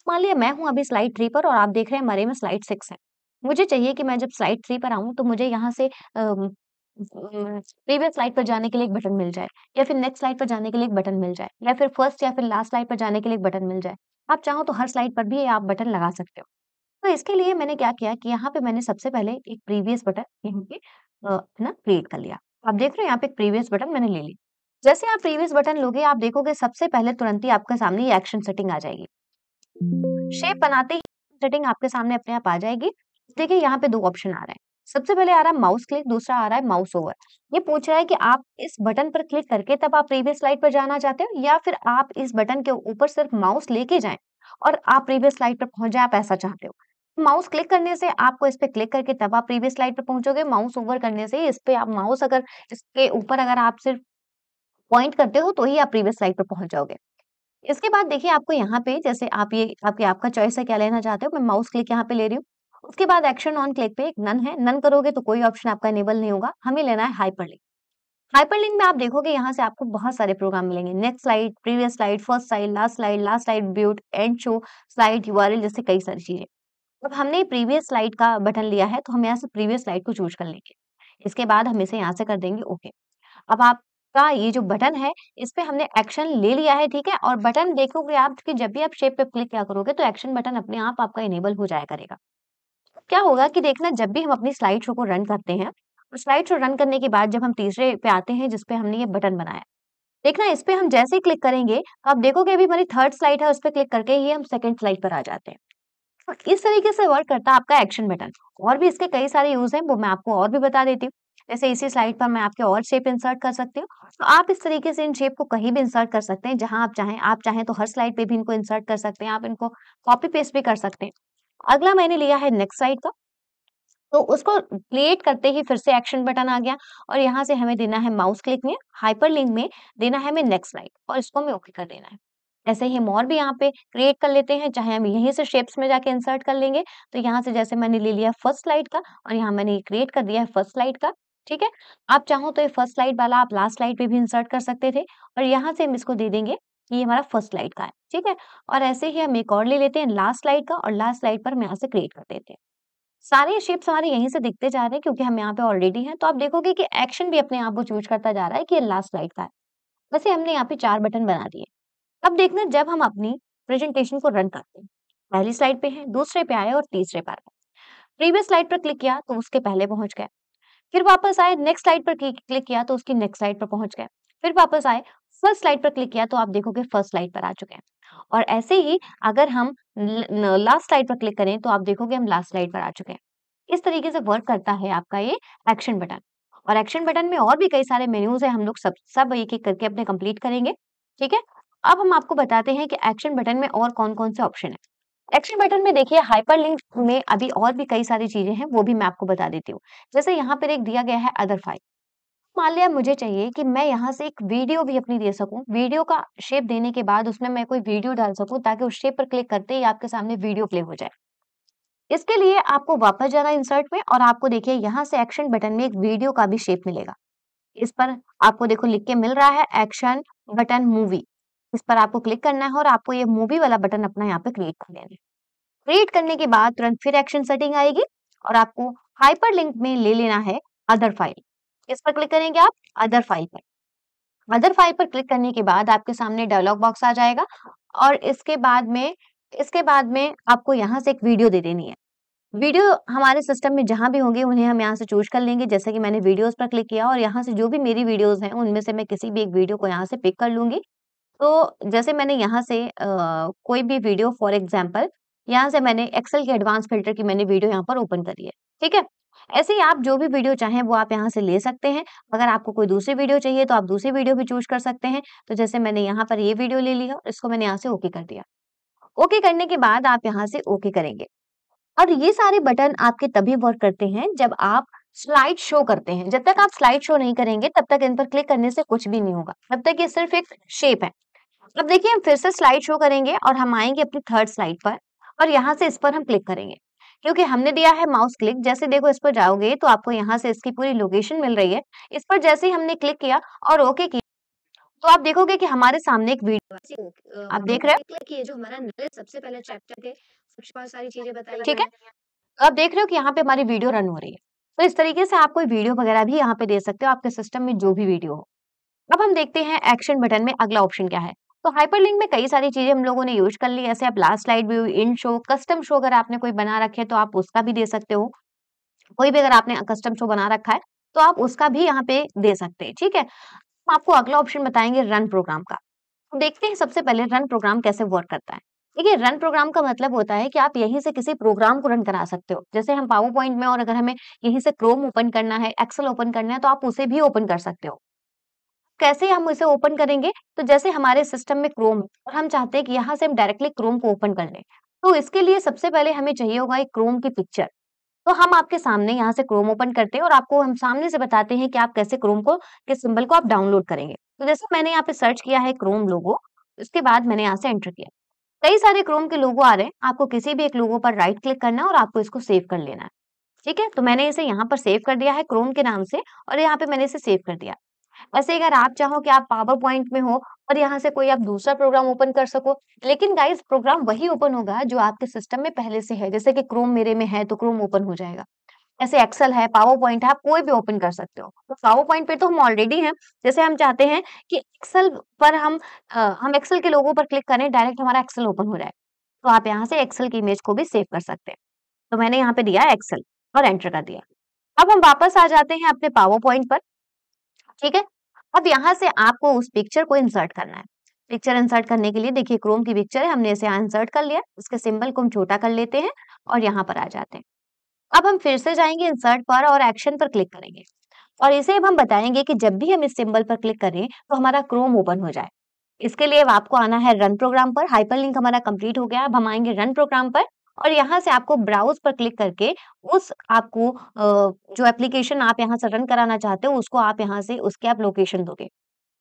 मान लिया मैं हूँ अभी स्लाइड थ्री पर और आप देख रहे हैं मरे में स्लाइड सिक्स है मुझे चाहिए कि मैं जब स्लाइड थ्री पर आऊँ तो मुझे यहाँ से प्रीवियस स्लाइड पर जाने के लिए एक बटन मिल जाए या फिर नेक्स्ट स्लाइड पर जाने के लिए एक बटन मिल जाए या फिर फर्स्ट या फिर लास्ट स्लाइड पर जाने के लिए एक बटन मिल जाए आप चाहो तो हर स्लाइड पर भी आप बटन लगा सकते हो तो इसके लिए मैंने क्या किया कि यहाँ पे मैंने सबसे पहले एक प्रीवियस बटन यहाँ पे अपना क्रिएट कर लिया आप देख रहे हो यहाँ पे एक प्रीवियस बटन मैंने ले ली जैसे आप प्रीवियस बटन लोगे आप देखोगे सबसे पहले तुरंत ही आपके सामने ये एक्शन सेटिंग आ जाएगी शेप बनाते ही सेटिंग आपके सामने अपने आप आ जाएगी देखिए यहाँ पे दो ऑप्शन आ रहे हैं सबसे पहले आ रहा है माउस क्लिक दूसरा आ रहा है माउस ओवर ये पूछ रहा है कि आप इस बटन पर क्लिक करके तब आप प्रीवियस स्लाइड पर जाना चाहते हो या फिर आप इस बटन के ऊपर सिर्फ माउस लेके जाए और आप प्रीवियस स्लाइड पर पहुंच जाए आप ऐसा चाहते हो माउस क्लिक करने से आपको इस पे क्लिक करके तब आप प्रीवियस स्लाइड पर पहुंचोगे माउस ओवर करने से इस पे आप माउस अगर इसके ऊपर अगर आप सिर्फ पॉइंट करते हो तो ही आप प्रीवियस स्लाइड पर पहुंच जाओगे इसके बाद देखिए आपको यहाँ पे जैसे आप ये आपके आपका चॉइस है क्या लेना चाहते हो मैं माउस क्लिक यहाँ पे ले रही हूँ उसके बाद एक्शन ऑन क्लिक पे एक नन है नन करोगे तो कोई ऑप्शन आपका इनेबल नहीं होगा हमें लेना है हाइपरलिंक हाइपरलिंक में आप देखोगे यहाँ से आपको बहुत सारे प्रोग्राम मिलेंगे next slide previous slide first slide last slide last slide viewed end show slide URL जैसे कई सारी चीजें अब हमने प्रीवियस स्लाइड का बटन लिया है तो हम यहाँ से प्रीवियस स्लाइड को चूज कर लेंगे इसके बाद हम इसे यहाँ से कर देंगे ओके अब आपका ये जो बटन है इस पर हमने एक्शन ले लिया है ठीक है और बटन देखोगे आप कि जब भी आप शेप पे क्लिक क्या करोगे तो एक्शन बटन अपने आप आपका इनेबल हो जाया करेगा क्या होगा कि देखना जब भी हम अपनी स्लाइड शो को रन करते हैं और स्लाइड शो रन करने के बाद जब हम तीसरे पे आते हैं जिसपे हमने ये बटन बनाया देखना इस पर हम जैसे ही क्लिक करेंगे तो आप देखोगे अभी हमारी थर्ड स्लाइड है उस पर क्लिक करके ही हम सेकेंड स्लाइड पर आ जाते हैं तो इस तरीके से वर्क करता है आपका एक्शन बटन और भी इसके कई सारे यूज हैं वो मैं आपको और भी बता देती हूँ जैसे इसी स्लाइड पर मैं आपके और शेप इंसर्ट कर सकती हूँ तो आप इस तरीके से इन शेप को कहीं भी इंसर्ट कर सकते हैं जहां आप चाहें आप चाहें तो हर स्लाइड पे भी इनको इंसर्ट कर सकते हैं आप इनको कॉपी पेस्ट भी कर सकते हैं अगला मैंने लिया है नेक्स्ट साइड का तो उसको क्रिएट करते ही फिर से एक्शन बटन आ गया और यहाँ से हमें देना है माउस क्लिक में हाइपर लिंक में देना है हमें नेक्स्ट स्लाइड और इसको हमें ओके कर देना है ऐसे ही हम और भी यहाँ पे क्रिएट कर लेते हैं चाहे हम यहीं से शेप्स में जाके इंसर्ट कर लेंगे तो यहाँ से जैसे मैंने ले लिया फर्स्ट स्लाइड का और यहाँ मैंने क्रिएट कर दिया है फर्स्ट स्लाइड का ठीक है आप चाहो तो ये फर्स्ट स्लाइड वाला आप लास्ट स्लाइड पे भी इंसर्ट कर सकते थे और यहाँ से हम इसको दे देंगे ये हमारा फर्स्ट स्लाइड का है ठीक है और ऐसे ही हम एक और ले लेते हैं लास्ट स्लाइड का और लास्ट स्लाइड पर हम यहाँ से क्रिएट कर देते हैं सारे शेप्स हमारे यहीं से दिखते जा रहे हैं क्योंकि हम यहाँ पे ऑलरेडी हैं तो आप देखोगे कि एक्शन भी अपने आप को चूज करता जा रहा है कि ये लास्ट स्लाइड का है वैसे हमने यहाँ पे चार बटन बना दिए अब देखना जब हम अपनी प्रेजेंटेशन को रन करते हैं पहली स्लाइड पे है दूसरे पे आए और तीसरे पर आए प्रीवियस स्लाइड पर क्लिक किया तो उसके पहले पहुंच गए फिर वापस आए नेक्स्ट स्लाइड पर क्लिक किया तो उसकी नेक्स्ट स्लाइड पर पहुंच गए फिर वापस आए फर्स्ट स्लाइड पर क्लिक किया तो आप देखोगे फर्स्ट स्लाइड पर आ चुके हैं और ऐसे ही अगर हम लास्ट स्लाइड पर क्लिक करें तो आप देखोगे हम लास्ट स्लाइड पर आ चुके हैं इस तरीके से वर्क करता है आपका ये एक्शन बटन और एक्शन बटन में और भी कई सारे मेन्यूज है हम लोग सब सब एक एक करके अपने कंप्लीट करेंगे ठीक है अब हम आपको बताते हैं कि एक्शन बटन में और कौन कौन से ऑप्शन है एक्शन बटन में देखिए हाइपरलिंक में अभी और भी कई सारी चीजें हैं वो भी मैं आपको बता देती हूँ जैसे यहाँ पर एक दिया गया है अदर फाइल मान लिया मुझे चाहिए कि मैं यहाँ से एक वीडियो भी अपनी दे सकूँ वीडियो का शेप देने के बाद उसमें मैं कोई वीडियो डाल सकूँ ताकि उस शेप पर क्लिक करते ही आपके सामने वीडियो प्ले हो जाए इसके लिए आपको वापस जाना इंसर्ट में और आपको देखिए यहाँ से एक्शन बटन में एक वीडियो का भी शेप मिलेगा इस पर आपको देखो लिख के मिल रहा है एक्शन बटन मूवी इस पर आपको क्लिक करना है और आपको ये मूवी वाला बटन अपना यहाँ पे क्रिएट कर लेना है क्रिएट करने के बाद तुरंत फिर एक्शन सेटिंग आएगी और आपको हाइपर लिंक में ले लेना है अदर फाइल किस पर क्लिक करेंगे आप अदर फाइल पर अदर फाइल पर क्लिक करने के बाद आपके सामने डायलॉग बॉक्स आ जाएगा और इसके बाद में इसके बाद में आपको यहाँ से एक वीडियो दे देनी है वीडियो हमारे सिस्टम में जहाँ भी होंगे उन्हें हम यहाँ से चूज कर लेंगे जैसे कि मैंने वीडियोस पर क्लिक किया और यहाँ से जो भी मेरी वीडियोस हैं उनमें से मैं किसी भी एक वीडियो को यहाँ से पिक कर लूंगी तो जैसे मैंने यहाँ से आ, कोई भी वीडियो फॉर एग्जाम्पल यहाँ से मैंने एक्सेल के एडवांस फिल्टर की मैंने वीडियो यहाँ पर ओपन करी है ठीक है ऐसे ही आप जो भी वीडियो चाहें वो आप यहाँ से ले सकते हैं अगर आपको कोई दूसरी वीडियो चाहिए तो आप दूसरी वीडियो भी चूज कर सकते हैं तो जैसे मैंने यहाँ पर ये वीडियो ले लिया इसको मैंने यहाँ से ओके कर दिया ओके करने के बाद आप यहाँ से ओके करेंगे और ये सारे बटन आपके तभी वर्क करते हैं जब आप स्लाइड शो करते हैं जब तक आप स्लाइड शो नहीं करेंगे तब तक इन पर क्लिक करने से कुछ भी नहीं होगा तब तक ये सिर्फ एक शेप है अब देखिए हम फिर से स्लाइड शो करेंगे और हम आएंगे अपनी थर्ड स्लाइड पर और यहाँ से इस पर हम क्लिक करेंगे क्योंकि हमने दिया है माउस क्लिक जैसे देखो इस पर जाओगे तो आपको यहाँ से इसकी पूरी लोकेशन मिल रही है इस पर जैसे ही हमने क्लिक किया और ओके किया तो आप देखोगे कि हमारे सामने एक वीडियो आप देख रहे हो जो हमारा सबसे पहले चैप्टर के सारी चीजें बताई ठीक है तो आप देख रहे हो कि यहाँ पे हमारी वीडियो रन हो रही है तो इस तरीके से आप कोई वीडियो वगैरह भी यहाँ पे दे सकते हो आपके सिस्टम में जो भी वीडियो हो अब हम देखते हैं एक्शन बटन में अगला ऑप्शन क्या है तो हाइपरलिंक में कई सारी चीजें हम लोगों ने यूज कर ली ऐसे आप last slide view in show custom show अगर आपने कोई बना रखे तो आप उसका भी दे सकते हो कोई भी अगर आपने कस्टम शो बना रखा है तो आप उसका भी यहाँ पे दे सकते हैं ठीक है हम आपको अगला ऑप्शन बताएंगे रन प्रोग्राम का तो देखते हैं सबसे पहले रन प्रोग्राम कैसे वर्क करता है देखिए रन प्रोग्राम का मतलब होता है कि आप यहीं से किसी प्रोग्राम को रन करा सकते हो जैसे हम पावर पॉइंट में और अगर हमें यहीं से क्रोम ओपन करना है एक्सेल ओपन करना है तो आप उसे भी ओपन कर सकते हो कैसे हम इसे ओपन करेंगे तो जैसे हमारे सिस्टम में क्रोम और हम चाहते हैं कि यहाँ से हम डायरेक्टली क्रोम को ओपन कर लें तो इसके लिए सबसे पहले हमें चाहिए होगा एक क्रोम की पिक्चर तो हम आपके सामने यहाँ से क्रोम ओपन करते हैं और आपको हम सामने से बताते हैं कि आप कैसे क्रोम को के सिंबल को आप डाउनलोड करेंगे तो जैसे मैंने यहाँ पे सर्च किया है क्रोम लोगो उसके बाद मैंने यहाँ से एंटर किया कई सारे क्रोम के लोगो आ रहे हैं आपको किसी भी एक लोगो पर राइट क्लिक करना है और आपको इसको सेव कर लेना है ठीक है तो मैंने इसे यहाँ पर सेव कर दिया है क्रोम के नाम से और यहाँ पे मैंने इसे सेव कर दिया वैसे अगर आप चाहो कि आप पावर पॉइंट में हो और यहाँ से कोई आप दूसरा प्रोग्राम ओपन कर सको लेकिन गाइज प्रोग्राम वही ओपन होगा जो आपके सिस्टम में पहले से है जैसे कि क्रोम मेरे में है तो क्रोम ओपन हो जाएगा ऐसे एक्सेल है पावर पॉइंट है आप कोई भी ओपन कर सकते हो तो पावर पॉइंट पे तो हम ऑलरेडी हैं जैसे हम चाहते हैं कि एक्सेल पर हम आ, हम एक्सेल के लोगों पर क्लिक करें डायरेक्ट हमारा एक्सेल ओपन हो जाए तो आप यहाँ से एक्सेल की इमेज को भी सेव कर सकते हैं तो मैंने यहाँ पे दिया एक्सेल और एंटर कर दिया अब हम वापस आ जाते हैं अपने पावर पॉइंट पर ठीक है अब यहाँ से आपको उस पिक्चर को इंसर्ट करना है पिक्चर इंसर्ट करने के लिए देखिए क्रोम की पिक्चर है हमने इसे यहाँ इंसर्ट कर लिया उसके सिंबल को हम छोटा कर लेते हैं और यहाँ पर आ जाते हैं अब हम फिर से जाएंगे इंसर्ट पर और एक्शन पर क्लिक करेंगे और इसे अब हम बताएंगे कि जब भी हम इस सिंबल पर क्लिक करें तो हमारा क्रोम ओपन हो जाए इसके लिए अब आपको आना है रन प्रोग्राम पर लिंक हमारा कंप्लीट हो गया अब हम आएंगे रन प्रोग्राम पर और यहाँ से आपको ब्राउज पर क्लिक करके उस आपको जो एप्लीकेशन आप यहाँ से रन कराना चाहते हो उसको आप यहाँ से उसके आप लोकेशन दोगे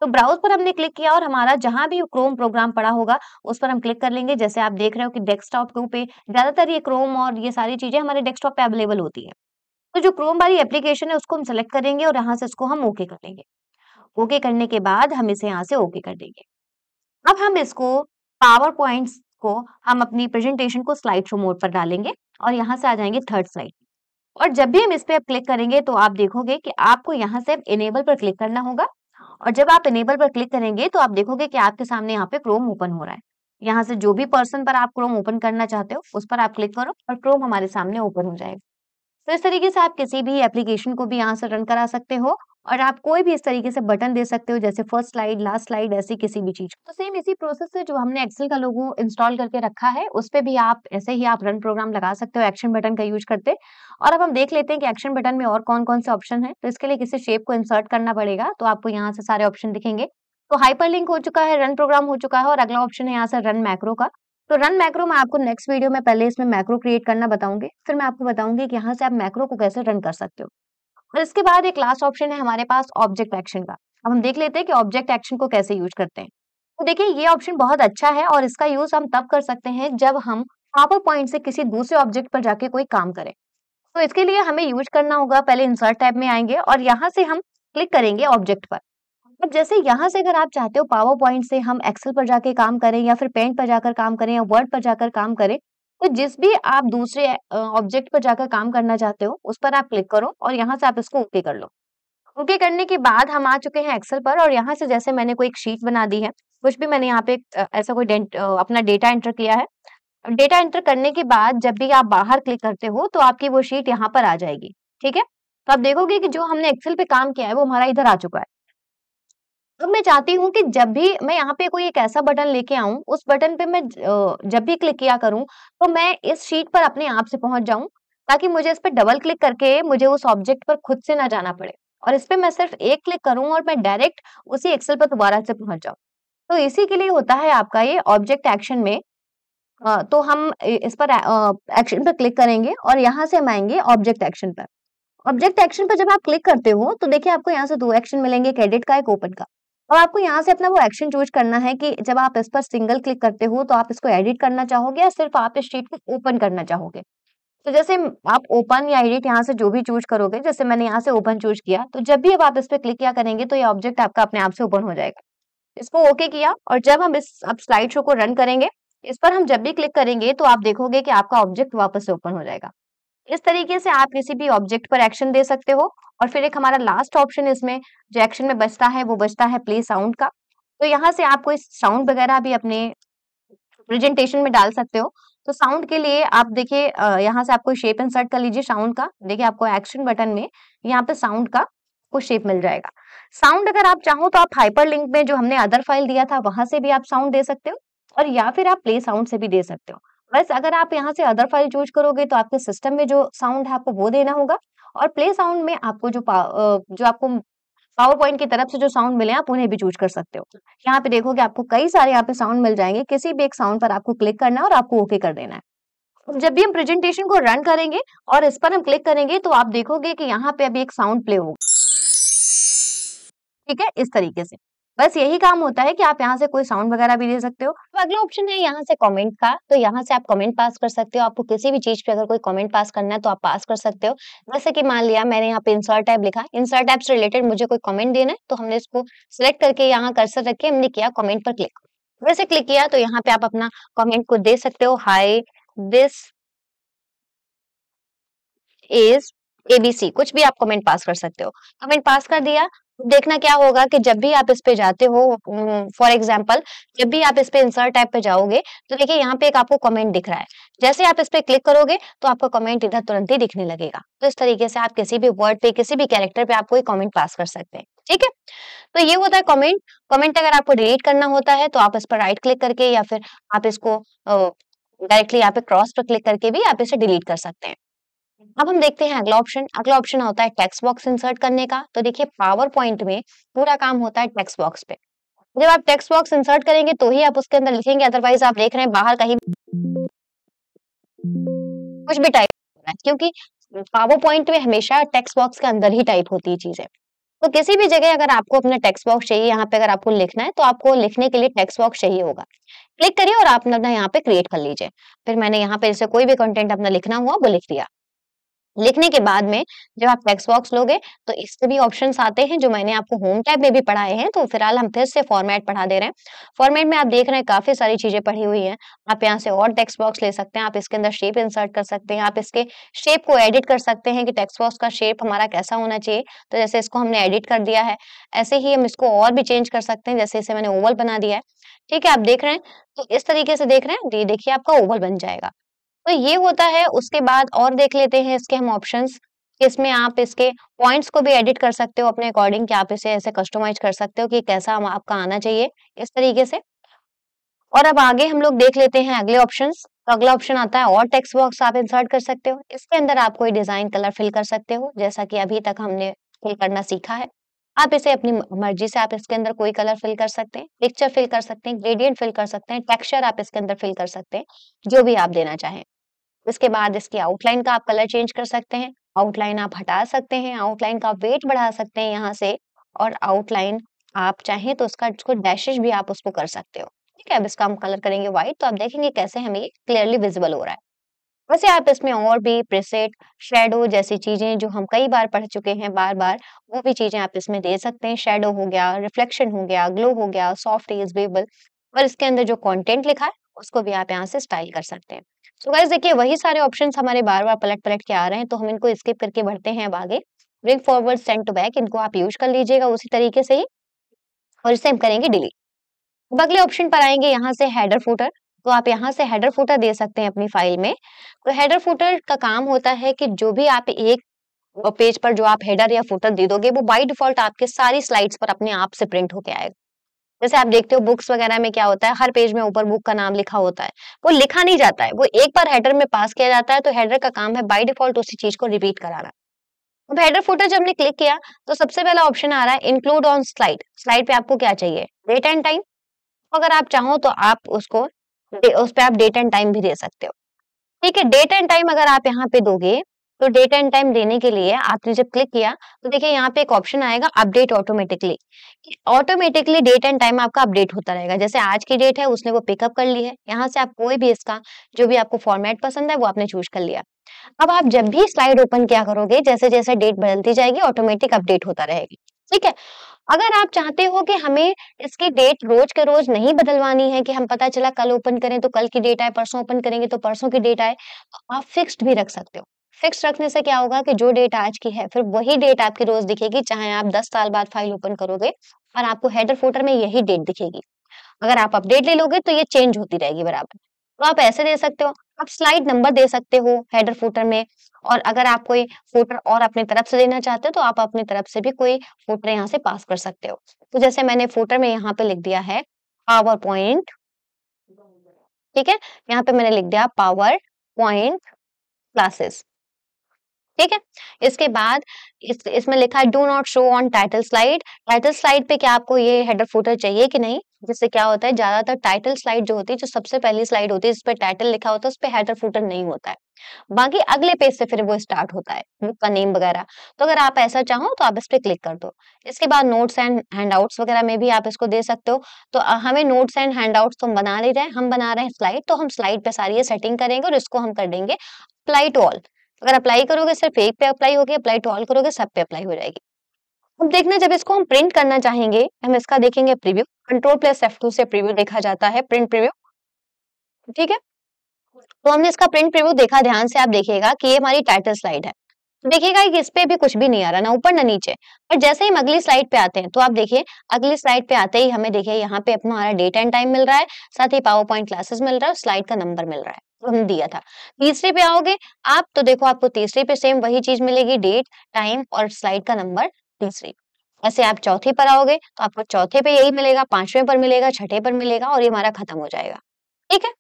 तो ब्राउज पर हमने क्लिक किया और हमारा जहां भी क्रोम प्रोग्राम पड़ा होगा उस पर हम क्लिक कर लेंगे जैसे आप देख रहे हो कि डेस्कटॉप के ऊपर ज्यादातर ये क्रोम और ये सारी चीजें हमारे डेस्कटॉप पे अवेलेबल होती है तो जो क्रोम वाली एप्लीकेशन है उसको हम सेलेक्ट करेंगे और यहाँ से इसको हम ओके कर देंगे ओके करने के बाद हम इसे यहाँ से ओके कर देंगे अब हम इसको पावर पॉइंट को हम अपनी प्रेजेंटेशन को स्लाइड शो मोड पर डालेंगे और यहाँ से आ जाएंगे थर्ड स्लाइड और जब भी हम इस पर क्लिक करेंगे तो आप देखोगे कि आपको यहाँ से इनेबल पर क्लिक करना होगा और जब आप इनेबल पर क्लिक करेंगे तो आप देखोगे कि आपके सामने यहाँ पे क्रोम ओपन हो रहा है यहाँ से जो भी पर्सन पर आप क्रोम ओपन करना चाहते हो उस पर आप क्लिक करो और क्रोम हमारे सामने ओपन हो जाएगा तो इस तरीके से आप किसी भी एप्लीकेशन को भी यहाँ से रन करा सकते हो और आप कोई भी इस तरीके से बटन दे सकते हो जैसे फर्स्ट स्लाइड लास्ट स्लाइड ऐसी किसी भी चीज तो सेम इसी प्रोसेस से जो हमने एक्सेल का लोगो इंस्टॉल करके रखा है उस पर भी आप ऐसे ही आप रन प्रोग्राम लगा सकते हो एक्शन बटन का यूज करते और अब हम देख लेते हैं कि एक्शन बटन में और कौन कौन से ऑप्शन है तो इसके लिए किसी शेप को इंसर्ट करना पड़ेगा तो आपको यहाँ से सारे ऑप्शन दिखेंगे तो हाइपर लिंक हो चुका है रन प्रोग्राम हो चुका है और अगला ऑप्शन है यहाँ से रन मैक्रो का तो रन मैक्रो मैं आपको नेक्स्ट वीडियो में पहले इसमें मैक्रो क्रिएट करना बताऊंगी फिर मैं आपको बताऊंगी कि यहाँ से आप मैक्रो को कैसे रन कर सकते हो और इसके बाद एक लास्ट ऑप्शन है हमारे पास ऑब्जेक्ट एक्शन का अब हम देख लेते हैं कि ऑब्जेक्ट एक्शन को कैसे यूज करते हैं तो देखिए ये ऑप्शन बहुत अच्छा है और इसका यूज हम तब कर सकते हैं जब हम पावर पॉइंट से किसी दूसरे ऑब्जेक्ट पर जाके कोई काम करें तो इसके लिए हमें यूज करना होगा पहले इंसर्ट टैब में आएंगे और यहाँ से हम क्लिक करेंगे ऑब्जेक्ट पर अब जैसे यहाँ से अगर आप चाहते हो पावर पॉइंट से हम एक्सेल पर जाके काम करें या फिर पेंट पर जाकर काम करें या वर्ड पर जाकर काम करें तो जिस भी आप दूसरे ऑब्जेक्ट पर जाकर काम करना चाहते हो उस पर आप क्लिक करो और यहाँ से आप इसको ओके कर लो ओके करने के बाद हम आ चुके हैं एक्सेल पर और यहाँ से जैसे मैंने कोई एक शीट बना दी है कुछ भी मैंने यहाँ पे ऐसा कोई अपना डेटा एंटर किया है डेटा एंटर करने के बाद जब भी आप बाहर क्लिक करते हो तो आपकी वो शीट यहाँ पर आ जाएगी ठीक है तो आप देखोगे कि जो हमने एक्सेल पे काम किया है वो हमारा इधर आ चुका है तो मैं चाहती हूँ कि जब भी मैं यहाँ पे कोई एक ऐसा बटन लेके आऊँ उस बटन पे मैं जब भी क्लिक किया करूँ तो मैं इस शीट पर अपने आप से पहुंच जाऊँ ताकि मुझे इस पे डबल क्लिक करके मुझे उस ऑब्जेक्ट पर खुद से ना जाना पड़े और इस पर मैं सिर्फ एक क्लिक करूँ और मैं डायरेक्ट उसी एक्सेल पर दोबारा से पहुंच जाऊँ तो इसी के लिए होता है आपका ये ऑब्जेक्ट एक्शन में तो हम इस पर एक्शन पर क्लिक करेंगे और यहाँ से हम आएंगे ऑब्जेक्ट एक्शन पर ऑब्जेक्ट एक्शन पर जब आप क्लिक करते हो तो देखिए आपको यहाँ से दो एक्शन मिलेंगे एक एडिट का एक ओपन का अब आपको यहाँ से अपना वो एक्शन चूज करना है कि जब आप इस पर सिंगल क्लिक करते हो तो आप इसको एडिट करना चाहोगे या सिर्फ आप इस शीट को ओपन करना चाहोगे तो जैसे आप ओपन या एडिट यहाँ से जो भी चूज करोगे जैसे मैंने यहाँ से ओपन चूज किया तो जब भी अब आप इस पर क्लिक किया करेंगे तो ये ऑब्जेक्ट आपका अपने आप से ओपन हो जाएगा इसको ओके किया और जब हम इस अब स्लाइड शो को रन करेंगे इस पर हम जब भी क्लिक करेंगे तो आप देखोगे कि आपका ऑब्जेक्ट वापस से ओपन हो जाएगा इस तरीके से आप किसी भी ऑब्जेक्ट पर एक्शन दे सकते हो और फिर एक हमारा लास्ट ऑप्शन इसमें जो एक्शन में बचता है वो बचता है प्ले साउंड का तो यहाँ से आप कोई साउंड वगैरह भी अपने प्रेजेंटेशन में डाल सकते हो तो साउंड के लिए आप देखिए यहाँ से आपको शेप इंसर्ट कर लीजिए साउंड का देखिए आपको एक्शन बटन में यहाँ पे साउंड का आपको शेप मिल जाएगा साउंड अगर आप चाहो तो आप हाइपर लिंक में जो हमने अदर फाइल दिया था वहां से भी आप साउंड दे सकते हो और या फिर आप प्ले साउंड से भी दे सकते हो बस अगर आप यहाँ से अदर फाइल चूज करोगे तो आपके सिस्टम में जो साउंड है आपको वो देना होगा और प्ले साउंड में आपको जो जो आपको पावर पॉइंट की तरफ से जो साउंड मिले आप उन्हें भी चूज कर सकते हो यहाँ पे देखोगे आपको कई सारे यहाँ पे साउंड मिल जाएंगे किसी भी एक साउंड पर आपको क्लिक करना है और आपको ओके कर देना है जब भी हम प्रेजेंटेशन को रन करेंगे और इस पर हम क्लिक करेंगे तो आप देखोगे कि यहाँ पे अभी एक साउंड प्ले होगा ठीक है इस तरीके से बस यही काम होता है कि आप यहाँ से कोई साउंड वगैरह भी दे सकते हो तो अगला ऑप्शन है यहाँ से कमेंट का तो यहाँ से आप कॉमेंट पास कर सकते हो आपको किसी भी चीज पे अगर कोई कॉमेंट पास करना है तो आप पास कर सकते हो जैसे कि मान लिया मैंने यहाँ पे इंसर्ट टैब लिखा इंसर्ट टैब से रिलेटेड मुझे कोई कॉमेंट देना है तो हमने इसको सिलेक्ट करके यहाँ कर्सर रखे हमने किया कॉमेंट पर क्लिक वैसे क्लिक किया तो यहाँ पे आप अपना कॉमेंट को दे सकते हो हाई दिस इज एबीसी कुछ भी आप कमेंट पास कर सकते हो कमेंट पास कर दिया देखना क्या होगा कि जब भी आप इस पे जाते हो फॉर एग्जाम्पल जब भी आप इस पे इंसर्ट टाइप पे जाओगे तो देखिए यहाँ पे एक आपको कमेंट दिख रहा है जैसे आप इस पे क्लिक करोगे तो आपका कमेंट इधर तुरंत ही दिखने लगेगा तो इस तरीके से आप किसी भी वर्ड पे किसी भी कैरेक्टर पे आप कोई कमेंट पास कर सकते हैं ठीक है तो ये होता है कॉमेंट कॉमेंट अगर आपको डिलीट करना होता है तो आप इस पर राइट क्लिक करके या फिर आप इसको डायरेक्टली यहाँ पे क्रॉस पर क्लिक करके भी आप इसे डिलीट कर सकते हैं अब हम देखते हैं अगला ऑप्शन अगला ऑप्शन होता है टेक्स्ट बॉक्स इंसर्ट करने का तो देखिए पावर पॉइंट में पूरा काम होता है टेक्स्ट बॉक्स पे जब आप टेक्स्ट बॉक्स इंसर्ट करेंगे तो ही आप उसके अंदर लिखेंगे अदरवाइज आप देख रहे हैं बाहर कहीं कुछ भी टाइप है क्योंकि पावर पॉइंट में हमेशा टेक्स्ट बॉक्स के अंदर ही टाइप होती है चीजें तो किसी भी जगह अगर आपको अपना टेक्स्ट बॉक्स चाहिए यहाँ पे अगर आपको लिखना है तो आपको लिखने के लिए टेक्स्ट बॉक्स चाहिए होगा क्लिक करिए और आप अपना यहाँ पे क्रिएट कर लीजिए फिर मैंने यहाँ पे जैसे कोई भी कंटेंट अपना लिखना हुआ वो लिख दिया लिखने के बाद में जब आप टेक्स्ट बॉक्स लोगे तो इसके भी ऑप्शंस आते हैं जो मैंने आपको होम टैब में भी पढ़ाए हैं तो फिलहाल हम फिर से फॉर्मेट पढ़ा दे रहे हैं फॉर्मेट में आप देख रहे हैं काफी सारी चीजें पढ़ी हुई हैं आप यहाँ से और टेक्स्ट बॉक्स ले सकते हैं आप इसके अंदर शेप इंसर्ट कर सकते हैं आप इसके शेप को एडिट कर सकते हैं कि टेक्स्ट बॉक्स का शेप हमारा कैसा होना चाहिए तो जैसे इसको हमने एडिट कर दिया है ऐसे ही हम इसको और भी चेंज कर सकते हैं जैसे इसे मैंने ओवल बना दिया है ठीक है आप देख रहे हैं तो इस तरीके से देख रहे हैं तो देखिए आपका ओवल बन जाएगा तो ये होता है उसके बाद और देख लेते हैं इसके हम ऑप्शन इसमें आप इसके पॉइंट्स को भी एडिट कर सकते हो अपने अकॉर्डिंग कि आप इसे ऐसे कस्टमाइज कर सकते हो कि कैसा आपका आना चाहिए इस तरीके से और अब आगे हम लोग देख लेते हैं अगले ऑप्शन तो अगला ऑप्शन आता है और टेक्स्ट बॉक्स आप इंसर्ट कर सकते हो इसके अंदर आप कोई डिजाइन कलर फिल कर सकते हो जैसा कि अभी तक हमने फिल करना सीखा है आप इसे अपनी मर्जी से आप इसके अंदर कोई कलर फिल कर सकते हैं पिक्चर फिल कर सकते हैं ग्रेडियंट फिल कर सकते हैं टेक्सचर आप इसके अंदर फिल कर सकते हैं जो भी आप देना चाहें इसके बाद इसकी आउटलाइन का आप कलर चेंज कर सकते हैं आउटलाइन आप हटा सकते हैं आउटलाइन का वेट बढ़ा सकते हैं यहाँ से और आउटलाइन आप चाहें तो उसका उसको डैशेज भी आप उसको कर सकते हो ठीक है अब इसका हम कलर करेंगे व्हाइट तो आप देखेंगे कैसे हमें क्लियरली विजिबल हो रहा है वैसे आप इसमें और भी प्रेसेट शेडो जैसी चीजें जो हम कई बार पढ़ चुके हैं बार बार वो भी चीजें आप इसमें दे सकते हैं शेडो हो गया रिफ्लेक्शन हो गया ग्लो हो गया सॉफ्ट इज वेबल और इसके अंदर जो कंटेंट लिखा है उसको भी आप यहाँ से स्टाइल कर सकते हैं सो गाइज देखिए वही सारे ऑप्शन हमारे बार बार पलट पलट के आ रहे हैं तो हम इनको स्किप करके बढ़ते हैं अब आगे bring forward send to back इनको आप यूज कर लीजिएगा उसी तरीके से ही और इसे हम करेंगे डिलीट अब अगले ऑप्शन पर आएंगे यहाँ से हेडर फूटर तो आप यहाँ से हेडर फूटर दे सकते हैं अपनी फाइल में तो हेडर फूटर का काम होता है कि जो भी आप एक पेज पर जो आप हेडर या फूटर दे दोगे वो बाई डिफॉल्ट आपके सारी स्लाइड्स पर अपने आप से प्रिंट होके आएगा जैसे आप देखते हो बुक्स वगैरह में क्या होता है हर पेज में ऊपर बुक का नाम लिखा होता है वो लिखा नहीं जाता है वो एक बार हेडर में पास किया जाता है तो हेडर का काम है बाई डिफॉल्ट उसी चीज को रिपीट कराना अब हेडर फुटर जब ने क्लिक किया तो सबसे पहला ऑप्शन आ रहा है इंक्लूड ऑन स्लाइड स्लाइड पे आपको क्या चाहिए डेट एंड टाइम अगर आप चाहो तो आप उसको उस पर आप डेट एंड टाइम भी दे सकते हो ठीक है डेट एंड टाइम अगर आप यहाँ पे दोगे तो डेट एंड टाइम देने के लिए आपने जब क्लिक किया तो देखिए यहाँ पे एक ऑप्शन आएगा update automatically automatically date and time आपका अपडेट होता रहेगा जैसे आज की डेट है उसने वो पिकअप कर ली है यहाँ से आप कोई भी इसका जो भी आपको फॉर्मेट पसंद है वो आपने चूज कर लिया अब आप जब भी स्लाइड ओपन किया करोगे जैसे जैसे डेट बदलती जाएगी ऑटोमेटिक अपडेट होता रहेगा ठीक है अगर आप चाहते हो कि हमें इसकी डेट रोज के रोज नहीं बदलवानी है कि हम पता चला कल ओपन करें तो कल की डेट आए परसों ओपन करेंगे तो परसों की डेट आए तो आप फिक्स्ड भी रख सकते हो फिक्स रखने से क्या होगा कि जो डेट आज की है फिर वही डेट आपकी रोज दिखेगी चाहे आप 10 साल बाद फाइल ओपन करोगे और आपको हेडर फोटर में यही डेट दिखेगी अगर आप अपडेट ले लोगे तो ये चेंज होती रहेगी बराबर तो आप ऐसे दे सकते हो आप स्लाइड नंबर दे सकते हो हेडर फोटर में और अगर आप कोई फोटर और अपनी तरफ से देना चाहते हो तो आप अपनी तरफ से भी कोई फोटर यहाँ से पास कर सकते हो तो जैसे मैंने फोटर में यहाँ पे लिख दिया है पावर पॉइंट ठीक है यहाँ पे मैंने लिख दिया पावर पॉइंट क्लासेस ठीक है इसके बाद इस इसमें लिखा है do not show on title slide title slide पे क्या आपको ये हेडर फोटर चाहिए कि नहीं जिससे क्या होता है ज्यादातर टाइटल स्लाइड जो होती है जो सबसे पहली स्लाइड होती है जिसपे टाइटल लिखा होता है उस पर हेडर फूटर नहीं होता है बाकी अगले पेज से फिर वो स्टार्ट होता है बुक का नेम वगैरह तो अगर आप ऐसा चाहो तो आप इस पर क्लिक कर दो इसके बाद नोट्स एंड हैंड आउट्स वगैरह में भी आप इसको दे सकते हो तो हमें नोट्स एंड हैंड आउट्स तो हम बना ले रहे हैं हम बना रहे हैं स्लाइड तो हम स्लाइड पे सारी सेटिंग करेंगे और इसको हम कर देंगे अप्लाई टू ऑल अगर अप्लाई करोगे सिर्फ एक पे अप्लाई होगी अप्लाई टू ऑल करोगे सब पे अप्लाई हो जाएगी अब देखना जब इसको हम प्रिंट करना चाहेंगे हम इसका देखेंगे preview control plus F two से प्रीव्यू देखा जाता है प्रिंट प्रीव्यू ठीक है तो हमने इसका प्रिंट प्रीव्यू देखा ध्यान से आप देखिएगा कि ये हमारी टाइटल स्लाइड है देखिएगा कि इस पे भी कुछ भी नहीं आ रहा ना ऊपर ना नीचे और जैसे ही हम अगली स्लाइड पे आते हैं तो आप देखिए अगली स्लाइड पे आते ही हमें देखिए यहाँ पे अपना हमारा डेट एंड टाइम मिल रहा है साथ ही पावर पॉइंट क्लासेस मिल रहा है और स्लाइड का नंबर मिल रहा है हमने दिया था तीसरे पे आओगे आप तो देखो आपको तीसरे पे सेम वही चीज मिलेगी डेट टाइम और स्लाइड का नंबर तीसरे ऐसे आप चौथे पर आओगे तो आपको चौथे पे यही मिलेगा पांचवें पर मिलेगा छठे पर मिलेगा और ये हमारा खत्म हो जाएगा ठीक है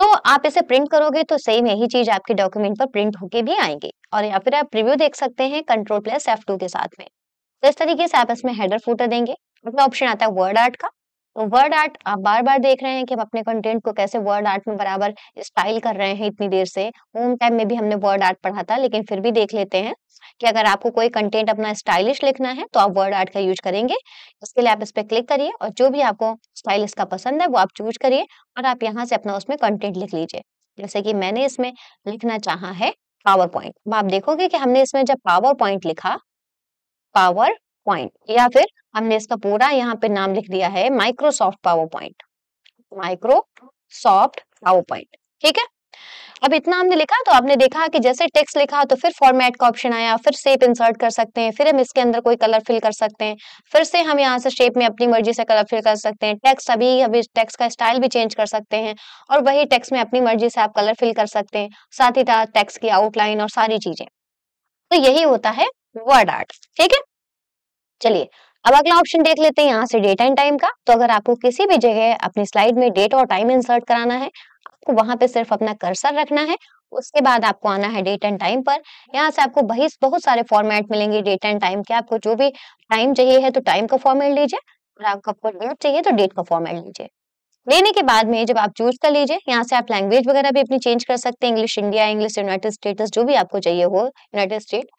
तो आप इसे प्रिंट करोगे तो सेम यही चीज आपके डॉक्यूमेंट पर प्रिंट होके भी आएंगे और या फिर आप रिव्यू देख सकते हैं कंट्रोल प्लस एफ टू के साथ में तो इस तरीके से आप इसमें हेडर फूटर देंगे उसमें ऑप्शन आता है वर्ड आर्ट का वर्ड तो आर्ट आप बार बार देख रहे हैं कि हम अपने कंटेंट को कैसे वर्ड आर्ट में बराबर स्टाइल कर रहे हैं इतनी देर से होम टाइम में भी हमने वर्ड आर्ट पढ़ा था लेकिन फिर भी देख लेते हैं कि अगर आपको कोई कंटेंट अपना स्टाइलिश लिखना है तो आप वर्ड आर्ट का यूज करेंगे इसके लिए आप इस पर क्लिक करिए और जो भी आपको स्टाइलिश का पसंद है वो आप चूज करिए और आप यहाँ से अपना उसमें कंटेंट लिख लीजिए जैसे कि मैंने इसमें लिखना चाहा है पावर पॉइंट आप देखोगे कि हमने इसमें जब पावर पॉइंट लिखा पावर पॉइंट या फिर हमने इसका पूरा यहाँ पे नाम लिख दिया है Microsoft PowerPoint Microsoft PowerPoint ठीक है अब इतना हमने लिखा तो आपने देखा कि जैसे टेक्स्ट लिखा तो फिर फॉर्मेट का ऑप्शन आया फिर शेप इंसर्ट कर सकते हैं फिर हम इसके अंदर कोई कलर फिल कर सकते हैं फिर से हम यहाँ से शेप में अपनी मर्जी से कलर फिल कर सकते हैं टेक्स्ट अभी अभी टेक्स्ट का स्टाइल भी चेंज कर सकते हैं और वही टेक्स्ट में अपनी मर्जी से आप कलर फिल कर सकते हैं साथ ही साथ टेक्स्ट की आउटलाइन और सारी चीजें तो यही होता है वर्ड आर्ट ठीक है चलिए अब अगला ऑप्शन देख लेते हैं यहाँ से डेट एंड टाइम का तो अगर आपको किसी भी जगह अपनी स्लाइड में डेट और टाइम इंसर्ट कराना है आपको वहां पे सिर्फ अपना कर्सर रखना है उसके बाद आपको आना है डेट एंड टाइम पर यहाँ से आपको बहिस बहुत सारे फॉर्मेट मिलेंगे डेट एंड टाइम के आपको जो भी टाइम चाहिए है तो टाइम का फॉर्मेट लीजिए और आपको डेट चाहिए तो डेट का फॉर्मेट लीजिए लेने के बाद में जब आप चूज कर लीजिए यहाँ से आप लैंग्वेज वगैरह भी अपनी चेंज कर सकते हैं English India English United States जो भी आपको चाहिए हो यूनाइटेड स्टेट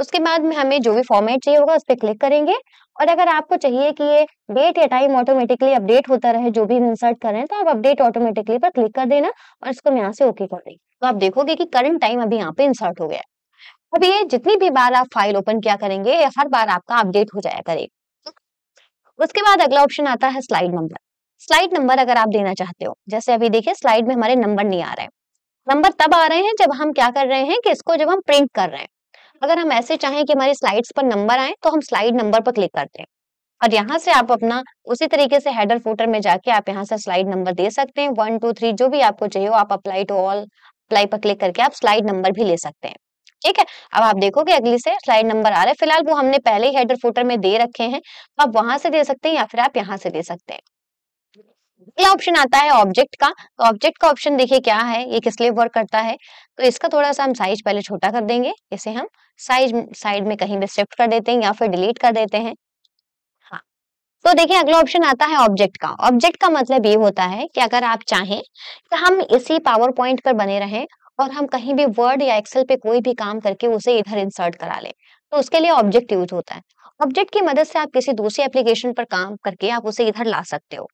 उसके बाद में हमें जो भी फॉर्मेट चाहिए होगा उस पर क्लिक करेंगे और अगर आपको चाहिए कि ये डेट या टाइम ऑटोमेटिकली अपडेट होता रहे जो भी हम इंसर्ट कर रहे हैं तो आप अपडेट ऑटोमेटिकली पर क्लिक कर देना और इसको यहाँ से ओके कर देंगे तो आप देखोगे की करंट टाइम अभी यहाँ पे इंसर्ट हो गया अब ये जितनी भी बार आप फाइल ओपन किया करेंगे हर बार आपका अपडेट हो जाया करेगा उसके बाद अगला ऑप्शन आता है स्लाइड नंबर स्लाइड नंबर अगर आप देना चाहते हो जैसे अभी देखिए स्लाइड में हमारे नंबर नहीं आ रहे हैं नंबर तब आ रहे हैं जब हम क्या कर रहे हैं कि इसको जब हम प्रिंट कर रहे हैं अगर हम ऐसे चाहें कि हमारी स्लाइड्स पर नंबर आए तो हम स्लाइड नंबर पर क्लिक करते हैं और यहाँ से आप अपना उसी तरीके से हेडर फोटर में जाके आप यहाँ से स्लाइड नंबर दे सकते हैं वन टू थ्री जो भी आपको चाहिए हो आप अप्लाई टू ऑल अप्लाई पर क्लिक करके आप स्लाइड नंबर भी ले सकते हैं ठीक है अब आप देखोगे अगली से स्लाइड नंबर आ रहा है फिलहाल वो हमने पहले ही हेडर फोटर में दे रखे हैं तो आप वहां से दे सकते हैं या फिर आप यहाँ से दे सकते हैं अगला ऑप्शन आता है ऑब्जेक्ट का तो ऑब्जेक्ट का ऑप्शन देखिए क्या है ये किस लिए वर्क करता है तो इसका थोड़ा सा हम साइज पहले छोटा कर देंगे इसे हम साइज साइड में कहीं भी शिफ्ट कर देते हैं या फिर डिलीट कर देते हैं हाँ। तो देखिए अगला ऑप्शन आता है ऑब्जेक्ट का ऑब्जेक्ट का मतलब ये होता है कि अगर आप चाहें कि हम इसी पावर पॉइंट पर बने रहें और हम कहीं भी वर्ड या एक्सेल पे कोई भी काम करके उसे इधर इंसर्ट करा लें तो उसके लिए ऑब्जेक्ट यूज होता है ऑब्जेक्ट की मदद से आप किसी दूसरी एप्लीकेशन पर काम करके आप उसे इधर ला सकते हो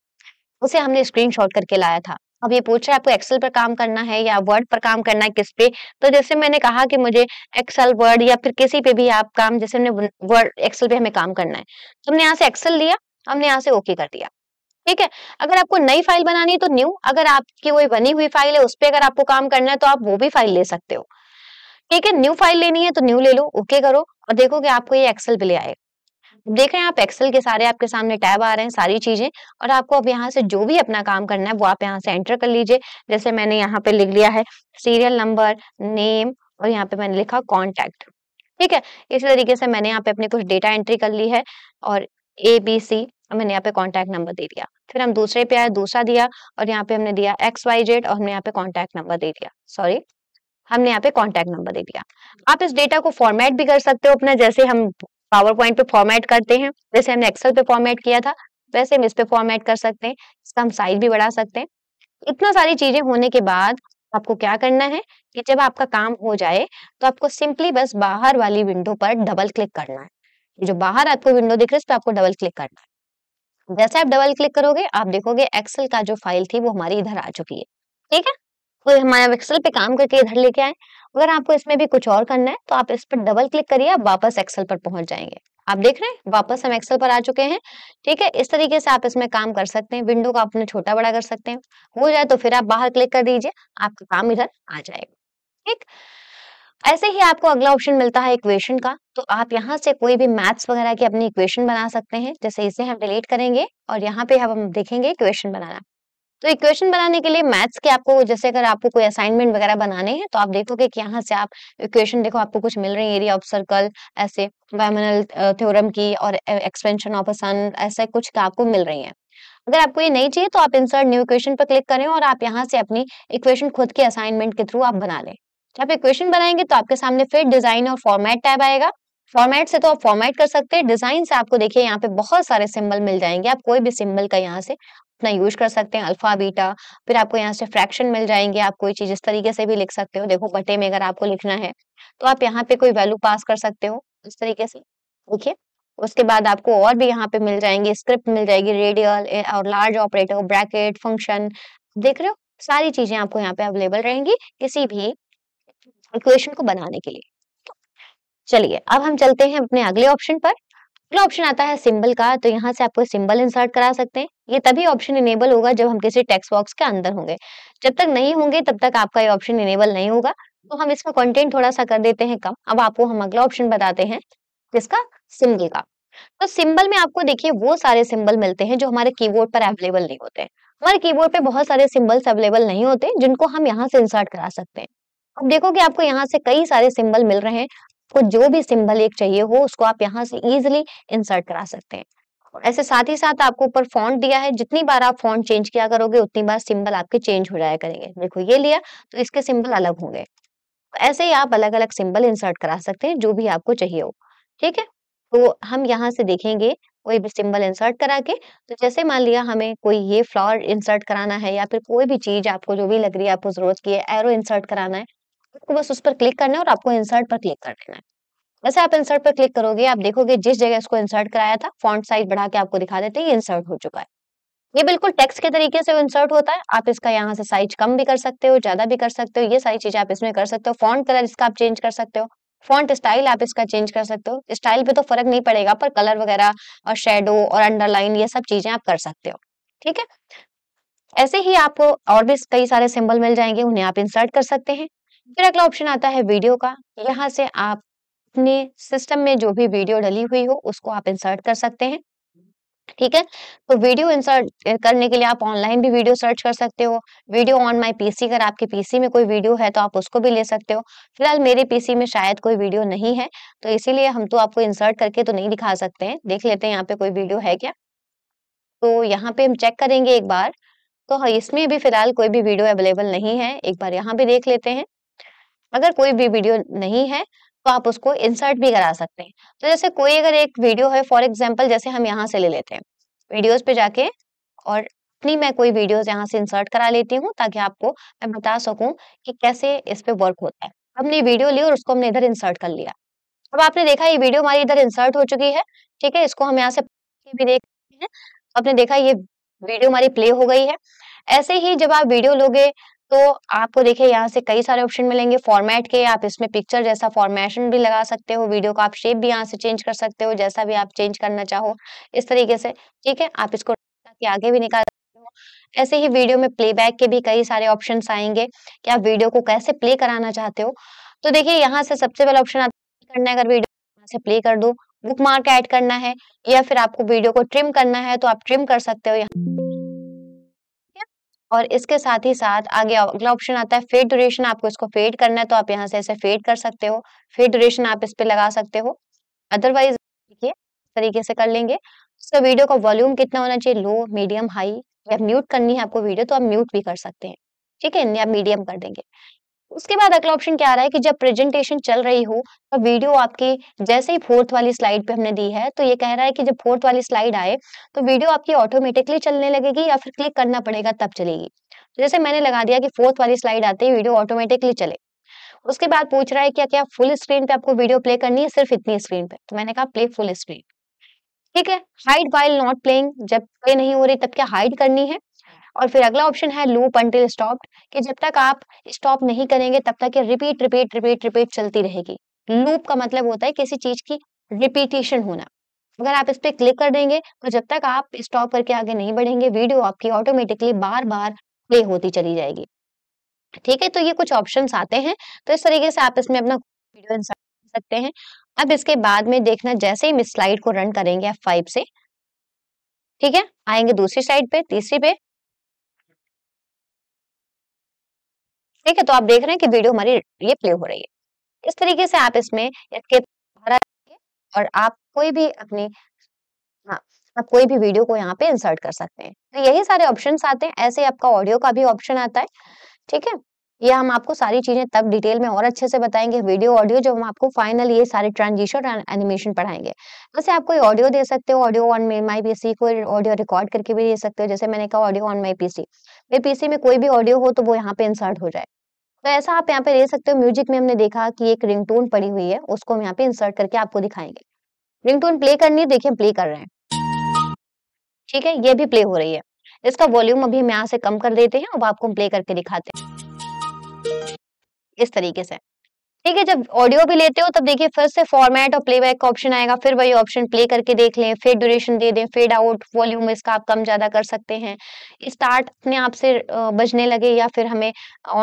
उसे हमने स्क्रीनशॉट करके लाया था अब ये पूछ रहा है आपको एक्सेल पर काम करना है या वर्ड पर काम करना है किस पे तो जैसे मैंने कहा कि मुझे एक्सेल वर्ड या फिर किसी पे भी आप काम जैसे हमने वर्ड एक्सेल पे हमें काम करना है तो हमने यहाँ से एक्सेल लिया हमने यहाँ से ओके कर दिया ठीक है अगर आपको नई फाइल बनानी है तो न्यू अगर आपकी कोई बनी हुई फाइल है उस पर अगर आपको काम करना है तो आप वो भी फाइल ले सकते हो ठीक है न्यू फाइल लेनी है तो न्यू ले लो ओके करो और देखो कि आपको ये एक्सेल पे ले आएगा देख रहे हैं आप एक्सेल के सारे आपके सामने टैब आ रहे हैं सारी चीजें और आपको अब यहाँ से जो भी अपना काम करना है वो आप यहाँ से एंटर कर लीजिए जैसे मैंने यहाँ पे लिख लिया है सीरियल नंबर नेम और यहाँ पे मैंने लिखा कॉन्टेक्ट ठीक है इसी तरीके से मैंने यहाँ पे अपने कुछ डेटा एंट्री कर ली है और ए बी सी मैंने यहाँ पे कॉन्टेक्ट नंबर दे दिया फिर हम दूसरे पे आए दूसरा दिया और यहाँ पे हमने दिया एक्स वाई जेड और हमने यहाँ पे कॉन्टेक्ट नंबर दे दिया सॉरी हमने यहाँ पे कॉन्टेक्ट नंबर दे दिया आप इस डेटा को फॉर्मेट भी कर सकते हो अपना जैसे हम पावर पॉइंट पे फॉर्मेट करते हैं जैसे हमने एक्सेल पे फॉर्मेट किया था वैसे हम इस पे फॉर्मेट कर सकते हैं इसका हम साइज भी बढ़ा सकते हैं इतना सारी चीजें होने के बाद आपको क्या करना है कि जब आपका काम हो जाए तो आपको सिंपली बस बाहर वाली विंडो पर डबल क्लिक करना है जो बाहर आपको विंडो दिख रही है उस पर आपको डबल क्लिक करना है जैसे आप डबल क्लिक करोगे आप देखोगे एक्सेल का जो फाइल थी वो हमारी इधर आ चुकी है ठीक है कोई हमारे एक्सेल पे काम करके इधर लेके आए अगर आपको इसमें भी कुछ और करना है तो आप इस पर डबल क्लिक करिए आप वापस एक्सेल पर पहुंच जाएंगे आप देख रहे हैं वापस हम एक्सेल पर आ चुके हैं ठीक है इस तरीके से आप इसमें काम कर सकते हैं विंडो को आपने छोटा बड़ा कर सकते हैं हो जाए तो फिर आप बाहर क्लिक कर दीजिए आपका काम इधर आ जाएगा ठीक ऐसे ही आपको अगला ऑप्शन मिलता है इक्वेशन का तो आप यहाँ से कोई भी मैथ्स वगैरह की अपनी इक्वेशन बना सकते हैं जैसे इसे हम डिलीट करेंगे और यहाँ पे हम देखेंगे इक्वेशन बनाना तो इक्वेशन बनाने के लिए मैथ्स के आपको जैसे अगर आपको कोई असाइनमेंट वगैरह बनाने हैं तो आप देखोगे कि यहाँ से आप इक्वेशन देखो आपको कुछ मिल रही है एरिया ऑफ सर्कल ऐसे वायमनल थ्योरम की और एक्सपेंशन ऑफ सन ऐसे कुछ तो आपको मिल रही है अगर आपको ये नहीं चाहिए तो आप इंसर्ट न्यू इक्वेशन पर क्लिक करें और आप यहाँ से अपनी इक्वेशन खुद के असाइनमेंट के थ्रू आप बना लें आप इक्वेशन बनाएंगे तो आपके सामने फिर डिजाइन और फॉर्मेट टाइप आएगा फॉर्मेट से तो आप फॉर्मेट कर सकते हैं डिजाइन से आपको देखिए यहाँ पे बहुत सारे सिंबल मिल जाएंगे आप कोई भी सिंबल का यहाँ से अपना यूज कर सकते हैं अल्फा बीटा फिर आपको यहाँ से फ्रैक्शन मिल जाएंगे आप कोई चीज इस तरीके से भी लिख सकते हो देखो बटे में अगर आपको लिखना है तो आप यहाँ पे कोई वैल्यू पास कर सकते हो इस तरीके से देखिए उसके बाद आपको और भी यहाँ पे मिल जाएंगे स्क्रिप्ट मिल जाएगी रेडियल और लार्ज ऑपरेटर ब्रैकेट फंक्शन देख रहे हो सारी चीजें आपको यहाँ पे अवेलेबल रहेंगी किसी भी इक्वेशन को बनाने के लिए चलिए अब हम चलते हैं अपने अगले ऑप्शन पर अगला ऑप्शन आता है सिंबल का तो यहाँ से आपको सिंबल इंसर्ट करा सकते हैं ये तभी ऑप्शन इनेबल होगा जब हम किसी टेक्स्ट बॉक्स के अंदर होंगे जब तक नहीं होंगे तब तक आपका ये ऑप्शन इनेबल नहीं होगा तो हम इसका कंटेंट थोड़ा सा कर देते हैं कम अब आपको हम अगला ऑप्शन बताते हैं जिसका सिम्बल का तो सिंबल में आपको देखिए वो सारे सिंबल मिलते हैं जो हमारे कीबोर्ड पर अवेलेबल नहीं होते हमारे कीबोर्ड पे बहुत सारे सिंबल्स अवेलेबल नहीं होते जिनको हम यहाँ से इंसर्ट करा सकते हैं अब देखो कि आपको यहाँ से कई सारे सिंबल मिल रहे हैं आपको जो भी सिंबल एक चाहिए हो उसको आप यहाँ से इजिली इंसर्ट करा सकते हैं ऐसे साथ ही साथ आपको ऊपर फॉन्ट दिया है जितनी बार आप फॉन्ट चेंज किया करोगे उतनी बार सिंबल आपके चेंज हो जाया करेंगे देखो ये लिया तो इसके सिंबल अलग होंगे ऐसे ही आप अलग अलग सिंबल इंसर्ट करा सकते हैं जो भी आपको चाहिए हो ठीक है तो हम यहाँ से देखेंगे कोई भी सिंबल इंसर्ट करा के तो जैसे मान लिया हमें कोई ये फ्लावर इंसर्ट कराना है या फिर कोई भी चीज आपको जो भी लग रही है आपको जरूरत की है एरो इंसर्ट कराना है आपको तो बस उस पर क्लिक करना है और आपको इंसर्ट पर क्लिक कर देना है जैसे आप इंसर्ट पर क्लिक करोगे आप देखोगे जिस जगह इसको इंसर्ट कराया था फॉन्ट साइज बढ़ा के आपको दिखा देते हैं इंसर्ट हो चुका है ये बिल्कुल टेक्स्ट के तरीके से इंसर्ट होता है आप इसका यहाँ से साइज कम भी कर सकते हो ज्यादा भी कर सकते हो ये सारी चीजें आप इसमें कर सकते हो फॉन्ट कलर इसका आप चेंज कर सकते हो फॉन्ट स्टाइल आप इसका चेंज कर सकते हो स्टाइल पे तो फर्क नहीं पड़ेगा पर कलर वगैरह और शेडो और अंडरलाइन ये सब चीजें आप कर सकते हो ठीक है ऐसे ही आपको और भी कई सारे सिंबल मिल जाएंगे उन्हें आप इंसर्ट कर सकते हैं फिर अगला ऑप्शन आता है वीडियो का यहाँ से आप अपने सिस्टम में जो भी वीडियो डली हुई हो उसको आप इंसर्ट कर सकते हैं ठीक है तो वीडियो इंसर्ट करने के लिए आप ऑनलाइन भी वीडियो सर्च कर सकते हो वीडियो ऑन माय पीसी अगर आपके पीसी में कोई वीडियो है तो आप उसको भी ले सकते हो फिलहाल मेरे पीसी में शायद कोई वीडियो नहीं है तो इसीलिए हम तो आपको इंसर्ट करके तो नहीं दिखा सकते हैं देख लेते हैं यहाँ पे कोई वीडियो है क्या तो यहाँ पे हम चेक करेंगे एक बार तो हाँ, इसमें भी फिलहाल कोई भी वीडियो अवेलेबल नहीं है एक बार यहाँ भी देख लेते हैं अगर कोई भी वीडियो नहीं है तो आप उसको इंसर्ट भी करा सकते हैं तो जैसे कोई अगर एक वीडियो है फॉर एग्जाम्पल जैसे हम यहाँ से ले लेते हैं वीडियोज पे जाके और अपनी मैं कोई वीडियोज यहाँ से इंसर्ट करा लेती हूँ ताकि आपको मैं बता सकूँ कि कैसे इस पे वर्क होता है हमने वीडियो ली और उसको हमने इधर इंसर्ट कर लिया अब आपने देखा ये वीडियो हमारी इधर इंसर्ट हो चुकी है ठीक है इसको हम यहाँ से भी देख हैं आपने देखा ये वीडियो हमारी प्ले हो गई है ऐसे ही जब आप वीडियो लोगे तो आपको देखिए यहाँ से कई सारे ऑप्शन मिलेंगे फॉर्मेट के आप इसमें पिक्चर जैसा फॉर्मेशन भी लगा सकते हो वीडियो का आप शेप भी यहाँ से चेंज कर सकते हो जैसा भी आप चेंज करना चाहो इस तरीके से ठीक है आप इसको आगे भी निकाल ऐसे ही वीडियो में प्लेबैक के भी कई सारे ऑप्शन आएंगे कि आप वीडियो को कैसे प्ले कराना चाहते हो तो देखिए यहाँ से सबसे पहला ऑप्शन आप करना है अगर वीडियो से प्ले कर दो बुक मार्क ऐड करना है या फिर आपको वीडियो को ट्रिम करना है तो आप ट्रिम कर सकते हो यहाँ और इसके साथ ही साथ आगे अगला ऑप्शन आता है फेड ड्यूरेशन आपको इसको फेड करना है तो आप यहाँ से ऐसे फेड कर सकते हो फेड ड्यूरेशन आप इस पर लगा सकते हो अदरवाइज देखिए तरीके से कर लेंगे उसका वीडियो का वॉल्यूम कितना होना चाहिए लो मीडियम हाई या म्यूट करनी है आपको वीडियो तो आप म्यूट भी कर सकते हैं ठीक है आप मीडियम कर देंगे उसके बाद अगला ऑप्शन क्या आ रहा है कि जब प्रेजेंटेशन चल रही हो तो वीडियो आपकी जैसे ही फोर्थ वाली स्लाइड पे हमने दी है तो ये कह रहा है कि जब फोर्थ वाली स्लाइड आए तो वीडियो आपकी ऑटोमेटिकली चलने लगेगी या फिर क्लिक करना पड़ेगा तब चलेगी तो जैसे मैंने लगा दिया कि फोर्थ वाली स्लाइड आते ही वीडियो ऑटोमेटिकली चले उसके बाद पूछ रहा है क्या क्या फुल स्क्रीन पे आपको वीडियो प्ले करनी है सिर्फ इतनी स्क्रीन पे तो मैंने कहा प्ले फुल स्क्रीन ठीक है हाइड वाइल नॉट प्लेइंग जब प्ले नहीं हो रही तब क्या हाइड करनी है और फिर अगला ऑप्शन है लूप अंटिल स्टॉप कि जब तक आप स्टॉप नहीं करेंगे तब तक ये रिपीट रिपीट रिपीट रिपीट चलती रहेगी लूप का मतलब होता है किसी चीज की रिपीटेशन होना अगर आप इस पर क्लिक कर देंगे तो जब तक आप स्टॉप करके आगे नहीं बढ़ेंगे वीडियो आपकी ऑटोमेटिकली बार बार प्ले होती चली जाएगी ठीक है तो ये कुछ ऑप्शंस आते हैं तो इस तरीके से आप इसमें अपना वीडियो इंसर्ट कर सकते हैं अब इसके बाद में देखना जैसे ही इस स्लाइड को रन करेंगे आप फाइव से ठीक है आएंगे दूसरी साइड पे तीसरी पे ठीक है तो आप देख रहे हैं कि वीडियो हमारी ये प्ले हो रही है इस तरीके से आप इसमें इसके और आप कोई भी अपनी हाँ आप कोई भी वीडियो को यहाँ पे इंसर्ट कर सकते हैं तो यही सारे ऑप्शंस आते हैं ऐसे आपका ऑडियो का भी ऑप्शन आता है ठीक है ये हम आपको सारी चीजें तब डिटेल में और अच्छे से बताएंगे वीडियो ऑडियो जब हम आपको फाइनल ये सारे ट्रांजिशन और एनिमेशन पढ़ाएंगे वैसे आप कोई ऑडियो दे सकते हो ऑडियो ऑन माई पीसी कोई ऑडियो रिकॉर्ड करके भी दे सकते हो जैसे मैंने कहा ऑडियो ऑन माई पीसी मेरे पीसी में कोई भी ऑडियो हो तो वो यहाँ पे इंसर्ट हो जाए तो ऐसा आप यहाँ पे ले सकते हो म्यूजिक में हमने देखा कि एक रिंगटोन पड़ी हुई है उसको हम यहाँ पे इंसर्ट करके आपको दिखाएंगे रिंगटोन प्ले करनी है देखिए प्ले कर रहे हैं ठीक है ये भी प्ले हो रही है इसका वॉल्यूम अभी हम यहाँ से कम कर देते हैं अब आपको प्ले करके दिखाते हैं इस तरीके से ठीक है जब ऑडियो भी लेते हो तब देखिए फिर से फॉर्मेट और प्लेबैक का ऑप्शन आएगा फिर वही ऑप्शन प्ले करके देख लें फिर ड्यूरेशन दे दें फेड आउट वॉल्यूम इसका आप कम ज़्यादा कर सकते हैं स्टार्ट अपने आप से बजने लगे या फिर हमें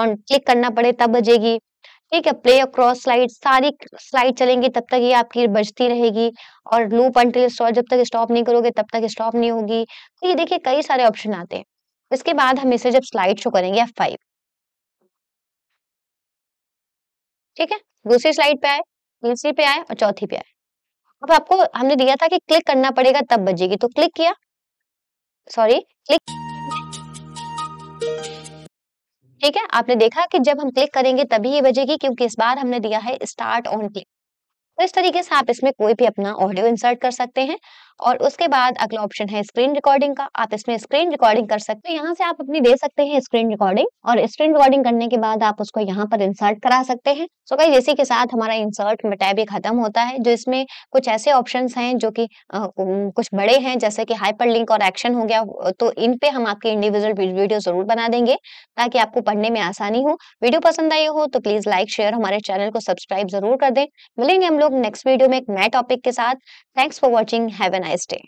ऑन क्लिक करना पड़े तब बजेगी ठीक है प्ले अक्रॉस स्लाइड सारी स्लाइड चलेंगी तब तक ये आपकी बजती रहेगी और लूप अंटिल स्टॉप जब तक स्टॉप नहीं करोगे तब तक स्टॉप नहीं होगी तो ये देखिए कई सारे ऑप्शन आते हैं इसके बाद हम इसे जब स्लाइड शो करेंगे फाइव ठीक है दूसरी स्लाइड पे आए तीसरी पे आए और चौथी पे आए अब आपको हमने दिया था कि क्लिक करना पड़ेगा तब बजेगी तो क्लिक किया सॉरी क्लिक ठीक है आपने देखा कि जब हम क्लिक करेंगे तभी ये बजेगी क्योंकि इस बार हमने दिया है स्टार्ट ऑन क्लिक तो इस तरीके से आप इसमें कोई भी अपना ऑडियो इंसर्ट कर सकते हैं और उसके बाद अगला ऑप्शन है स्क्रीन रिकॉर्डिंग का आप इसमें स्क्रीन रिकॉर्डिंग कर सकते हैं यहाँ से आप अपनी दे सकते हैं स्क्रीन रिकॉर्डिंग और स्क्रीन रिकॉर्डिंग करने के बाद आप उसको यहाँ पर इंसर्ट करा सकते हैं सो गाइज इसी के साथ हमारा इंसर्ट टैब ये खत्म होता है जो इसमें कुछ ऐसे ऑप्शन हैं जो कि कुछ बड़े हैं जैसे कि हाइपर लिंक और एक्शन हो गया तो इन पे हम आपके इंडिविजुअल वीडियो जरूर बना देंगे ताकि आपको पढ़ने में आसानी हो वीडियो पसंद आई हो तो प्लीज लाइक शेयर हमारे चैनल को सब्सक्राइब जरूर कर दें मिलेंगे हम लोग नेक्स्ट वीडियो में एक नए टॉपिक के साथ thanks for watching have nice day.